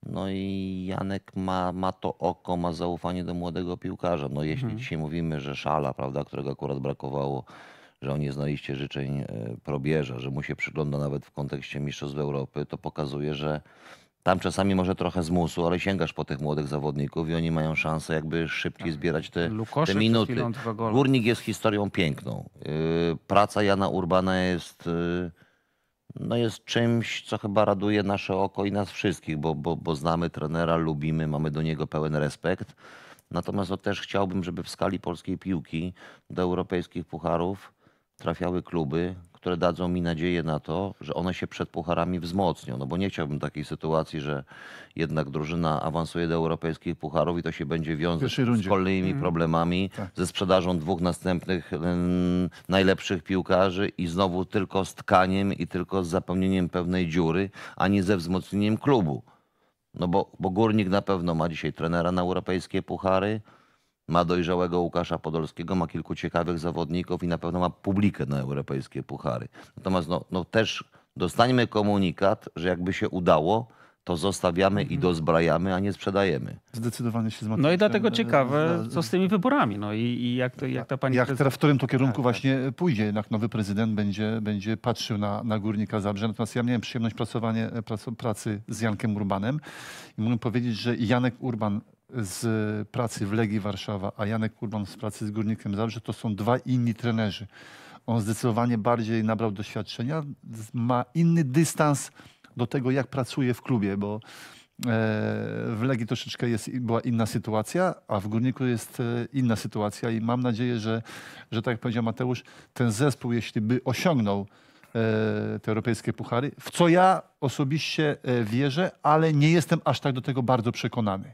S2: no i Janek ma, ma to oko, ma zaufanie do młodego piłkarza. No jeśli mhm. dzisiaj mówimy, że szala, prawda, którego akurat brakowało, że on nie znaliście życzeń e, probierza, że mu się przygląda nawet w kontekście Mistrzostw Europy, to pokazuje, że tam czasami może trochę zmusu, ale sięgasz po tych młodych zawodników i oni mają szansę jakby szybciej tak. zbierać te, te minuty. Górnik jest historią piękną. E, praca Jana Urbana jest e, no jest czymś, co chyba raduje nasze oko i nas wszystkich, bo, bo, bo znamy trenera, lubimy, mamy do niego pełen respekt. Natomiast no, też chciałbym, żeby w skali polskiej piłki do europejskich pucharów trafiały kluby, które dadzą mi nadzieję na to, że one się przed pucharami wzmocnią. No bo nie chciałbym takiej sytuacji, że jednak drużyna awansuje do europejskich pucharów i to się będzie wiązać z kolejnymi mm. problemami, tak. ze sprzedażą dwóch następnych mm, najlepszych piłkarzy i znowu tylko z tkaniem i tylko z zapełnieniem pewnej dziury, a nie ze wzmocnieniem klubu. No bo, bo Górnik na pewno ma dzisiaj trenera na europejskie puchary, ma dojrzałego Łukasza Podolskiego, ma kilku ciekawych zawodników i na pewno ma publikę na europejskie puchary. Natomiast no, no też dostańmy komunikat, że jakby się udało, to zostawiamy i mhm. dozbrajamy, a nie sprzedajemy.
S3: Zdecydowanie się zmagamy. No i
S4: dlatego ciekawe, e, e, co z tymi wyborami. No i, i jak, to, jak
S3: ta pani. Jak prezydent... teraz, w którym to kierunku tak, tak. właśnie tak. pójdzie, jednak nowy prezydent będzie, będzie patrzył na, na górnika Zabrze. Natomiast ja miałem przyjemność pracowanie, e, pracy z Jankiem Urbanem i mogę powiedzieć, że Janek Urban z pracy w Legii Warszawa, a Janek Urban z pracy z Górnikiem Zabrze, to są dwa inni trenerzy. On zdecydowanie bardziej nabrał doświadczenia, ma inny dystans do tego, jak pracuje w klubie, bo e, w Legii troszeczkę jest, była inna sytuacja, a w Górniku jest e, inna sytuacja i mam nadzieję, że, że tak jak powiedział Mateusz, ten zespół, jeśli by osiągnął e, te europejskie puchary, w co ja osobiście wierzę, ale nie jestem aż tak do tego bardzo przekonany.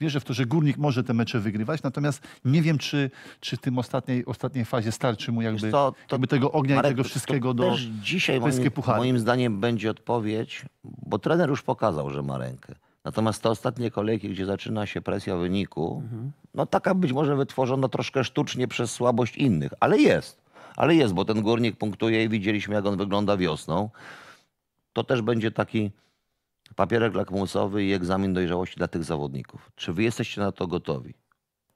S3: Wierzę w to, że Górnik może te mecze wygrywać, natomiast nie wiem, czy, czy w tym ostatniej, ostatniej fazie starczy mu jakby, co, to, jakby tego ognia Marek, i tego wszystkiego do też dzisiaj moim, moim
S2: zdaniem będzie odpowiedź, bo trener już pokazał, że ma rękę. Natomiast te ostatnie kolejki, gdzie zaczyna się presja wyniku, mhm. no taka być może wytworzona troszkę sztucznie przez słabość innych, ale jest. Ale jest, bo ten górnik punktuje i widzieliśmy, jak on wygląda wiosną. To też będzie taki papierek lakmusowy i egzamin dojrzałości dla tych zawodników. Czy wy jesteście na to gotowi?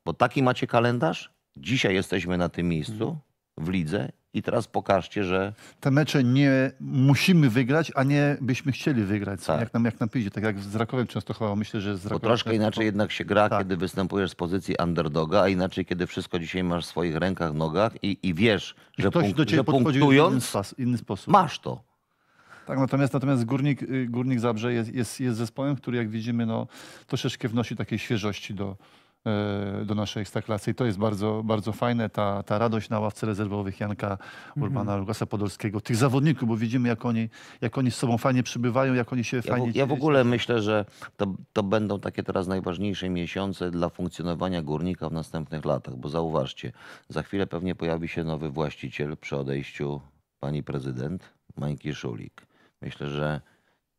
S2: Bo taki macie kalendarz? Dzisiaj jesteśmy na tym miejscu mhm. w lidze i teraz pokażcie, że...
S3: Te mecze nie musimy wygrać, a nie byśmy chcieli wygrać, tak. jak, nam, jak nam pójdzie. Tak jak z Rakowem Częstochową. Myślę, że z Rakowem... Bo troszkę
S2: inaczej jednak się gra, tak. kiedy występujesz z pozycji underdoga, a inaczej, kiedy wszystko dzisiaj masz w swoich rękach, nogach i, i wiesz, że, Ktoś punk- do że punktując
S3: inny sposób. masz to. Tak, natomiast natomiast Górnik, y, Górnik Zabrze jest, jest, jest zespołem, który jak widzimy no, troszeczkę wnosi takiej świeżości do, e, do naszej ekstraklasy i to jest bardzo, bardzo fajne, ta, ta radość na ławce rezerwowych Janka mhm. Urbana, mm Lukasa Podolskiego, tych zawodników, bo widzimy jak oni, jak oni z sobą fajnie przybywają, jak oni się ja fajnie... ja w ogóle
S2: myślę, że to, to będą takie teraz najważniejsze miesiące dla funkcjonowania Górnika w następnych latach, bo zauważcie, za chwilę pewnie pojawi się nowy właściciel przy odejściu pani prezydent Mańki Szulik. Myślę, że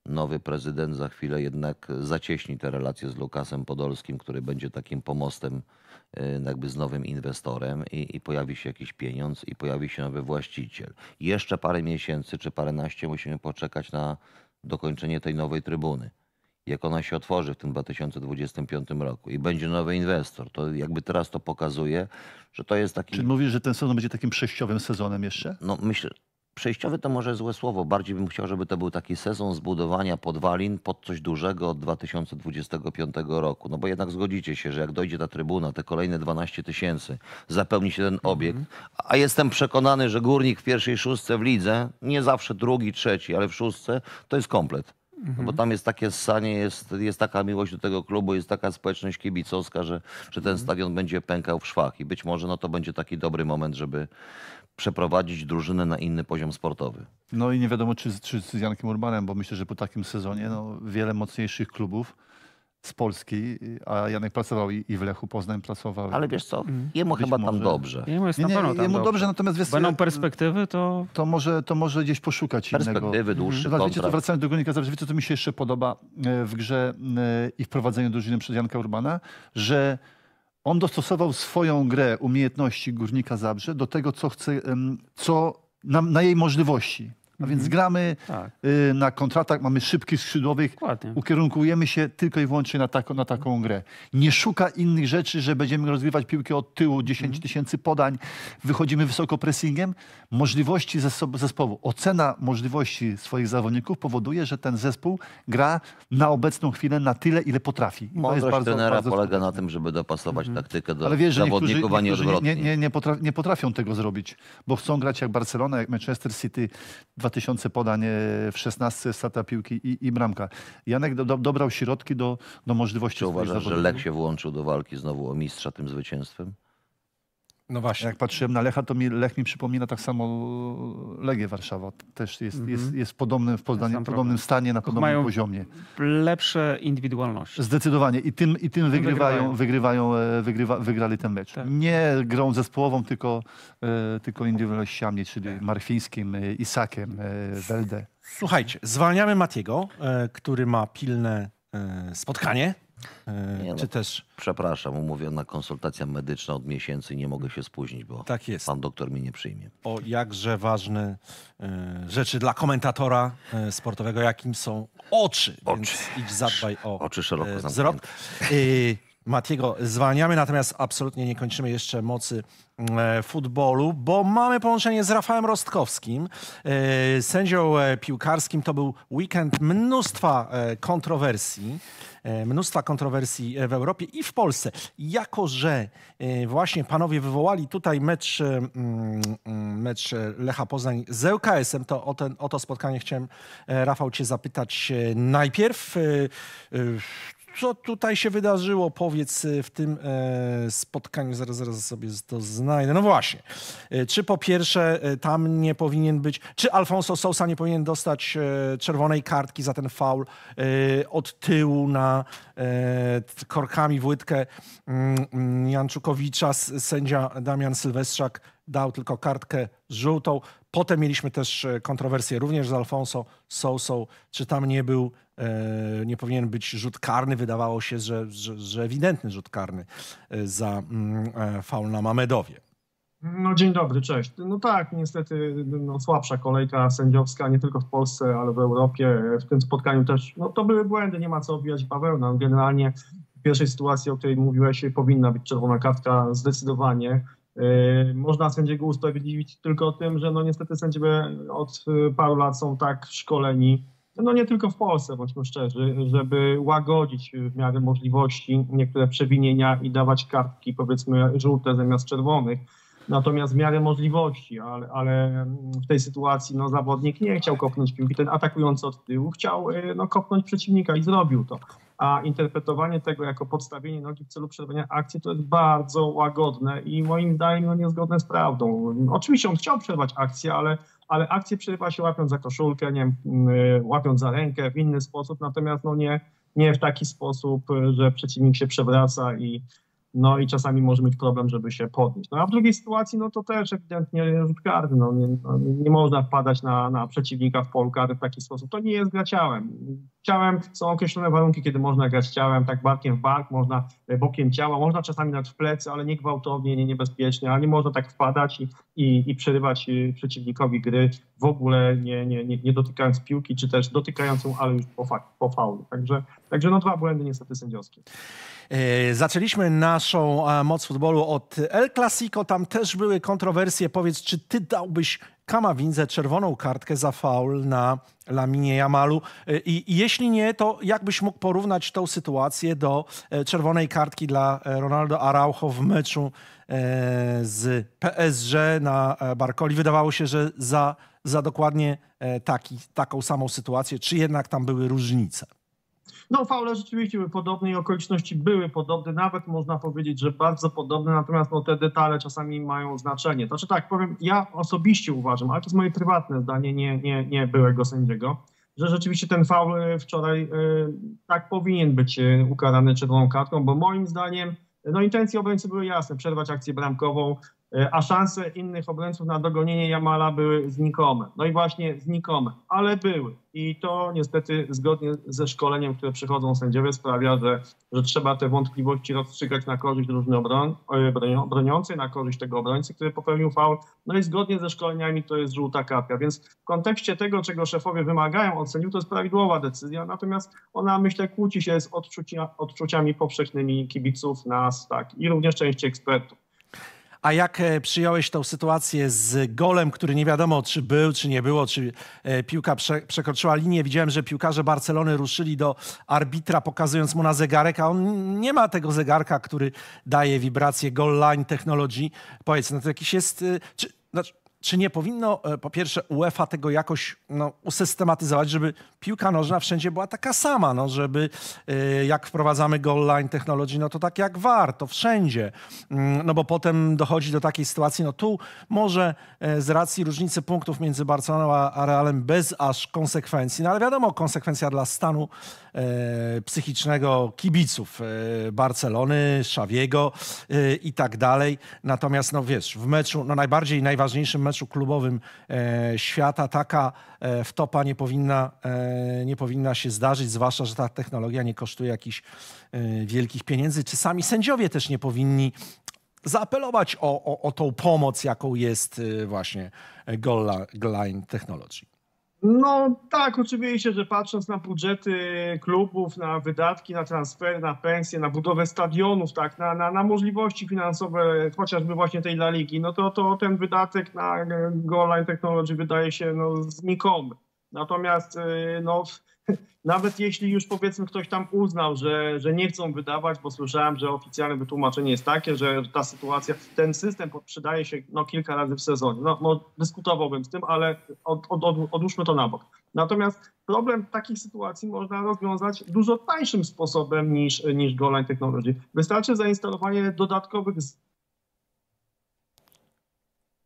S2: nowy prezydent za chwilę jednak zacieśni te relacje z Lukasem Podolskim, który będzie takim pomostem e, jakby z nowym inwestorem i, i pojawi się jakiś pieniądz i pojawi się nowy właściciel. Jeszcze parę miesięcy czy paręnaście musimy poczekać na dokończenie tej nowej trybuny. Jak ona się otworzy w tym 2025 roku i będzie nowy inwestor, to jakby teraz to pokazuje, że to jest taki. Czy
S3: mówisz, że ten sezon będzie takim przejściowym sezonem jeszcze?
S2: No myślę, przejściowy to może złe słowo. Bardziej bym chciał, żeby to był taki sezon zbudowania podwalin pod coś dużego od 2025 roku. No bo jednak zgodzicie się, że jak dojdzie ta trybuna, te kolejne 12 tysięcy, zapełni się ten obiekt. Mhm. A jestem przekonany, że górnik w pierwszej szóstce w lidze, nie zawsze drugi, trzeci, ale w szóstce, to jest komplet. No bo mhm. tam jest takie ssanie, jest, jest taka miłość do tego klubu, jest taka społeczność kibicowska, że, że ten mhm. stadion będzie pękał w szwach. I być może no, to będzie taki dobry moment, żeby, przeprowadzić drużynę na inny poziom sportowy.
S3: No i nie wiadomo, czy, czy z Jankiem Urbanem, bo myślę, że po takim sezonie no, wiele mocniejszych klubów z Polski, a Janek pracował i w Lechu Poznań pracował. Ale wiesz co, mhm. jemu Być chyba tam dobrze. Jemu jest nie, nie, na pewno tam jemu dobrze. dobrze, natomiast wiesz, co, Będą perspektywy, to... to, może, to może gdzieś poszukać innego. Perspektywy, dłuższy Zobacz, mhm. wiecie, wracając do Górnika Zabrze, wiecie co mi się jeszcze podoba e, w grze e, i w prowadzeniu drużyny przez Janka Urbana? Że on dostosował swoją grę, umiejętności Górnika Zabrze do tego, co chce, co na, na jej możliwości. A no więc mhm. gramy tak. y, na kontratach, mamy szybkich skrzydłowych, Dokładnie. ukierunkujemy się tylko i wyłącznie na, tako, na taką grę. Nie szuka innych rzeczy, że będziemy rozgrywać piłkę od tyłu, 10 mhm. tysięcy podań, wychodzimy wysoko pressingiem. Możliwości zespołu, ocena możliwości swoich zawodników powoduje, że ten zespół gra na obecną chwilę na tyle, ile potrafi. Mądrość ten trenera bardzo
S2: polega na tym, żeby dopasować mhm. taktykę do zawodników, a nie odwrotnie.
S3: Nie, nie, nie, potrafią tego zrobić, bo chcą grać jak Barcelona, jak Manchester City tysiące podań e, w 16 strata piłki i, i bramka. Janek do, do, dobrał środki do, do możliwości. Czy uważasz, że Lech
S2: się włączył do walki znowu o mistrza tym zwycięstwem?
S3: No właśnie. Jak patrzyłem na Lecha, to mi, Lech mi przypomina tak samo Legię Warszawa. Też jest, mhm. jest, jest podobnym, w Poznaniu, podobnym problem. stanie, na podobnym Mają poziomie. Lepsze indywidualności. Zdecydowanie. I tym, i tym wygrywają, wygrywają, e, wygrywa, wygrali ten mecz. Tak. Nie grą zespołową, tylko, e, tylko indywidualnościami, czyli tak. Marfińskim, e, Isakiem, Welde.
S1: Słuchajcie, zwalniamy Matiego, który ma pilne spotkanie
S3: E, nie, no, czy no, też... Przepraszam, umówiona
S2: konsultacja medyczna od miesięcy, nie mogę się spóźnić, bo tak jest. pan doktor mnie nie przyjmie.
S1: O jakże ważne e, rzeczy dla komentatora e, sportowego, jakim są oczy. oczy. Więc idź zadbaj o
S2: oczy szeroko zamknięte. wzrok.
S1: Matiego zwalniamy, natomiast absolutnie nie kończymy jeszcze mocy mm, e, futbolu, bo mamy połączenie z Rafałem Rostkowskim, e, sędzią e, piłkarskim. To był weekend mnóstwa kontrowersji, mnóstwa kontrowersji w Europie i w Polsce. Jako, że właśnie panowie wywołali tutaj mecz, mm, mm, mecz Lecha Poznań z ŁKS-em, to o, ten, o to spotkanie chciałem, Rafał, cię zapytać najpierw co tutaj się wydarzyło, powiedz y, w tym e, spotkaniu, zaraz, zaraz sobie to znajdę. No właśnie, e, czy po pierwsze e, tam nie powinien być, czy Alfonso Sousa nie powinien dostać e, czerwonej kartki za ten faul e, od tyłu na e, korkami w łydkę mm, mm, Janczukowicza, sędzia Damian Sylwestrzak dał tylko kartkę żółtą. Potem mieliśmy też kontrowersję również z Alfonso Sousą, czy tam nie był E, nie powinien być rzut karny. Wydawało się, że, że, że ewidentny rzut karny e, za mm, e, faul na Mamedowie.
S5: No dzień dobry, cześć. No tak, niestety no, słabsza kolejka sędziowska nie tylko w Polsce, ale w Europie. W tym spotkaniu też, no to były błędy, nie ma co obijać bawełna. No, generalnie w pierwszej sytuacji, o której mówiłeś, powinna być czerwona kartka zdecydowanie. można sędziego usprawiedliwić tylko tym, że no niestety sędziowie od paru lat są tak szkoleni, no nie tylko w Polsce, bądźmy szczerzy, żeby łagodzić w miarę możliwości niektóre przewinienia i dawać kartki powiedzmy żółte zamiast czerwonych. Natomiast w miarę możliwości, ale, ale w tej sytuacji no, zawodnik nie chciał kopnąć piłki, ten atakujący od tyłu chciał y, no, kopnąć przeciwnika i zrobił to. A interpretowanie tego jako podstawienie nogi w celu przerwania akcji to jest bardzo łagodne i moim zdaniem no, niezgodne z prawdą. Oczywiście on chciał przerwać akcję, ale ale akcję przerywa się łapiąc za koszulkę, nie mm, łapiąc za rękę w inny sposób, natomiast no nie, nie w taki sposób, że przeciwnik się przewraca i no i czasami może być problem, żeby się podnieść. No a w drugiej sytuacji, no to też ewidentnie rzut karny. No, nie, no, nie można wpadać na, na przeciwnika w polu kary w taki sposób. To nie jest graciałem ciałem, są określone warunki, kiedy można grać ciałem, tak barkiem w bark, można e, bokiem ciała, można czasami nawet w plecy, ale nie gwałtownie, nie niebezpiecznie, ale nie można tak wpadać i, i, i przerywać e, przeciwnikowi gry w ogóle nie, nie, nie, nie dotykając piłki, czy też dotykającą, ale już po, po faulu. Także, także no dwa błędy niestety sędziowskie. E, zaczęliśmy naszą
S1: moc futbolu od El Clasico, tam też były kontrowersje. Powiedz, czy ty dałbyś Kamawinze czerwoną kartkę za faul na Laminie Jamalu. Y, I, jeśli nie, to jakbyś mógł porównać tą sytuację do e, czerwonej kartki dla e, Ronaldo Araujo w meczu e, z PSG na Barkoli? Wydawało się, że za, za dokładnie taki, taką samą sytuację, czy jednak tam były różnice?
S5: No, faule rzeczywiście były podobne i okoliczności były podobne, nawet można powiedzieć, że bardzo podobne, natomiast no, te detale czasami mają znaczenie. Znaczy tak, powiem, ja osobiście uważam, ale to jest moje prywatne zdanie, nie, nie, nie byłego sędziego, że rzeczywiście ten faul e, wczoraj y, tak powinien być e, ukarany czerwoną kartką, bo moim zdaniem no, intencje obrońcy były jasne, przerwać akcję bramkową, a szanse innych obrońców na dogonienie Jamala były znikome. No i właśnie znikome, ale były. I to niestety zgodnie ze szkoleniem, które przychodzą sędziowie sprawia, że, że trzeba te wątpliwości rozstrzygać na korzyść różnych obron e, broniącej, na korzyść tego obrońcy, który popełnił faul. No i zgodnie ze szkoleniami to jest żółta kapia. Więc w kontekście tego, czego szefowie wymagają od sędziów, to jest prawidłowa decyzja, natomiast ona myślę kłóci się z odczucia, odczuciami powszechnymi kibiców, nas, tak, i również części ekspertów. A jak e, przyjąłeś tą sytuację z golem, który nie
S1: wiadomo, czy był, czy nie było, czy e, piłka prze, przekroczyła linię? Widziałem, że piłkarze Barcelony ruszyli do arbitra, pokazując mu na zegarek, a on nie ma tego zegarka, który daje wibrację goal line technology. Powiedz, no to jakiś jest... E, czy, znaczy, czy nie powinno e, po pierwsze UEFA tego jakoś no, usystematyzować, żeby piłka nożna wszędzie była taka sama, no, żeby e, jak wprowadzamy goal line technology, no to tak jak VAR, to wszędzie, mm, no bo potem dochodzi do takiej sytuacji, no tu może e, z racji różnicy punktów między Barceloną a Realem bez aż konsekwencji, no ale wiadomo, konsekwencja dla stanu e, psychicznego kibiców e, Barcelony, Szawiego e, i tak dalej, natomiast no wiesz, w meczu, no najbardziej najważniejszym meczu klubowym e, świata taka e, wtopa nie powinna, e, nie powinna się zdarzyć, zwłaszcza, że ta technologia nie kosztuje jakichś wielkich pieniędzy. Czy sami sędziowie też nie powinni zaapelować o, o, o tą pomoc, jaką jest właśnie goal line technology?
S5: No tak, oczywiście, że patrząc na budżety klubów, na wydatki, na transfery, na pensje, na budowę stadionów, tak, na, na, na możliwości finansowe chociażby właśnie tej dla ligi, no to, to ten wydatek na Go Online Technology wydaje się no, znikomy. Natomiast y, no, *laughs* nawet jeśli już powiedzmy ktoś tam uznał, że, że nie chcą wydawać, bo słyszałem, że oficjalne wytłumaczenie jest takie, że ta sytuacja, ten system przydaje się no, kilka razy w sezonie. No, no dyskutowałbym z tym, ale od, od, od, odłóżmy to na bok. Natomiast problem takich sytuacji można rozwiązać dużo tańszym sposobem niż, niż Golang Technology. Wystarczy zainstalowanie dodatkowych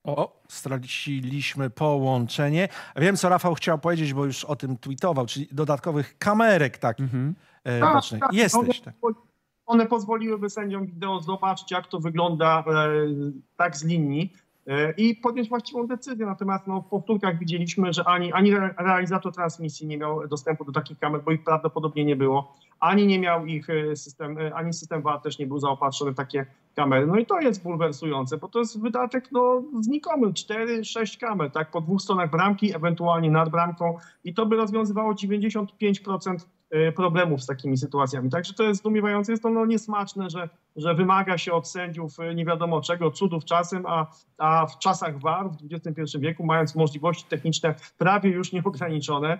S5: o, straciliśmy
S1: połączenie. Wiem, co Rafał chciał powiedzieć, bo już o tym tweetował, czyli dodatkowych kamerek takich mhm. e, tak, bocznych. Tak, Jesteś, tak.
S5: One pozwoliłyby sędziom wideo zobaczyć, jak to wygląda e, tak z linii e, i podjąć właściwą decyzję. Natomiast no, w powtórkach widzieliśmy, że ani, ani realizator transmisji nie miał dostępu do takich kamer, bo ich prawdopodobnie nie było ani nie miał ich e, system, e, ani system VAT też nie był zaopatrzony w takie kamery. No i to jest bulwersujące, bo to jest wydatek no, znikomy, 4-6 kamer, tak, po dwóch stronach bramki, ewentualnie nad bramką i to by rozwiązywało 95% Y, problemów z takimi sytuacjami. Także to jest zdumiewające, jest to no niesmaczne, że, że wymaga się od sędziów y, nie wiadomo czego, cudów czasem, a, a w czasach VAR w XXI wieku, mając możliwości techniczne prawie już nieograniczone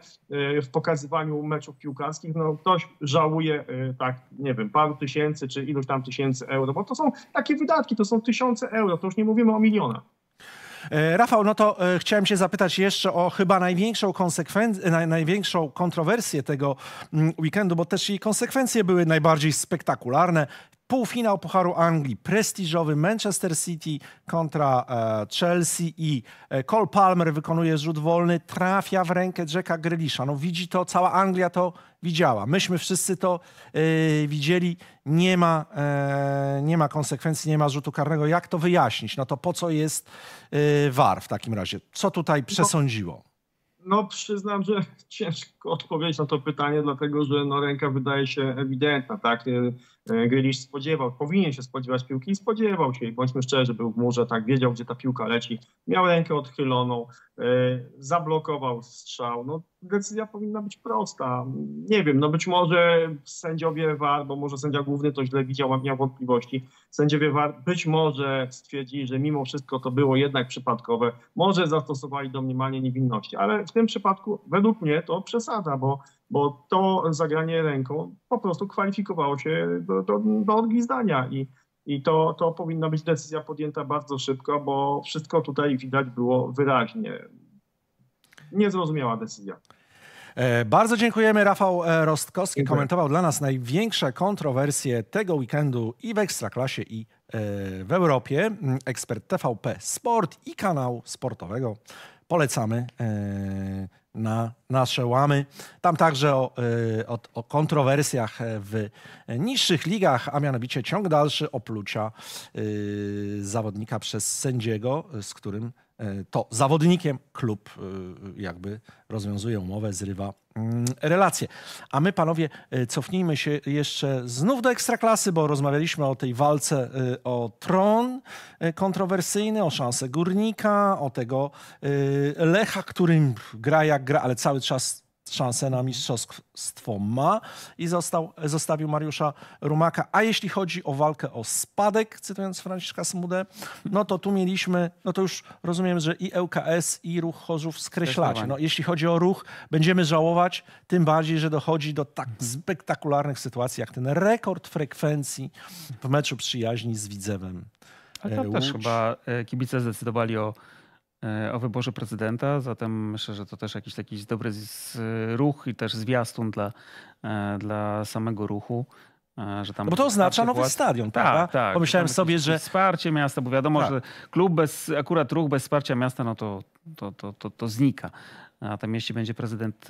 S5: y, w pokazywaniu meczów piłkarskich, no ktoś żałuje tak, nie wiem, paru tysięcy czy iluś tam tysięcy euro, bo to są takie wydatki, to są tysiące euro, to już nie mówimy o milionach.
S1: E, Rafał, no to e, chciałem się zapytać jeszcze o chyba największą, konsekwen- e, naj, największą kontrowersję tego mm, weekendu, bo też jej konsekwencje były najbardziej spektakularne. Półfinał Pucharu Anglii, prestiżowy Manchester City kontra e, Chelsea i e, Cole Palmer wykonuje rzut wolny, trafia w rękę Jacka Grealisha. No widzi to, cała Anglia to widziała. Myśmy wszyscy to e, widzieli. Nie ma, e, nie ma konsekwencji, nie ma rzutu karnego. Jak to wyjaśnić? No to po co jest y, VAR w takim razie? Co tutaj no przesądziło?
S5: No, no przyznam, że *laughs* ciężko odpowiedzieć na to pytanie, dlatego że no, ręka wydaje się ewidentna, tak? E, Grylisz spodziewał, powinien się spodziewać piłki i spodziewał się. I bądźmy szczerzy, był w murze, tak wiedział, gdzie ta piłka leci. Miał rękę odchyloną, e, zablokował strzał. No, decyzja powinna być prosta. Nie wiem, no być może sędziowie VAR, bo może sędzia główny to źle widział, a miał wątpliwości. Sędziowie VAR być może stwierdzili, że mimo wszystko to było jednak przypadkowe. Może zastosowali domniemanie niewinności, ale w tym przypadku według mnie to przesada, bo bo to zagranie ręką po prostu kwalifikowało się do, do, do odgwizdania i, i to, to powinna być decyzja podjęta bardzo szybko, bo wszystko tutaj widać było wyraźnie. Niezrozumiała decyzja. E, bardzo
S1: dziękujemy. Rafał e, Rostkowski Dziękuję. komentował dla nas największe kontrowersje tego weekendu i w Ekstraklasie, i e, w Europie. Mm, ekspert TVP Sport i kanał sportowego. Polecamy na, nasze łamy. Tam także o, e, o, o, kontrowersjach e, w e, niższych ligach, a mianowicie ciąg dalszy oplucia zawodnika przez sędziego, z którym E, to zawodnikiem, klub e, jakby rozwiązuje umowę, zrywa mm, relacje. A my, panowie, e, cofnijmy się jeszcze znów do ekstraklasy, bo rozmawialiśmy o tej walce o tron kontrowersyjny, o szansę górnika, o tego Lecha, którym gra jak gra, ale cały czas szansę na mistrzostwo ma i został, zostawił Mariusza Rumaka. A jeśli chodzi o walkę o spadek, cytując Franciszka Smudę, no to tu mieliśmy, no to już rozumiem, że i ŁKS i ruch Chorzów skreślacie. No, jeśli chodzi o ruch, będziemy żałować, tym bardziej, że dochodzi do tak mhm. spektakularnych sytuacji, jak ten rekord frekwencji w meczu przyjaźni z Widzewem. Ale tam też
S4: chyba e, kibice zdecydowali o E, o wyborze prezydenta, zatem myślę, że to też jakiś taki dobry ruch i też zwiastun dla, e, dla samego ruchu. E, że tam no bo to oznacza nowy władz... stadion, tak, prawda? Tak, tak. Pomyślałem sobie, że... Wsparcie miasta, bo wiadomo, tak. że klub bez, akurat ruch bez wsparcia miasta, no to, to, to, to, to znika. tam jeśli będzie prezydent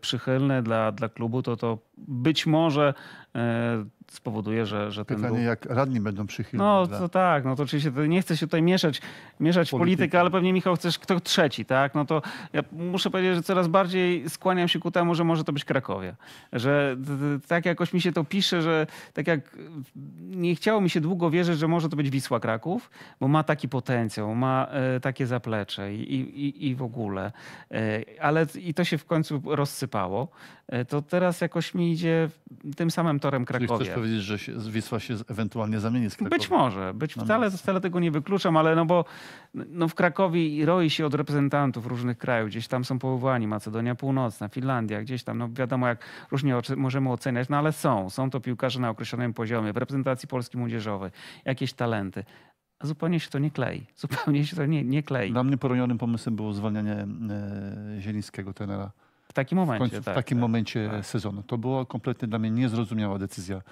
S4: przychylny dla, dla klubu, to to być może E, spowoduje, że, że Pytanie, ten Pytanie, jak
S3: radni będą przychylni. No dla... to
S4: tak, no to oczywiście nie chcę się tutaj mieszać, mieszać politykę. politykę, ale pewnie Michał chcesz kto trzeci, tak? No to ja muszę powiedzieć, że coraz bardziej skłaniam się ku temu, że może to być Krakowie. Że tak jakoś mi się to pisze, że tak jak nie chciało mi się długo wierzyć, że może to być Wisła Kraków, bo ma taki potencjał, ma e, takie zaplecze i, i, i w ogóle. E, ale i to się w końcu rozsypało. to teraz jakoś mi idzie tym samym to Torem Krakowie. Czyli chcesz powiedzieć,
S3: że się, Wisła się ewentualnie zamieni z Krakowem? Być może, być no
S4: wcale, wcale tego nie wykluczam, ale no bo no w Krakowie roi się od reprezentantów różnych krajów. Gdzieś tam są powołani Macedonia Północna, Finlandia, gdzieś tam, no wiadomo jak różnie możemy oceniać, no ale są. Są to piłkarze na określonym poziomie, w reprezentacji Polski Młodzieżowej, jakieś
S3: talenty. A zupełnie się to nie klei. Zupełnie się to nie, nie klei. Dla mnie poronionym pomysłem było zwalnianie e, Zielińskiego, tenera. W takim momencie. W, końcu, w tak, takim tak, momencie tak. sezonu. To była kompletnie dla mnie niezrozumiała decyzja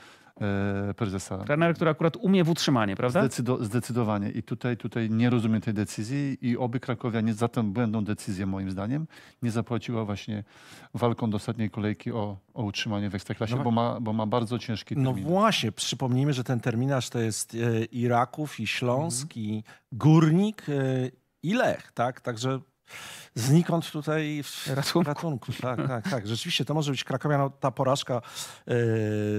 S3: e, prezesa. Trener, który akurat umie w utrzymanie, prawda? zdecydowanie. I tutaj, tutaj nie rozumiem tej decyzji i oby Krakowia nie za tę błędną decyzję, moim zdaniem, nie zapłaciła właśnie walką do ostatniej kolejki o, o utrzymanie w Ekstraklasie, no, bo, ma, bo ma bardzo ciężki termin. No
S1: właśnie, przypomnijmy, że ten terminarz to jest e, Iraków i Raków, i Śląsk, mhm. i Górnik, e, i Lech, tak? Także znikąd tutaj w ratunku. Tak, tak, tak. *laughs* Rzeczywiście to może być Krakowia. No, ta porażka yy,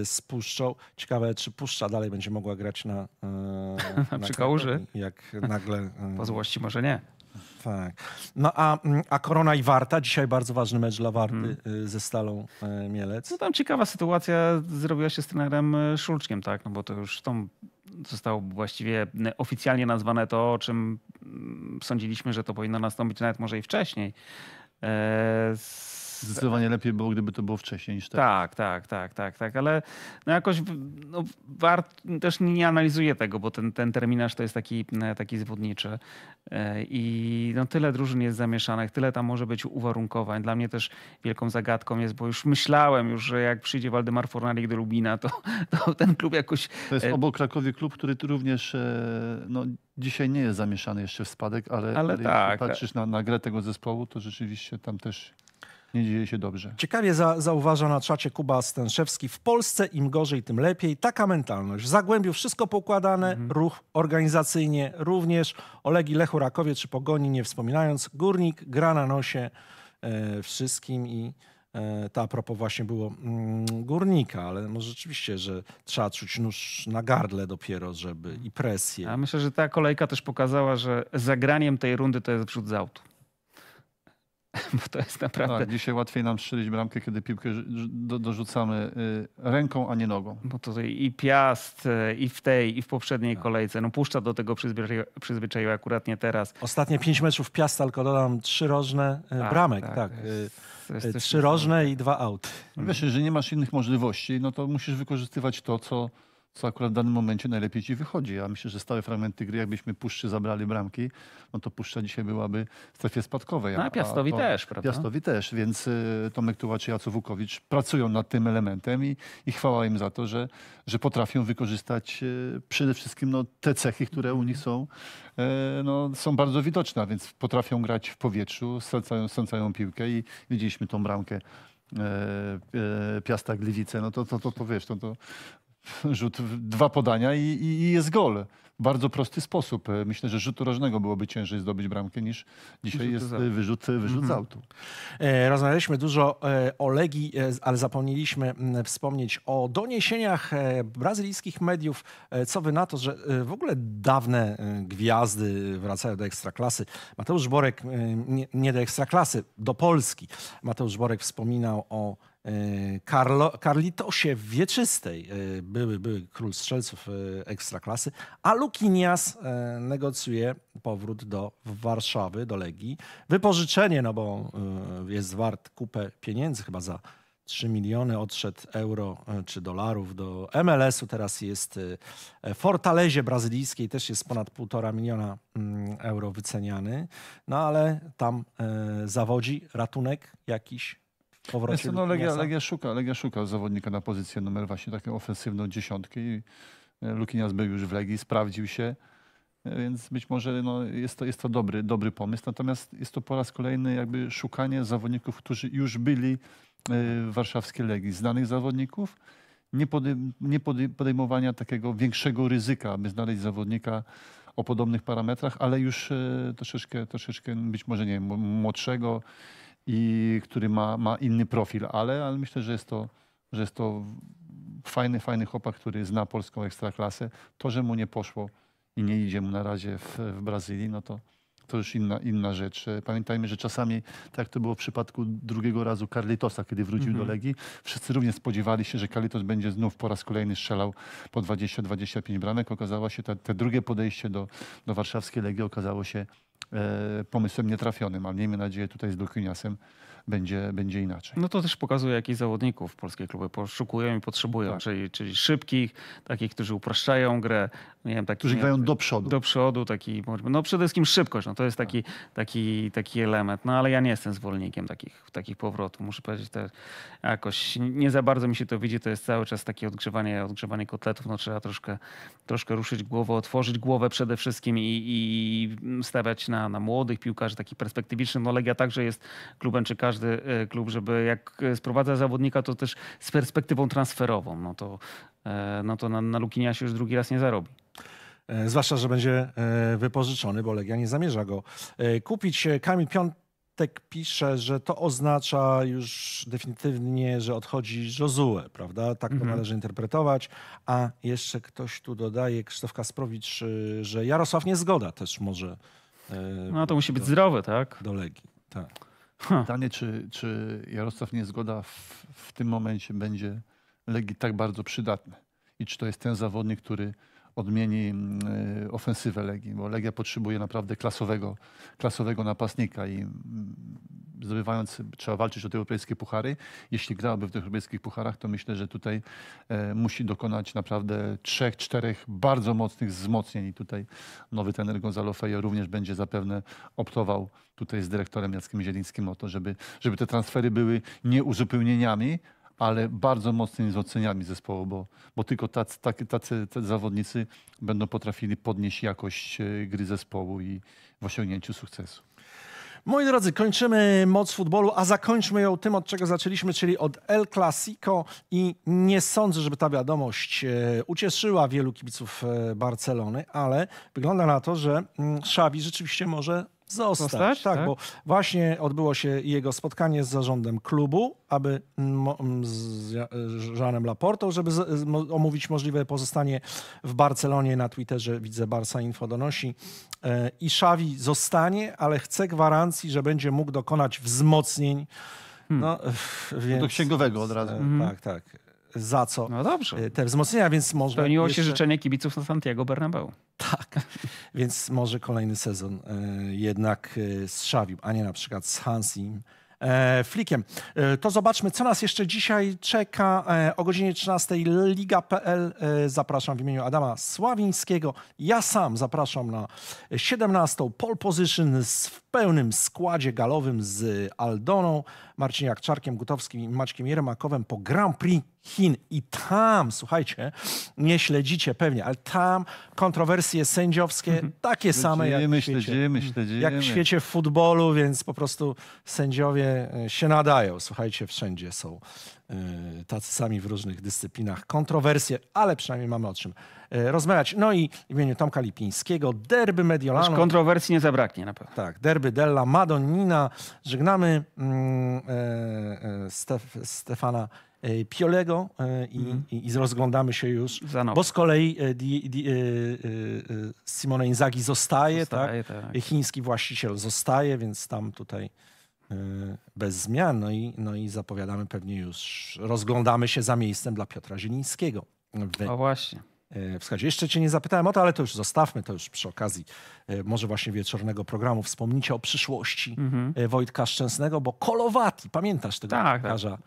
S1: z Puszczą. Ciekawe, czy Puszcza dalej będzie mogła grać na... Yy, przy Kałuży? Jak nagle... Yy. Po złości może nie. Tak. No a, mm, a Korona i Warta, dzisiaj bardzo ważny mecz dla Warty hmm. ze Stalą y, Mielec. No tam ciekawa
S4: sytuacja zrobiła się z trenerem y, Szulczkiem, tak? No bo to już tą zostało właściwie oficjalnie nazwane to, o czym mm, sądziliśmy, że to powinno nastąpić nawet może i wcześniej. Eee, Zdecydowanie
S3: lepiej było, gdyby to było wcześniej niż teraz.
S4: Tak, tak, tak, tak, tak, ale no jakoś no, wart, też nie analizuję tego, bo ten, ten terminarz to jest taki, e, taki zwodniczy e, i no, tyle drużyn jest zamieszanych, tyle tam może być uwarunkowań. Dla mnie też wielką zagadką jest, bo już myślałem już, że jak przyjdzie Waldemar Fornalik do Lubina, to, *laughs* to ten klub jakoś... To jest e, obok
S3: Krakowie klub, który również no, dzisiaj nie jest zamieszany jeszcze w spadek, ale, ale, ale tak, jeśli patrzysz na, na grę tego zespołu, to rzeczywiście tam też nie dzieje się dobrze. Ciekawie za, zauważa na czacie Kuba
S1: Stęszewski, w Polsce im gorzej, tym lepiej. Taka mentalność. W Zagłębiu wszystko pokładane. mhm. ruch organizacyjnie również. Olegi Lechurakowie czy Pogoni, nie wspominając. Górnik gra na nosie e, wszystkim i e, to a propos właśnie było mm, Górnika, ale może no rzeczywiście, że trzeba czuć nóż na gardle dopiero, żeby i
S4: presję. A myślę, że ta kolejka też pokazała, że zagraniem tej rundy to jest wrzut z autu.
S3: *laughs* bo to jest naprawdę... Tak, dzisiaj łatwiej nam strzelić bramkę, kiedy piłkę dorzucamy y, ręką, a nie nogą. Bo to i Piast, y, i w tej, i w poprzedniej tak. kolejce.
S4: No puszcza do tego przyzwyczaił, akurat nie teraz.
S1: Ostatnie pięć meczów piast, tylko dodam trzy rożne
S3: y, tak, bramek, tak. tak. Trzy rożne i dwa out. Wiesz, że nie masz innych możliwości, no to musisz wykorzystywać to, co co akurat w danym momencie najlepiej ci wychodzi. Ja myślę, że stałe fragmenty gry, jakbyśmy Puszczy zabrali bramki, no to Puszcza dzisiaj byłaby w strefie spadkowej. No, a, no, a Piastowi to, też, prawda? Piastowi też, więc y, Tomek Tułacz i Jacu pracują nad tym elementem i, i chwała im za to, że, że potrafią wykorzystać y, przede wszystkim no, te cechy, które u nich są, y, no, są bardzo widoczne, więc potrafią grać w powietrzu, strącają, piłkę i widzieliśmy tą bramkę e, e, Piasta Gliwice, no to, to, to, to wiesz, to, to, rzut, dwa podania i, i, i jest gol. Bardzo prosty sposób. E, myślę, że rzutu rożnego byłoby ciężej zdobyć bramkę niż dzisiaj jest e, wyrzut, e, wyrzut mhm. z autu.
S1: Rozmawialiśmy dużo o Legii, ale zapomnieliśmy wspomnieć o doniesieniach brazylijskich mediów. Co wy na to, że w ogóle dawne gwiazdy wracają do ekstraklasy. Mateusz Borek, nie, nie do ekstraklasy, do Polski. Mateusz Borek wspominał o Carlo, e, w Wieczystej, e, były, były król strzelców e, ekstraklasy, a Lukinias negocjuje powrót do Warszawy, do Legii. Wypożyczenie, no bo jest wart kupę pieniędzy, chyba za 3 miliony odszedł euro czy dolarów do MLS-u. Teraz jest w Fortalezie brazylijskiej, też jest ponad 1,5 miliona mm, euro wyceniany. No ale tam zawodzi ratunek jakiś powrocie Więc, no, Legia, Legia,
S3: szuka, Legia szuka zawodnika na pozycję numer właśnie taką ofensywną dziesiątkę i e, Lukinias był już w Legii, sprawdził się, e, więc być może no, jest to, jest to dobry, dobry pomysł. Natomiast jest to po raz kolejny jakby szukanie zawodników, którzy już byli e, w warszawskiej Legii, znanych zawodników, nie, nie podejmowania takiego większego ryzyka, aby znaleźć zawodnika o podobnych parametrach, ale już troszeczkę, troszeczkę być może nie młodszego, i który ma, ma inny profil, ale, ale myślę, że jest to, że jest to fajny, fajny chłopak, który zna polską ekstraklasę. To, że mu nie poszło i nie idzie mu na razie w, w Brazylii, no to, to już inna, inna rzecz. E, pamiętajmy, że czasami, tak to było w przypadku drugiego razu Carlitosa, kiedy wrócił do mhm. Legii, wszyscy również spodziewali się, że Carlitos będzie znów po raz kolejny strzelał po 20-25 bramek. Okazało się, te, drugie podejście do, do warszawskiej Legii okazało się e, pomysłem nietrafionym, a miejmy nadzieję tutaj z Dukuniasem będzie, będzie inaczej. No to też pokazuje, jakich zawodników polskie kluby
S4: poszukują i potrzebują, tak. czyli, czyli szybkich, takich, którzy upraszczają grę, nie wiem, takich, którzy nie, grają do przodu. Do przodu, taki, no przede wszystkim szybkość, no to jest taki, taki, taki element, no ale ja nie jestem zwolennikiem takich, takich powrotów, muszę powiedzieć, że jakoś nie za bardzo mi się to widzi, to jest cały czas takie odgrzewanie, odgrzewanie kotletów, no trzeba troszkę, troszkę ruszyć głowę, otworzyć głowę przede wszystkim i, i stawiać na, na młodych piłkarzy, taki perspektywiczny, no Legia także jest klubem, czy każdy każdy e, klub, żeby jak e, sprowadza zawodnika, to też z perspektywą transferową. No to, e, no to na, na Lukiniasie już drugi raz nie zarobi.
S1: Zwłaszcza, że będzie wypożyczony, bo Legia nie zamierza go kupić. Kamil Piątek pisze, że to oznacza już definitywnie, że odchodzi Jozue, prawda? Tak to mhm. należy interpretować. A jeszcze ktoś tu dodaje, Krzysztof Kasprowicz, że Jarosław
S3: nie zgoda, też może... No to musi być zdrowe, tak? Do Legii, tak. Pytanie, czy, czy Jarosław Niezgoda w, w tym momencie będzie Legii tak bardzo przydatny i czy to jest ten zawodnik, który odmieni mm, e, ofensywę Legii, bo Legia potrzebuje naprawdę klasowego, klasowego napastnika i mm, zdobywając, trzeba walczyć o te europejskie puchary. Jeśli grałby w tych europejskich pucharach, to myślę, że tutaj e, musi dokonać naprawdę trzech, czterech bardzo mocnych wzmocnień. I tutaj nowy trener Gonzalo Feio również będzie zapewne optował tutaj z dyrektorem Jackiem Zielińskim o to, żeby, żeby te transfery były nie uzupełnieniami, ale bardzo mocnymi wzmocnieniami zespołu, bo, bo tylko tacy, tacy, tacy, tacy, zawodnicy będą potrafili podnieść jakość e, gry zespołu i w osiągnięciu sukcesu.
S1: Moi drodzy, kończymy moc futbolu, a zakończmy ją tym, od czego zaczęliśmy, czyli od El Clasico i nie sądzę, żeby ta wiadomość e, ucieszyła wielu kibiców e, Barcelony, ale wygląda na to, że mm, Xavi rzeczywiście może Zostać, Zostać tak, tak, bo właśnie odbyło się jego spotkanie z zarządem klubu, aby z Jeanem Laportą, żeby omówić możliwe pozostanie w Barcelonie. Na Twitterze widzę Barca Info donosi. E, I Szawi zostanie, ale chce gwarancji, że będzie mógł dokonać wzmocnień. Hmm. No, więc... Do
S3: księgowego od razu. E, mhm. Tak,
S1: tak za co no dobrze. Y, te wzmocnienia, więc może... Spełniło jeszcze... się życzenie kibiców na Santiago Bernabeu. Tak, *laughs* więc może kolejny sezon y, jednak z y, Szawim, a nie na przykład z Hansim e, Flikiem. E, to zobaczmy, co nas jeszcze dzisiaj czeka. E, o godzinie 13 Liga.pl zapraszam w imieniu Adama Sławińskiego. Ja sam zapraszam na 17 Pole Position z pełnym składzie galowym z Aldoną, Marciniak Czarkiem Gutowskim i Maćkiem Jeremakowem po Grand Prix Chin. I tam, słuchajcie, nie śledzicie pewnie, ale tam kontrowersje sędziowskie mhm. takie no same śledzimy, w świecie, śledzimy,
S3: śledzimy. jak w mhm. świecie
S1: futbolu, więc po prostu sędziowie e, się nadają. Słuchajcie, wszędzie są. E, tacy sami w różnych dyscyplinach kontrowersje, ale przynajmniej mamy o czym e, rozmawiać. No i w imieniu Tomka Lipińskiego, derby Mediolanu. Aż
S4: kontrowersji nie zabraknie na pewno. Tak,
S1: derby della Madonnina. Żegnamy mm, e, e Stef, Stefana Piolego i, mm. i, i rozglądamy się już. Bo z kolei di, di, Simone Inzaghi zostaje, zostaje tak? tak? chiński właściciel zostaje, więc tam tutaj E, bez zmian. No i, no i zapowiadamy pewnie już, rozglądamy się za miejscem dla Piotra Zielińskiego. W, o właśnie. W e, wskazie. Jeszcze cię nie zapytałem o to, ale to już zostawmy, to już przy okazji e, może właśnie wieczornego programu wspomnijcie o przyszłości mhm. Wojtka Szczęsnego, bo Kolowati, pamiętasz tego tak, tak. lekarza? Tak.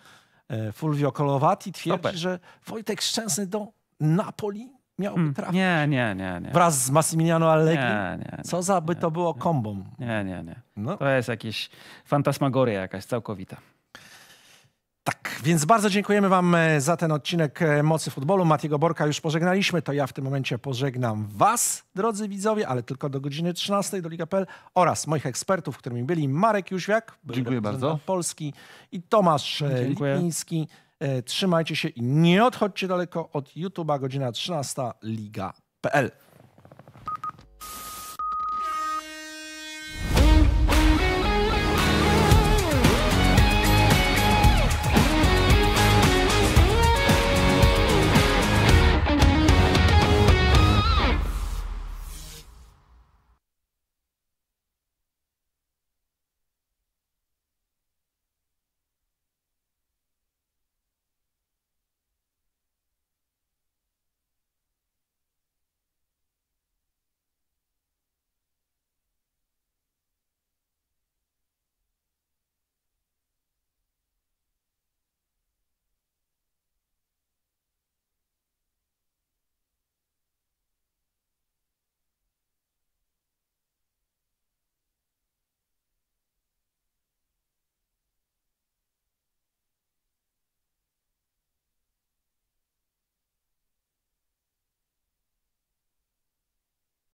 S1: Fulvio Kolowati twierdzi, Dobre. że Wojtek Szczęsny do Napoli miałby hmm. trafić. Nie, nie, nie, nie. Wraz z Massimiliano Allegri? Nie, nie, nie, Co za by to było kombą? Nie, nie, nie. No. To jest jakaś fantasmagoria jakaś całkowita. Tak, więc bardzo dziękujemy Wam e, za ten odcinek e, Mocy Futbolu. Matiego Borka już pożegnaliśmy, to ja w tym momencie pożegnam Was, drodzy widzowie, ale tylko do godziny 13 do Liga.pl oraz moich ekspertów, którymi byli Marek Jóźwiak, Dziękuję bardzo. Polski i Tomasz e, Dziękuję. Lipiński. E, trzymajcie się i nie odchodźcie daleko od YouTube'a, godzina 13, liga.pl.